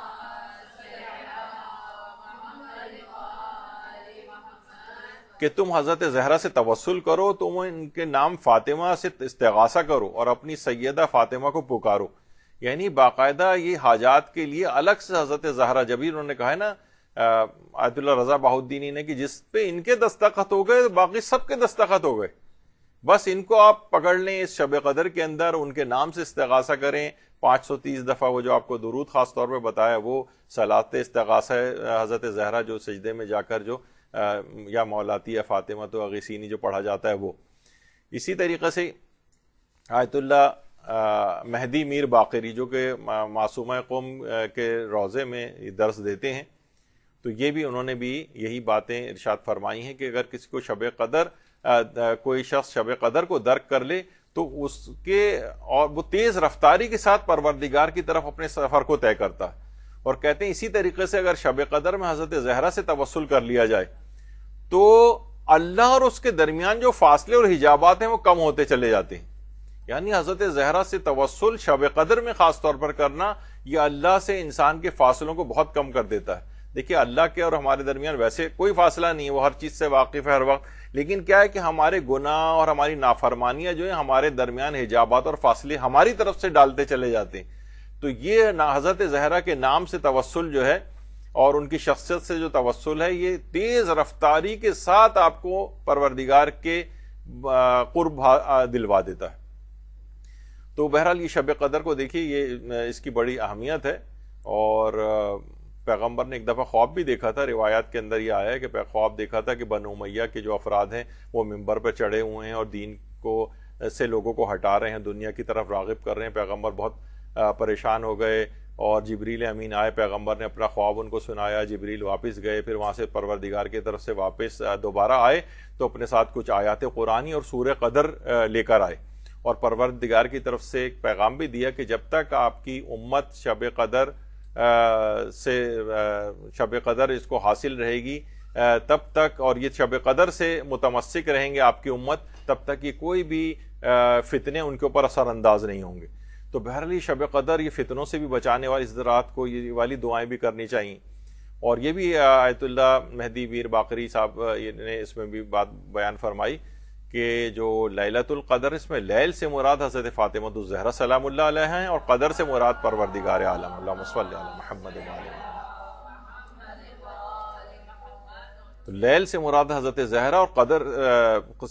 कि तुम हजरत जहरा से तवसल करो तुम इनके नाम फातिमा से इस्तगासा करो और अपनी सैदा फातिमा को पुकारो यानी बाकायदा ये हाजात के लिए अलग से हजरत जहरा जब ही उन्होंने कहा है ना आयतुल्ला रजा बाहुद्दीनी ने कि जिस पे इनके दस्तखत हो गए बाकी सबके दस्तखत हो गए बस इनको आप पकड़ लें इस शब कदर के अंदर उनके नाम से इस्तगासा करें सौ तीस दफ़ा वो जो आपको दरूद खास तौर पे बताया वो सलात इस्तगासा हज़रत जहरा जो सजदे में जाकर जो या मौलाती या फातिमा तो अगीसिनी जो पढ़ा जाता है वो इसी तरीक़े से आयतुल्ला महदी मीर बाकरी जो कि मासूमा कौम के रोज़े में दर्स देते हैं तो ये भी उन्होंने भी यही बातें इर्शाद फरमाई हैं कि अगर किसी को शब कदर कोई शख्स शब कदर को दर्क कर ले तो उसके और वो तेज़ रफ्तारी के साथ परवरदिगार की तरफ अपने सफ़र को तय करता है और कहते हैं इसी तरीके से अगर शब कदर में हजरत जहरा से तवसल कर लिया जाए तो अल्लाह और उसके दरमियान जो फासले और हिजाबात हैं वो कम होते चले जाते हैं यानी हजरत जहरा से तवसल शब कदर में खास तौर पर करना यह अल्लाह से इंसान के फासलों को बहुत कम कर देता है देखिए अल्लाह के और हमारे दरमियान वैसे कोई फासला नहीं है वो हर चीज़ से वाकिफ है हर वक्त लेकिन क्या है कि हमारे गुनाह और हमारी नाफरमानियाँ जो है हमारे दरमियान हिजाबात और फासले हमारी तरफ से डालते चले जाते हैं तो ये हजरत जहरा के नाम से तवसल जो है और उनकी शख्सियत से जो तवसल है ये तेज रफ्तारी के साथ आपको परवरदिगार के कुर्ब दिलवा देता है तो बहरहाल ये शब कदर को देखिए ये इसकी बड़ी अहमियत है और पैगम्बर ने एक दफ़ा ख्वाब भी देखा था रिवायात के अंदर यह आया है कि ख्वाब देखा था कि बन उमैया के जो अफराद हैं वो मंबर पर चढ़े हुए हैं और दीन को से लोगों को हटा रहे हैं दुनिया की तरफ रागब कर रहे हैं पैगम्बर बहुत परेशान हो गए और जबरील अमीन आए पैगंबर ने अपना ख्वाब उनको सुनाया जबरील वापस गए फिर वहाँ से परवरदिगार की तरफ से वापस दोबारा आए तो अपने साथ कुछ आयात कुरानी और सूर कदर लेकर आए और परवरदिगार की तरफ से एक पैगाम भी दिया कि जब तक आपकी उम्मत शब कदर से शब कदर इसको हासिल रहेगी तब तक और ये शब कदर से मुतमसिक रहेंगे आपकी उम्मत तब तक ये कोई भी फितने उनके ऊपर असरानंदाज नहीं होंगे तो बहरली शब कदर ये फितनों से भी बचाने वाली इस रात को ये वाली दुआएं भी करनी चाहिए और ये भी आयतुल्ला मेहदी वीर बाकरी साहब ने इसमें भी बात बयान फरमाई कि जो लैलतुल कदर इसमें लैल से मुराद हज़रत फ़ातिमा जहरा सलामुल्ला हैं और कदर से मुराद परवरदिगार आलम महमद तो लैल से मुराद हज़रत जहरा और कदर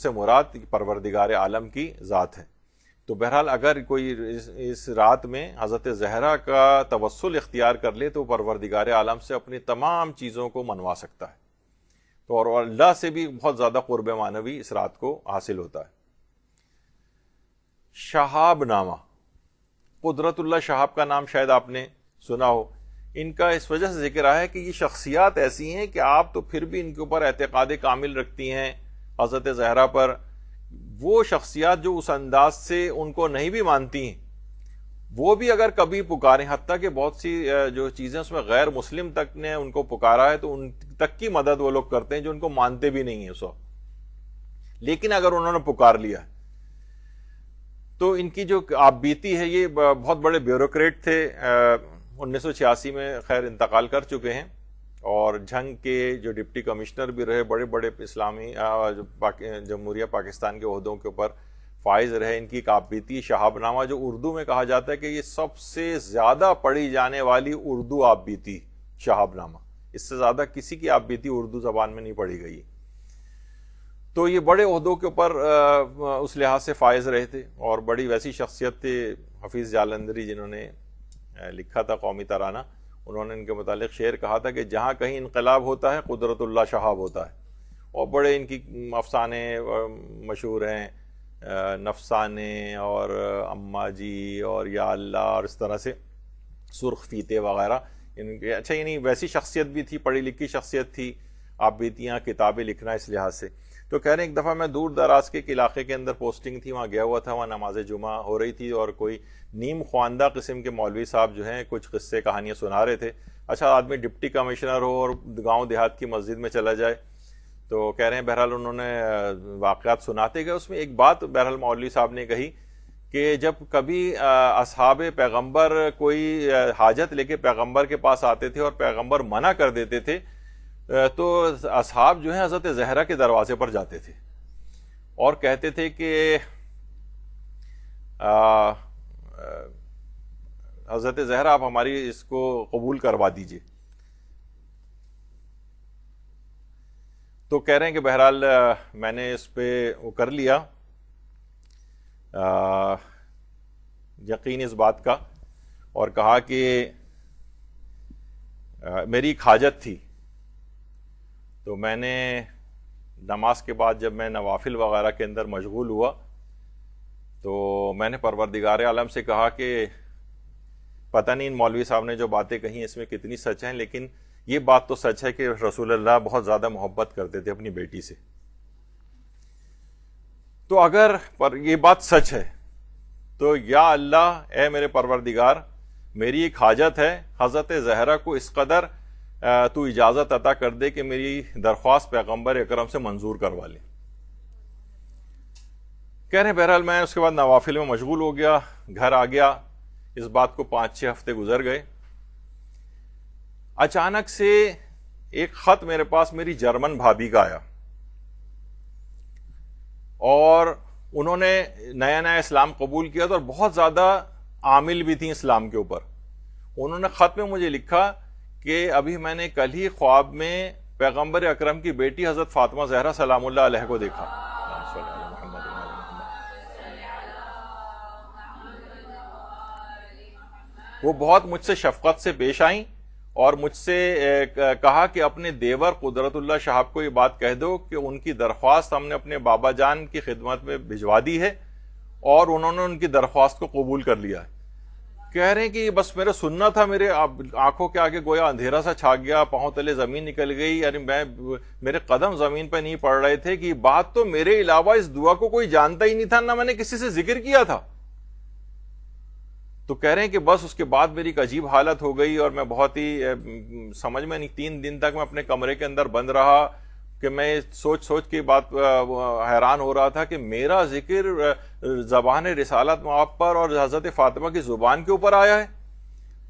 से मुराद परवरदिगार आलम की ज़ात है तो बहरहाल अगर कोई इस, इस रात में हज़रत जहरा का तवसल इख्तियार कर ले तो परवरदिगार आलम से अपनी तमाम चीज़ों को मनवा सकता है तो और अल्लाह से भी बहुत ज़्यादा क़ुरब मानवी इस रात को हासिल होता है शहाब नामा कुदरतुल्ला शहाब का नाम शायद आपने सुना हो इनका इस वजह से जिक्र है कि ये शख्सियात ऐसी हैं कि आप तो फिर भी इनके ऊपर एतक़ाद कामिल रखती हैं हज़रत जहरा पर वो शख्सियात जो उस अंदाज से उनको नहीं भी मानती हैं वो भी अगर कभी पुकारें हती कि बहुत सी जो चीज़ें उसमें गैर मुस्लिम तक ने उनको पुकारा है तो उन तक की मदद वो लोग करते हैं जो उनको मानते भी नहीं है उस वक्त लेकिन अगर उन्होंने पुकार लिया तो इनकी जो आप बीती है ये बहुत बड़े ब्यूरोक्रेट थे उन्नीस में खैर इंतकाल कर चुके हैं और झंग के जो डिप्टी कमिश्नर भी रहे बड़े बड़े इस्लामी जमहूरिया पाकिस्तान के अहदों के ऊपर फाइज रहे इनकी काबीती शहाबनामा जो उर्दू में कहा जाता है कि ये सबसे ज़्यादा पढ़ी जाने वाली उर्दू आबीती शहाबनामा इससे ज़्यादा किसी की आबीती उर्दू ज़बान में नहीं पढ़ी गई तो ये बड़े अहदों के ऊपर उस लिहाज से फायज रहे थे और बड़ी वैसी शख्सियत थे हफीज़ जालंदरी जिन्होंने लिखा था कौमी तराना उन्होंने इनके मतलब शेर कहा था कि जहाँ कहीं इनकलाब होता है कुदरतुल्ला शहाब होता है और बड़े इनकी अफसाने मशहूर हैं नफसाने और अम्मा जी और या अल्लाह और इस तरह से सुर्ख फीते वगैरह इनके अच्छा यानी वैसी शख्सियत भी थी पढ़ी लिखी शख्सियत थी आप बीतियाँ किताबें लिखना इस लिहाज से तो कह रहे हैं एक दफ़ा मैं दूर दराज के इलाके के अंदर पोस्टिंग थी वहाँ गया हुआ था वहाँ नमाज जुमा हो रही थी और कोई नीम ख्वानदा किस्म के मौलवी साहब जो हैं कुछ किस्से कहानियाँ सुना रहे थे अच्छा आदमी डिप्टी कमिश्नर हो और गाँव देहात की मस्जिद में चला जाए तो कह रहे हैं बहरहाल उन्होंने वाक़ात सुनाते गए उसमें एक बात बहरहाल मौलवी साहब ने कही कि जब कभी असहाब पैगम्बर कोई हाजत लेके पैगम्बर के पास आते थे और पैगम्बर मना कर देते थे तो असहाब जो है हज़रत जहरा के दरवाजे पर जाते थे और कहते थे कि हज़रत जहरा आप हमारी इसको कबूल करवा दीजिए तो कह रहे हैं कि बहरहाल मैंने इस पर वो कर लिया आ, यकीन इस बात का और कहा कि आ, मेरी एक हाजत थी तो मैंने नमाज के बाद जब मैं नवाफिल वगैरह के अंदर मशगूल हुआ तो मैंने परवरदिगार आलम से कहा कि पता नहीं इन मौलवी साहब ने जो बातें कही इसमें कितनी सच है लेकिन ये बात तो सच है कि रसूल अल्लाह बहुत ज़्यादा मोहब्बत करते थे अपनी बेटी से तो अगर पर ये बात सच है तो या अल्लाह ए मेरे परवरदिगार मेरी एक हाजत है हज़रत जहरा को इस कदर तो इजाज़त अता कर दे कि मेरी दरख्वास्त पैगम्बर अक्रम से मंजूर करवा लें कह रहे बहरहाल मैं उसके बाद नवाफिल में मशगूल हो गया घर आ गया इस बात को पाँच छः हफ्ते गुजर गए अचानक से एक ख़त मेरे पास मेरी जर्मन भाभी का आया और उन्होंने नया नया इस्लाम कबूल किया था और बहुत ज़्यादा आमिल भी थी इस्लाम के ऊपर उन्होंने ख़त में मुझे लिखा कि अभी मैंने कल ही ख्वाब में पैगम्बर अक्रम की बेटी हज़रत फातिमा जहरा सलामुल्ला को देखा वो बहुत मुझसे शफकत से पेश आई और मुझसे कहा कि अपने देवर कुदरतुल्ला शाहब को ये बात कह दो कि उनकी दरख्वास्त हमने अपने बाबा जान की खिदमत में भिजवा दी है और उन्होंने उनकी दरख्वास्त को कबूल कर लिया है कह रहे हैं कि बस मेरा सुनना था मेरे आंखों के आगे गोया अंधेरा सा छा गया पाँव तले जमीन निकल गई यानी मैं मेरे कदम जमीन पर नहीं पड़ रहे थे कि बात तो मेरे अलावा इस दुआ को कोई जानता ही नहीं था ना मैंने किसी से जिक्र किया था तो कह रहे हैं कि बस उसके बाद मेरी एक अजीब हालत हो गई और मैं बहुत ही समझ में नहीं तीन दिन तक मैं अपने कमरे के अंदर बंद रहा कि मैं सोच सोच के बात हैरान हो रहा था कि मेरा जिक्र जबान रिसालत माप पर और हजरत फातिमा की ज़ुबान के ऊपर आया है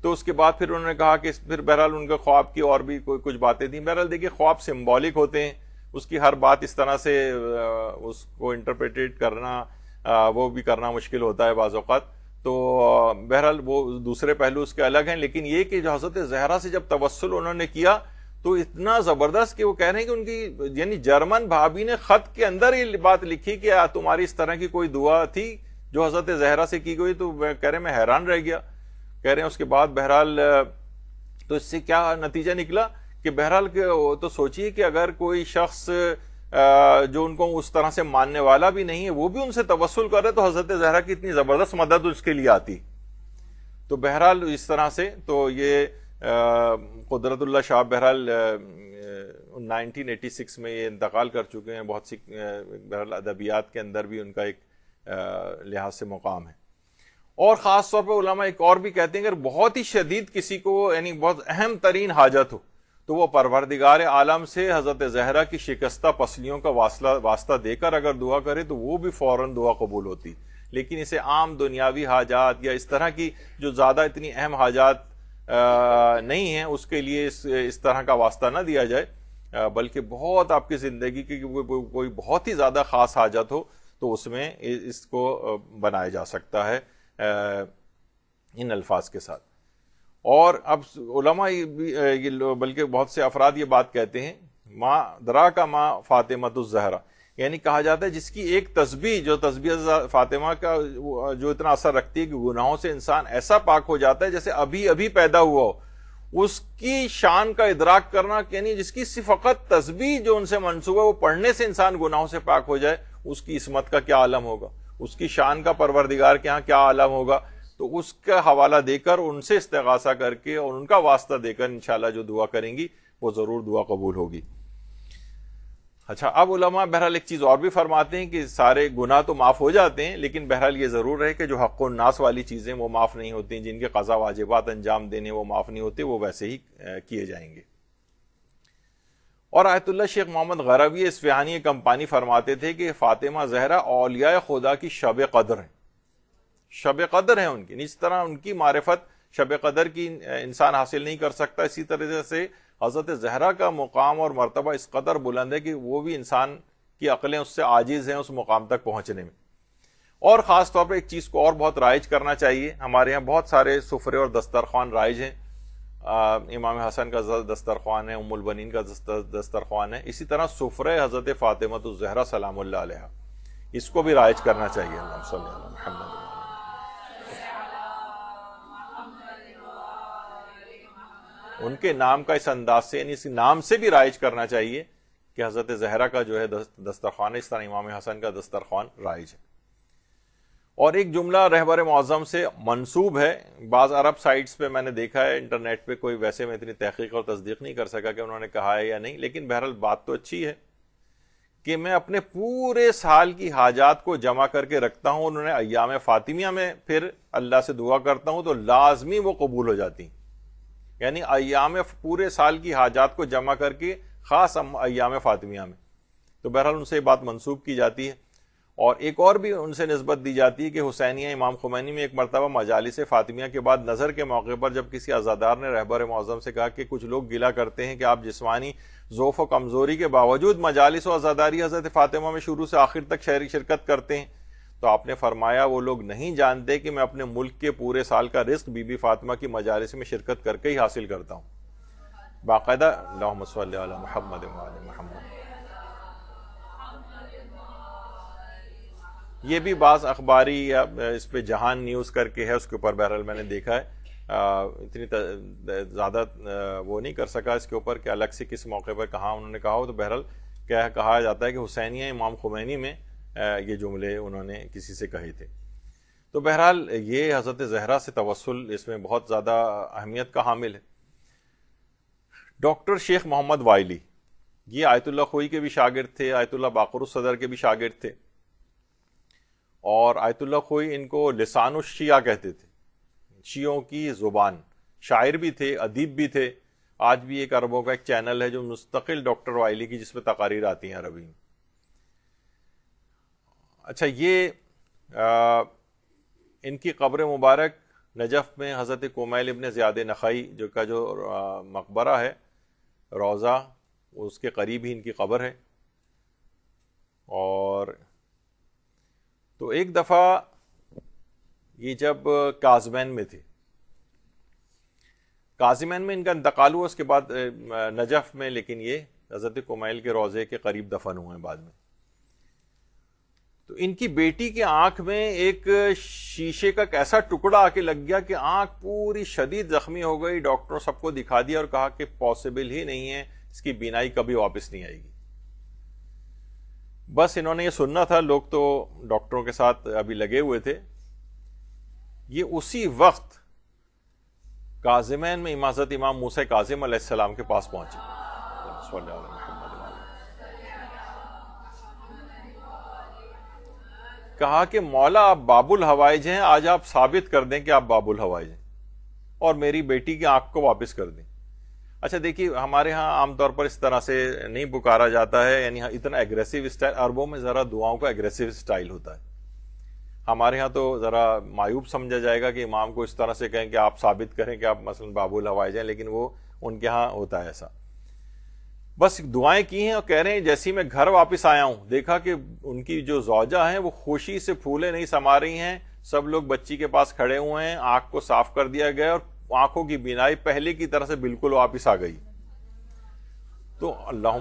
तो उसके बाद फिर उन्होंने कहा कि फिर बहरहाल उनके ख्वाब की और भी कोई कुछ बातें थी बहरहाल देखिए ख्वाब सिम्बॉलिक होते हैं उसकी हर बात इस तरह से उसको इंटरप्रेटेड करना वो भी करना मुश्किल होता है बाज़ात तो बहरहाल वो दूसरे पहलू उसके अलग हैं लेकिन ये कि जो हजरत जहरा से जब तवसल उन्होंने किया तो इतना जबरदस्त कि वो कह रहे हैं कि उनकी यानी जर्मन भाभी ने खत के अंदर ही बात लिखी कि तुम्हारी इस तरह की कोई दुआ थी जो हजरत जहरा से की गई तो कह रहे मैं हैरान रह गया कह रहे हैं उसके बाद बहरहाल तो इससे क्या नतीजा निकला कि बहरहाल तो सोचिए कि अगर कोई शख्स जो उनको उस तरह से मानने वाला भी नहीं है वो भी उनसे तवसल करे तो हजरत जहरा की इतनी जबरदस्त मदद उसके लिए आती तो बहरहाल इस तरह से तो ये कुदरतुल्ला शाह बहरहाल नाइनटीन एटी सिक्स में ये इंतकाल कर चुके हैं बहुत सी बहरहाल अदबियात के अंदर भी उनका एक लिहाज से मुकाम है और ख़ास तौर पर उलमा एक और भी कहते हैं अगर बहुत ही शदीद किसी को यानी बहुत अहम तरीन हाजत हो तो वो परवरदिगार आलम से हज़रत जहरा की शिकस्ता पसलियों का वास्ता वास्ता देकर अगर दुआ करे तो वो भी फ़ौर दुआ कबूल होती लेकिन इसे आम दुनियावी हाजात या इस तरह की जो ज़्यादा इतनी अहम हाजात नहीं है उसके लिए इस, इस तरह का वास्ता ना दिया जाए बल्कि बहुत आपकी ज़िंदगी की कोई को, को बहुत ही ज़्यादा ख़ास हाजत हो तो उसमें इसको बनाया जा सकता है इन अल्फाज के साथ और अब उलमा ये बल्कि बहुत से अफराद ये बात कहते हैं माँ दरा का माँ तो जहरा यानी कहा जाता है जिसकी एक तस्बी जो तस्बी फातिमा का जो इतना असर रखती है कि गुनाहों से इंसान ऐसा पाक हो जाता है जैसे अभी अभी पैदा हुआ हो उसकी शान का इदराक करना यानी जिसकी सिफकत तस्बी जो उनसे मनसूब है वो पढ़ने से इंसान गुनाहों से पाक हो जाए उसकी इसमत का क्या आलम होगा उसकी शान का परवरदिगार के यहाँ क्या आलम होगा तो उसका हवाला देकर उनसे इस्तगासा करके और उनका वास्ता देकर इंशाल्लाह जो दुआ करेंगी वो ज़रूर दुआ कबूल होगी अच्छा अब उलमा बहरहाल एक चीज और भी फरमाते हैं कि सारे गुना तो माफ हो जाते हैं लेकिन बहरहाल ये जरूर है कि जो हक नास वाली चीजें वो माफ नहीं होती जिनके कजा वाजिबात अंजाम देने वो माफ नहीं होते वो वैसे ही किए जाएंगे और Ayatollah Sheikh Mohammad Gharavi Isfahani Kompani फरमाते थे कि फातिमा जहरा औलिया खुदा की शब कदर है शब कदर है उनकी इस तरह उनकी मारफत शब कदर की इंसान हासिल नहीं कर सकता इसी तरह से हज़रत जहरा का मुकाम और मरतबा इस कदर बुलंद है कि वो भी इंसान की अकलें उससे आजिज़ हैं उस मुकाम तक पहुँचने में और ख़ास तौर पर एक चीज़ को और बहुत राइज करना चाहिए हमारे यहाँ बहुत सारे सफ़रे और दस्तरखान राइज हैं इमाम हसन का दस्तरखान है उमुलबनीन का दस्तरखान है इसी तरह सफ़र हज़रत फ़ातिमत जहरा सलाम इसको भी राइज करना चाहिए उनके नाम का इस अंदाज से यानी इस नाम से भी राइज करना चाहिए कि हजरत जहरा का जो है दस्तरखान इस तरह इमाम हसन का दस्तरखान राइज है और एक जुमला रहबर मौजम से मनसूब है बाज़ अरब साइट्स पे मैंने देखा है इंटरनेट पे कोई वैसे में इतनी तहकीक और तस्दीक नहीं कर सका कि उन्होंने कहा है या नहीं लेकिन बहरहाल बात तो अच्छी है कि मैं अपने पूरे साल की हाजात को जमा करके रखता हूँ उन्होंने अयाम फातिमिया में फिर अल्लाह से दुआ करता हूँ तो लाजमी वो कबूल हो जाती यानी अयाम पूरे साल की हाजात को जमा करके ख़ास अयाम फातमिया में तो बहरहाल उनसे बात मनसूब की जाती है और एक और भी उनसे नस्बत दी जाती है कि हुसैनिया इमाम खुमैनी में एक मरतबा से फातमिया के बाद नज़र के मौके पर जब किसी आज़ादार ने रहबर मौज़म से कहा कि कुछ लोग गिला करते हैं कि आप जिसमानी जोफ़ व कमज़ोरी के बावजूद मजालिस व आज़ादारी हज़रत फ़ातिमा में शुरू से आखिर तक शहरी शिरकत करते हैं तो आपने फरमाया वो लोग नहीं जानते कि मैं अपने मुल्क के पूरे साल का रिस्क बीबी फातिमा की मजारिस में शिरकत करके ही हासिल करता हूँ बाकायदा महमद ये भी बास अखबारी या इस पर जहान न्यूज़ करके है उसके ऊपर बहरहाल मैंने देखा है आ, इतनी ज़्यादा वो नहीं कर सका इसके ऊपर कि अलग से किस मौके पर कहाँ उन्होंने कहा हो तो बहरहाल क्या कहा जाता है कि हुसैनिया इमाम खुमैनी में ये जुमले उन्होंने किसी से कहे थे तो बहरहाल ये हज़रत जहरा से तवसल इसमें बहुत ज़्यादा अहमियत का हामिल है डॉक्टर शेख मोहम्मद वायली ये आयतुल्ला खोई के भी शागिर्द थे आयतुल्ला बाकर सदर के भी शागिर्द थे और आयतुल्ला खोई इनको लसान शिया कहते थे शियों की ज़ुबान शायर भी थे अदीब भी थे आज भी एक अरबों का एक चैनल है जो मुस्तकिल डॉक्टर वायली की जिसमें तकारीर आती हैं अरबी में अच्छा ये आ, इनकी कब्र मुबारक नजफ़ में हज़रत कोमैल इबन ज़्यादे नखई जो का जो मकबरा है रोज़ा उसके करीब ही इनकी कब्र है और तो एक दफ़ा ये जब काजमैन में थे काजमैन में इनका इंतकाल हुआ उसके बाद नजफ़ में लेकिन ये हज़रत कोमैल के रोज़े के करीब दफन हुए हैं बाद में तो इनकी बेटी की आंख में एक शीशे का कैसा टुकड़ा आके लग गया कि आंख पूरी शदीद जख्मी हो गई डॉक्टरों सबको दिखा दिया और कहा कि पॉसिबल ही नहीं है इसकी बिनाई कभी वापस नहीं आएगी बस इन्होंने ये सुनना था लोग तो डॉक्टरों के साथ अभी लगे हुए थे ये उसी वक्त काजिमैन में इमाजत इमाम मूसा काजिम के पास पहुंचे कहा कि मौला आप बाबुल हवाइज हैं आज आप साबित कर दें कि आप बाबुल हवाइज हैं और मेरी बेटी की आंख को वापस कर दें अच्छा देखिए हमारे यहाँ आमतौर पर इस तरह से नहीं पुकारा जाता है यानी इतना एग्रेसिव स्टाइल अरबों में ज़रा दुआओं का एग्रेसिव स्टाइल होता है हमारे यहाँ तो ज़रा मायूब समझा जाएगा कि इमाम को इस तरह से कहें कि आप साबित करें कि आप मसलन बाबुल हवाइज हैं लेकिन वो उनके यहाँ होता है ऐसा बस दुआएं की हैं और कह रहे हैं जैसे मैं घर वापस आया हूं देखा कि उनकी जो जौजा है वो खुशी से फूले नहीं समा रही हैं सब लोग बच्ची के पास खड़े हुए हैं आंख को साफ कर दिया गया और आंखों की बिनाई पहले की तरह से बिल्कुल वापिस आ गई तो अल्लाह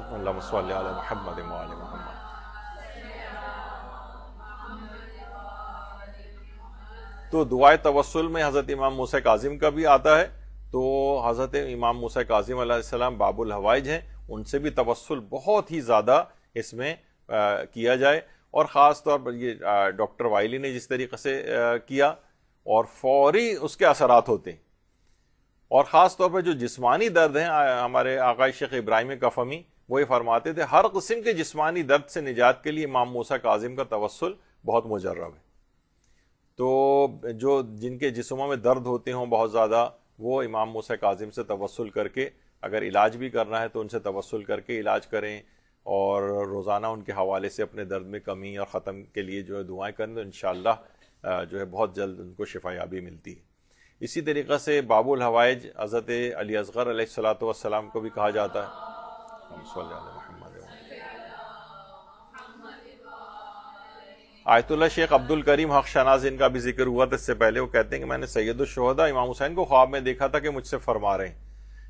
तो दुआए तवसल में हज़रत इमाम मूसा काजिम का भी आता है तो हज़रत इमाम मूसा काजिम बाबुल हवाइज हैं उनसे भी तवसल बहुत ही ज़्यादा इसमें किया जाए और ख़ास तौर पर ये डॉक्टर वाइली ने जिस तरीके से किया और फौरी उसके असरात होते और ख़ास तौर पर जो जिसमानी दर्द हैं हमारे आकाश शेख इब्राहिम कफमी वो ये फरमाते थे हर कस्म के जिसमानी दर्द से निजात के लिए इमाम मूसा काजिम का तवसल बहुत मुजर्रब है तो जो जिनके जिसमों में दर्द होते हों बहुत ज़्यादा वो इमाम मूसा काजिम से तवसल करके अगर इलाज भी करना है तो उनसे तवसल करके इलाज करें और रोज़ाना उनके हवाले से अपने दर्द में कमी और ख़त्म के लिए जो है दुआएं करें तो इन जो है बहुत जल्द उनको शिफायाबी मिलती है इसी तरीक़े से बाबुल हवाइज हज़रत अली असगर सलाम को भी कहा जाता है आयतुल्ला शेख अब्दुल करीम हक शनाज इनका भी जिक्र हुआ था इससे पहले वो कहते हैं कि मैंने सैयद शहदा इमाम हुसैन को ख्वाब में देखा था कि मुझसे फरमा रहे हैं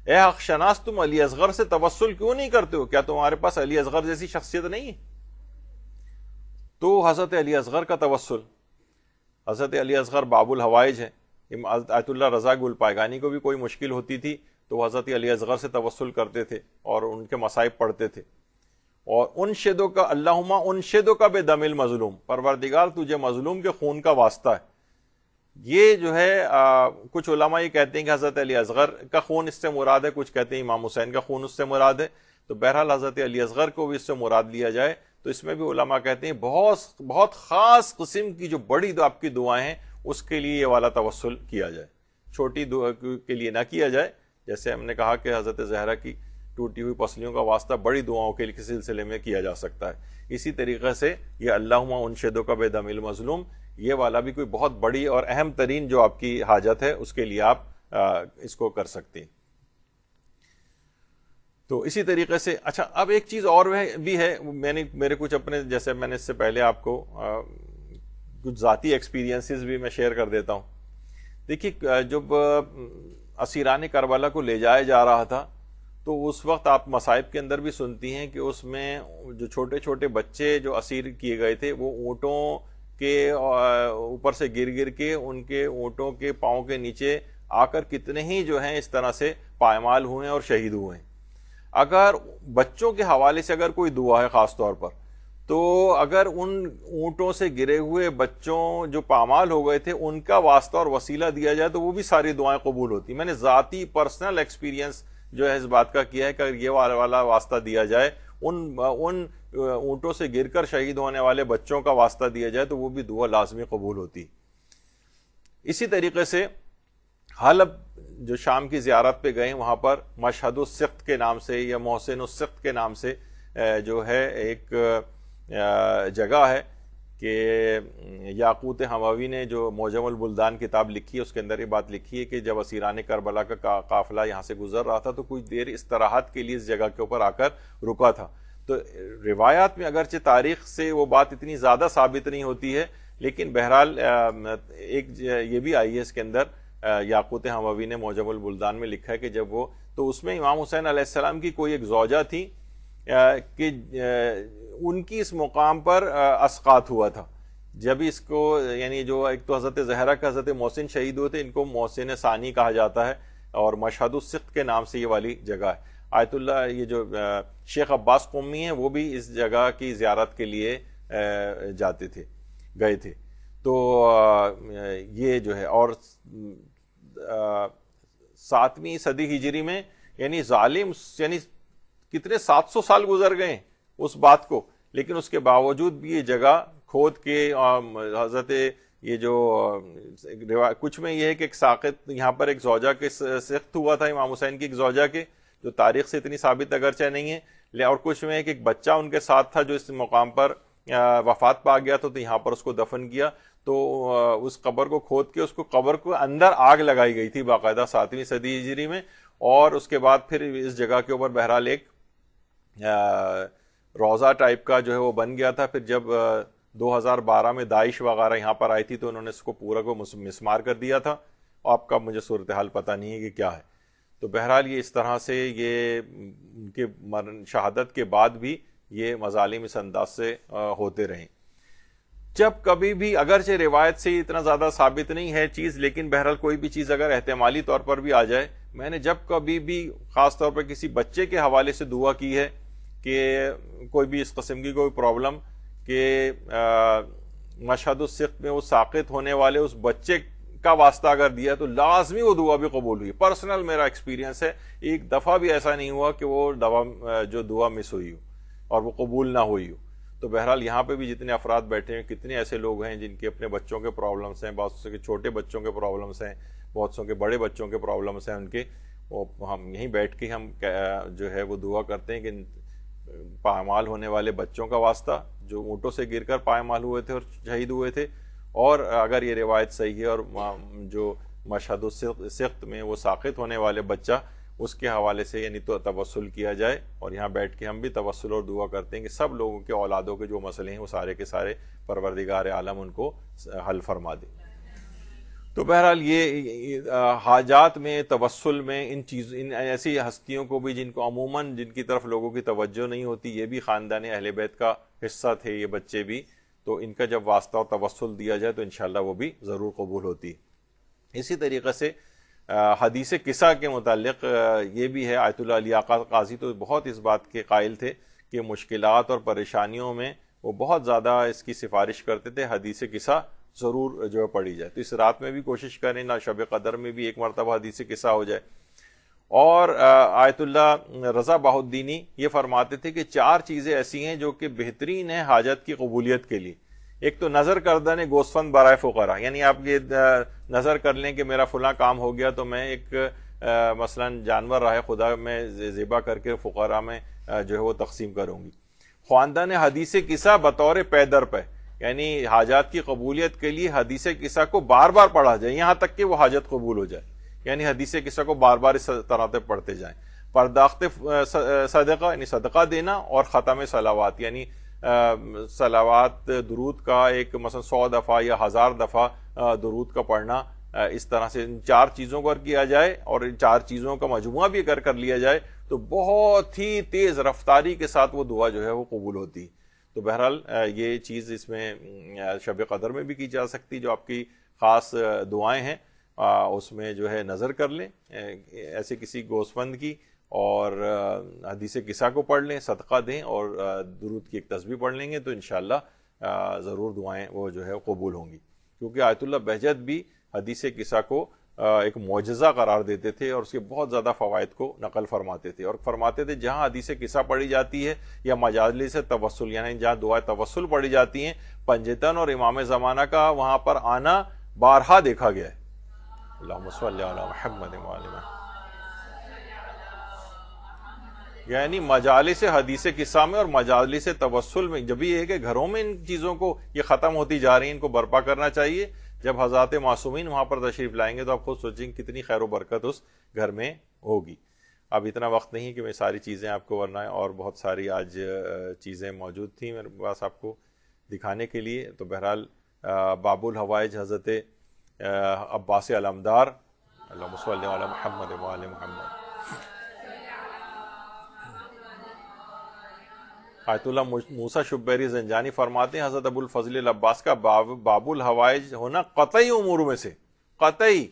ए हकशनास तुम अली असगर से तवसल क्यों नहीं करते हो क्या तुम्हारे पास अली असगर जैसी शख्सियत नहीं है तो हज़रत अली असगर का तवसल हज़रत अली असगर बाबुल हवाइज है आयतुल्ला रज़ा गुल पायगानी को भी कोई मुश्किल होती थी तो हज़रत अली असगर से तवसल करते थे और उनके मसाइब पढ़ते थे और उन शेदों का अल्लाहुमा उन शेदों का बेदमिल मजलूम परवरदिगार तुझे मजलूम के खून का वास्ता है ये जो है आ, कुछ उलमा ये कहते हैं कि हज़रत अली असगर का खून इससे मुराद है कुछ कहते हैं इमाम हुसैन का खून उससे मुराद है तो बहरहाल हज़रत अली असगर को भी इससे मुराद लिया जाए तो इसमें भी उलमा कहते हैं बहुत बहुत ख़ास किस्म की जो बड़ी दो आपकी दुआएं हैं उसके लिए ये वाला तवसल किया जाए छोटी दुआ के लिए ना किया जाए जैसे हमने कहा कि हज़रत जहरा की टूटी हुई पसलियों का वास्ता बड़ी दुआओं के सिलसिले में किया जा सकता है इसी तरीके से यह अल्लाह उनशदों का बेदमिल मजलूम ये वाला भी कोई बहुत बड़ी और अहम तरीन जो आपकी हाजत है उसके लिए आप इसको कर सकते हैं तो इसी तरीके से अच्छा अब एक चीज़ और वह भी है मैंने मेरे कुछ अपने जैसे मैंने इससे पहले आपको आ, कुछ ज़ाती एक्सपीरियंसेस भी मैं शेयर कर देता हूं देखिए जब असीरान करबला को ले जाया जा रहा था तो उस वक्त आप मसाइब के अंदर भी सुनती हैं कि उसमें जो छोटे छोटे बच्चे जो असीर किए गए थे वो ऊँटों के ऊपर से गिर गिर के उनके ऊँटों के पाँव के नीचे आकर कितने ही जो हैं इस तरह से पायमाल हुए और शहीद हुए अगर बच्चों के हवाले से अगर कोई दुआ है ख़ास तौर पर तो अगर उन ऊँटों से गिरे हुए बच्चों जो पामाल हो गए थे उनका वास्ता और वसीला दिया जाए तो वो भी सारी दुआएं कबूल होती मैंने ज़ाती पर्सनल एक्सपीरियंस जो है इस बात का किया है कि अगर ये वाला वाला वास्ता दिया जाए उन उन ऊँटों से गिर कर शहीद होने वाले बच्चों का वास्ता दिया जाए तो वो भी दुआ लाजमी कबूल होती इसी तरीके से हलब जो शाम की ज़्यारत पर गए वहाँ पर मशहद सिख्त के नाम से या मोहसिन सिख्त के नाम से जो है एक जगह है कि याकूत हमावी ने जो मोजमल किताब लिखी है उसके अंदर ये बात लिखी है कि जब असीरान करबला का काफिला यहाँ से गुजर रहा था तो कुछ देर इस तरह के लिए इस जगह के ऊपर आकर रुका था तो रिवायात में अगरचे तारीख से वो बात इतनी ज़्यादा साबित नहीं होती है लेकिन बहरहाल एक ये भी आई है इसके अंदर याकूत हमवी ने मोजबुल बुलदान में लिखा है कि जब वो तो उसमें इमाम हुसैन आसमाम की कोई एक जोजा थी कि उनकी इस मुकाम पर असकात हुआ था जब इसको यानी जो एक तो हज़रत जहरा का हज़रत मोहसिन शहीद हुए थे इनको मोहसिन सानी कहा जाता है और मशहद के नाम से ये वाली जगह है आयतुल्ला ये जो शेख अब्बास कौमी है वो भी इस जगह की ज्यारत के लिए जाते थे गए थे तो ये जो है और सातवीं सदी हिजरी में यानी जालिम यानी कितने सौ साल गुजर गए उस बात को लेकिन उसके बावजूद भी ये जगह खोद के हजरत ये जो कुछ में ये है कि एक साकित यहाँ पर एक जोजा के सख्त हुआ था इमाम हुसैन की एक जौजा के जो तारीख से इतनी साबित अगरचा नहीं है और कुछ में एक, एक बच्चा उनके साथ था जो इस मुकाम पर वफात पा गया था तो यहाँ पर उसको दफन किया तो उस कबर को खोद के उसको कबर को अंदर आग लगाई गई थी बाकायदा सातवीं सदी हिजरी में और उसके बाद फिर इस जगह के ऊपर बहरहाल एक रोज़ा टाइप का जो है वो बन गया था फिर जब 2012 में दाइश वगैरह यहाँ पर आई थी तो उन्होंने इसको पूरा को मिसमार कर दिया था आपका मुझे सूरत हाल पता नहीं है कि क्या है तो बहरहाल ये इस तरह से ये उनके मरण शहादत के बाद भी ये मजालिम इस अंदाज से होते रहे जब कभी भी अगरचे रिवायत से इतना ज़्यादा साबित नहीं है चीज़ लेकिन बहरहाल कोई भी चीज़ अगर एहतमाली तौर पर भी आ जाए मैंने जब कभी भी ख़ास तौर पर किसी बच्चे के हवाले से दुआ की है कि कोई भी इस कस्म की कोई प्रॉब्लम के मशहद में वो साकित होने वाले उस बच्चे का वास्ता अगर दिया तो लाजमी वो दुआ भी कबूल हुई पर्सनल मेरा एक्सपीरियंस है एक दफ़ा भी ऐसा नहीं हुआ कि वो दवा जो दुआ मिस हुई हो और वो कबूल ना हुई हो तो बहरहाल यहाँ पे भी जितने अफराद बैठे हैं कितने ऐसे लोग हैं जिनके अपने बच्चों के प्रॉब्लम्स हैं बहुत से छोटे बच्चों के प्रॉब्लम्स हैं बहुत सौ के बड़े बच्चों के प्रॉब्लम्स हैं उनके वो हम यहीं बैठ के हम जो है वो दुआ करते हैं कि पायमाल होने वाले बच्चों का वास्ता जो ऊँटों से गिर पायमाल हुए थे और शहीद हुए थे और अगर ये रिवायत सही है और जो मशहद सख्त में वो साखित होने वाले बच्चा उसके हवाले से यानी तो तवसल किया जाए और यहाँ बैठ के हम भी तवसल और दुआ करते हैं कि सब लोगों के औलादों के जो मसले हैं वो सारे के सारे परवरदिगार आलम उनको हल फरमा दें तो बहरहाल ये हाजात में तवसल में इन चीज़ इन ऐसी हस्तियों को भी जिनको अमूमन जिनकी तरफ लोगों की तवज्जो नहीं होती ये भी ख़ानदान अहल बैत का हिस्सा थे ये बच्चे भी तो इनका जब वास्ता और तवसल दिया जाए तो इन वो भी ज़रूर कबूल होती इसी तरीके से हदीस किस्सा के मुतक ये भी है आयतुल्ला काजी तो बहुत इस बात के कायल थे कि मुश्किल और परेशानियों में वो बहुत ज़्यादा इसकी सिफारिश करते थे हदीस किस्सा ज़रूर जो है पढ़ी जाए तो इस रात में भी कोशिश करें ना शब कदर में भी एक मरतबा हदीस किस्सा हो जाए और आयतुल्ला रज़ा बाहुद्दीनी ये फरमाते थे कि चार चीज़ें ऐसी हैं जो कि बेहतरीन है हाजत की कबूलियत के लिए एक तो नज़र करदन है गोसफंद बरए फ़ुरा यानी आप ये नज़र कर लें कि मेरा फुला काम हो गया तो मैं एक आ, मसलन जानवर राह खुदा में ज़िबा करके फ़ुकरा में जो है वो तकसीम करूँगी ख़्वानदा ने हदीस किस्सा बतौर पैदर पर यानी हाजात की कबूलियत के लिए हदीस किस्सा को बार बार पढ़ा जाए यहाँ तक कि वह हाजत कबूल हो जाए यानी हदीस किस्सा को बार बार इस तरह से पढ़ते जाए परदाख्त सदका यानी सदका देना और ख़तम सलावात यानी सलावात दरूद का एक मसल सौ दफ़ा या हज़ार दफ़ा दरूद का पढ़ना इस तरह से इन चार चीज़ों को अगर किया जाए और इन चार चीज़ों का मजमु भी अगर कर लिया जाए तो बहुत ही तेज़ रफ्तारी के साथ वो दुआ जो है वो कबूल होती तो बहरहाल ये चीज़ इसमें शब कदर में भी की जा सकती जो आपकी ख़ास दुआएं हैं आ, उसमें जो है नज़र कर लें ऐसे किसी गोसफंद की और हदीस किस्सा को पढ़ लें सदका दें और दुरुद की एक तस्वीर पढ़ लेंगे तो इन ज़रूर दुआएँ वो जो है कबूल होंगी क्योंकि आयतुल्ला बहजत भी हदीस किस्सा को एक मुजजा करार देते थे और उसके बहुत ज़्यादा फ़वाद को नकल फरमाते थे और फरमाते थे जहाँ हदीस किस्सा पढ़ी जाती है या मजाजली से तवसल यानी जहाँ दुआ तवसल पढ़ी जाती हैं पंजतन और इमाम ज़माना का वहाँ पर आना बारहा देखा गया है महमद यानी मजालिस हदीस किस्सा में और मजालिस तवसल में जब ये है घरों में इन चीज़ों को ये ख़त्म होती जा रही है इनको बर्पा करना चाहिए जब हजरत मासूमिन वहाँ पर तशरीफ लाएंगे तो आप खुद सोचेंगे कितनी खैर बरकत उस घर में होगी अब इतना वक्त नहीं कि मैं सारी चीज़ें आपको वरना है और बहुत सारी आज चीज़ें मौजूद थी मेरे पास आपको दिखाने के लिए तो बहरहाल बाबुल हवाइज हज़रत अब्बास महमद महमद आयतुल्ला मूसा शुबैरी जंजानी फरमाते हैं हजरत अबुल फजल अब्बास का बाब, बाबुल हवाइज होना कतई उमूर में से कतई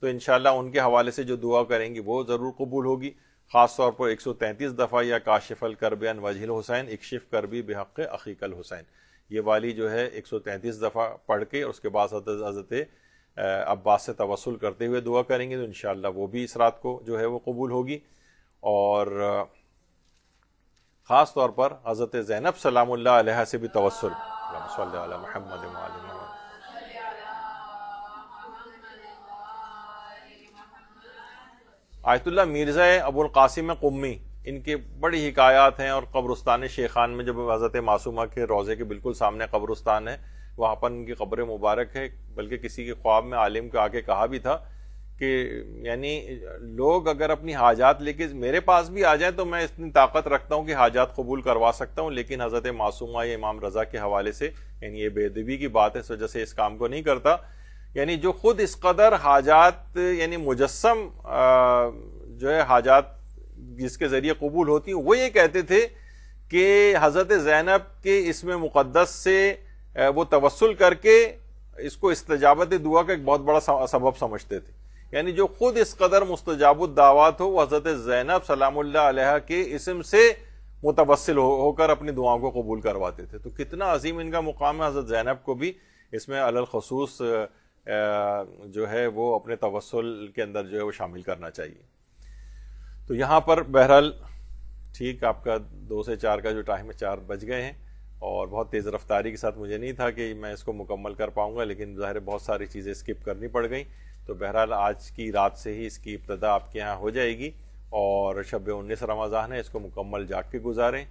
तो इनशाला उनके हवाले से जो दुआ करेंगी वो ज़रूर कबूल होगी खास तौर पर एक सौ तैंतीस दफ़ा या काशिफल करब अन वजहिल हुसैन इकशिफ करबी बेहक अकीकल हुसैन ये वाली जो है एक सौ तैंतीस दफ़ा पढ़ के उसके बाद हजरत अब्बास से तवसल करते हुए दुआ करेंगे तो इन वो भी इस रात को जो है वो कबूल होगी और ख़ास तौर पर हज़रत ज़ैनब सलाम से भी तवसल महमद Ayatollah Mirza Abul Qasim Qummi इनके बड़ी हिकायात हैं और कब्रस्तान शेखान में जब हज़रत मासूमा के रोज़े के बिल्कुल सामने कब्रस्तान है वहाँ तो पर उनकी खबरें मुबारक है बल्कि किसी के ख्वाब में आलिम को आके कहा भी था कि यानी लोग अगर अपनी हाजात लेके मेरे पास भी आ जाए तो मैं इतनी ताकत रखता हूँ कि हाजात कबूल करवा सकता हूँ लेकिन हज़रत मासूमा या इमाम रज़ा के हवाले से यानी ये बेदबी की बात है इस वजह से इस काम को नहीं करता यानी जो खुद इस कदर हाजात यानी मुजस्म जो है हाजात जिसके ज़रिए कबूल होती वो ये कहते थे कि हज़रत जैनब के इसमें मुक़दस से वो तवसल करके इसको इस्तजाबत दुआ का एक बहुत बड़ा सबब समझते थे यानी जो खुद इस कदर दावा हो वह हज़रत जैनब सलाम के इसम से मुतवसल होकर अपनी दुआओं को कबूल करवाते थे तो कितना अजीम इनका मुकाम है हज़रत जैनब को भी इसमें अलखसूस जो है वो अपने तवसल के अंदर जो है वो शामिल करना चाहिए तो यहाँ पर बहरहाल ठीक आपका दो से चार का जो टाइम है चार बज गए हैं और बहुत तेज़ रफ्तारी के साथ मुझे नहीं था कि मैं इसको मुकम्मल कर पाऊँगा लेकिन ज़ाहिर बहुत सारी चीज़ें स्किप करनी पड़ गई तो बहरहाल आज की रात से ही इसकी इब्तदा आपके यहाँ हो जाएगी और शब उन्नीस रमज़ान है इसको मुकम्मल जाग के गुजारें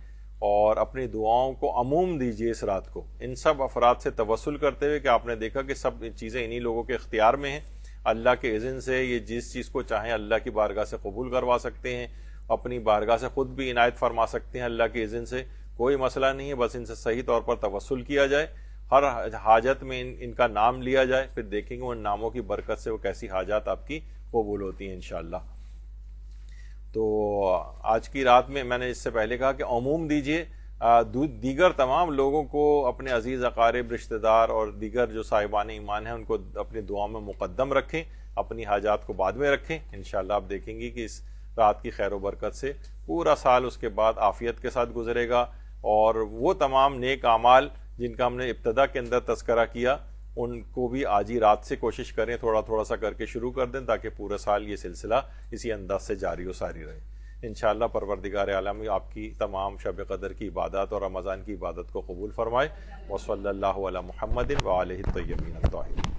और अपनी दुआओं को अमूम दीजिए इस रात को इन सब अफराद से तवसल करते हुए कि आपने देखा कि सब चीज़ें इन्हीं लोगों के इख्तियार में हैं अल्लाह के इज़न से ये जिस चीज़ को चाहें अल्लाह की बारगाह से कबूल करवा सकते हैं अपनी बारगाह से ख़ुद भी इनायत फरमा सकते हैं अल्लाह के इज़न से कोई मसला नहीं है बस इनसे सही तौर पर तवसल किया जाए हर हाजत में इन इनका नाम लिया जाए फिर देखेंगे उन नामों की बरकत से वो कैसी हाजात आपकी कबूल होती हैं इन तो आज की रात में मैंने इससे पहले कहा कि अमूम दीजिए दीगर तमाम लोगों को अपने अजीज़ अकारब रिश्तेदार और दीगर जो साहिबान ईमान हैं उनको अपनी दुआ में मुकदम रखें अपनी हाजात को बाद में रखें इन आप देखेंगी कि इस रात की खैर बरकत से पूरा साल उसके बाद आफियत के साथ गुजरेगा और वो तमाम नेक अमाल जिनका हमने इब्तदा के अंदर तस्करा किया उनको भी आज ही रात से कोशिश करें थोड़ा थोड़ा सा करके शुरू कर दें ताकि पूरा साल ये सिलसिला इसी अंदाज से जारी व सारी रहे इन शाला परवरदिगार आलम आपकी तमाम शब कदर की इबादत और रमज़ान की इबादत को कबूल फरमाए वसल महमदिन वाल तो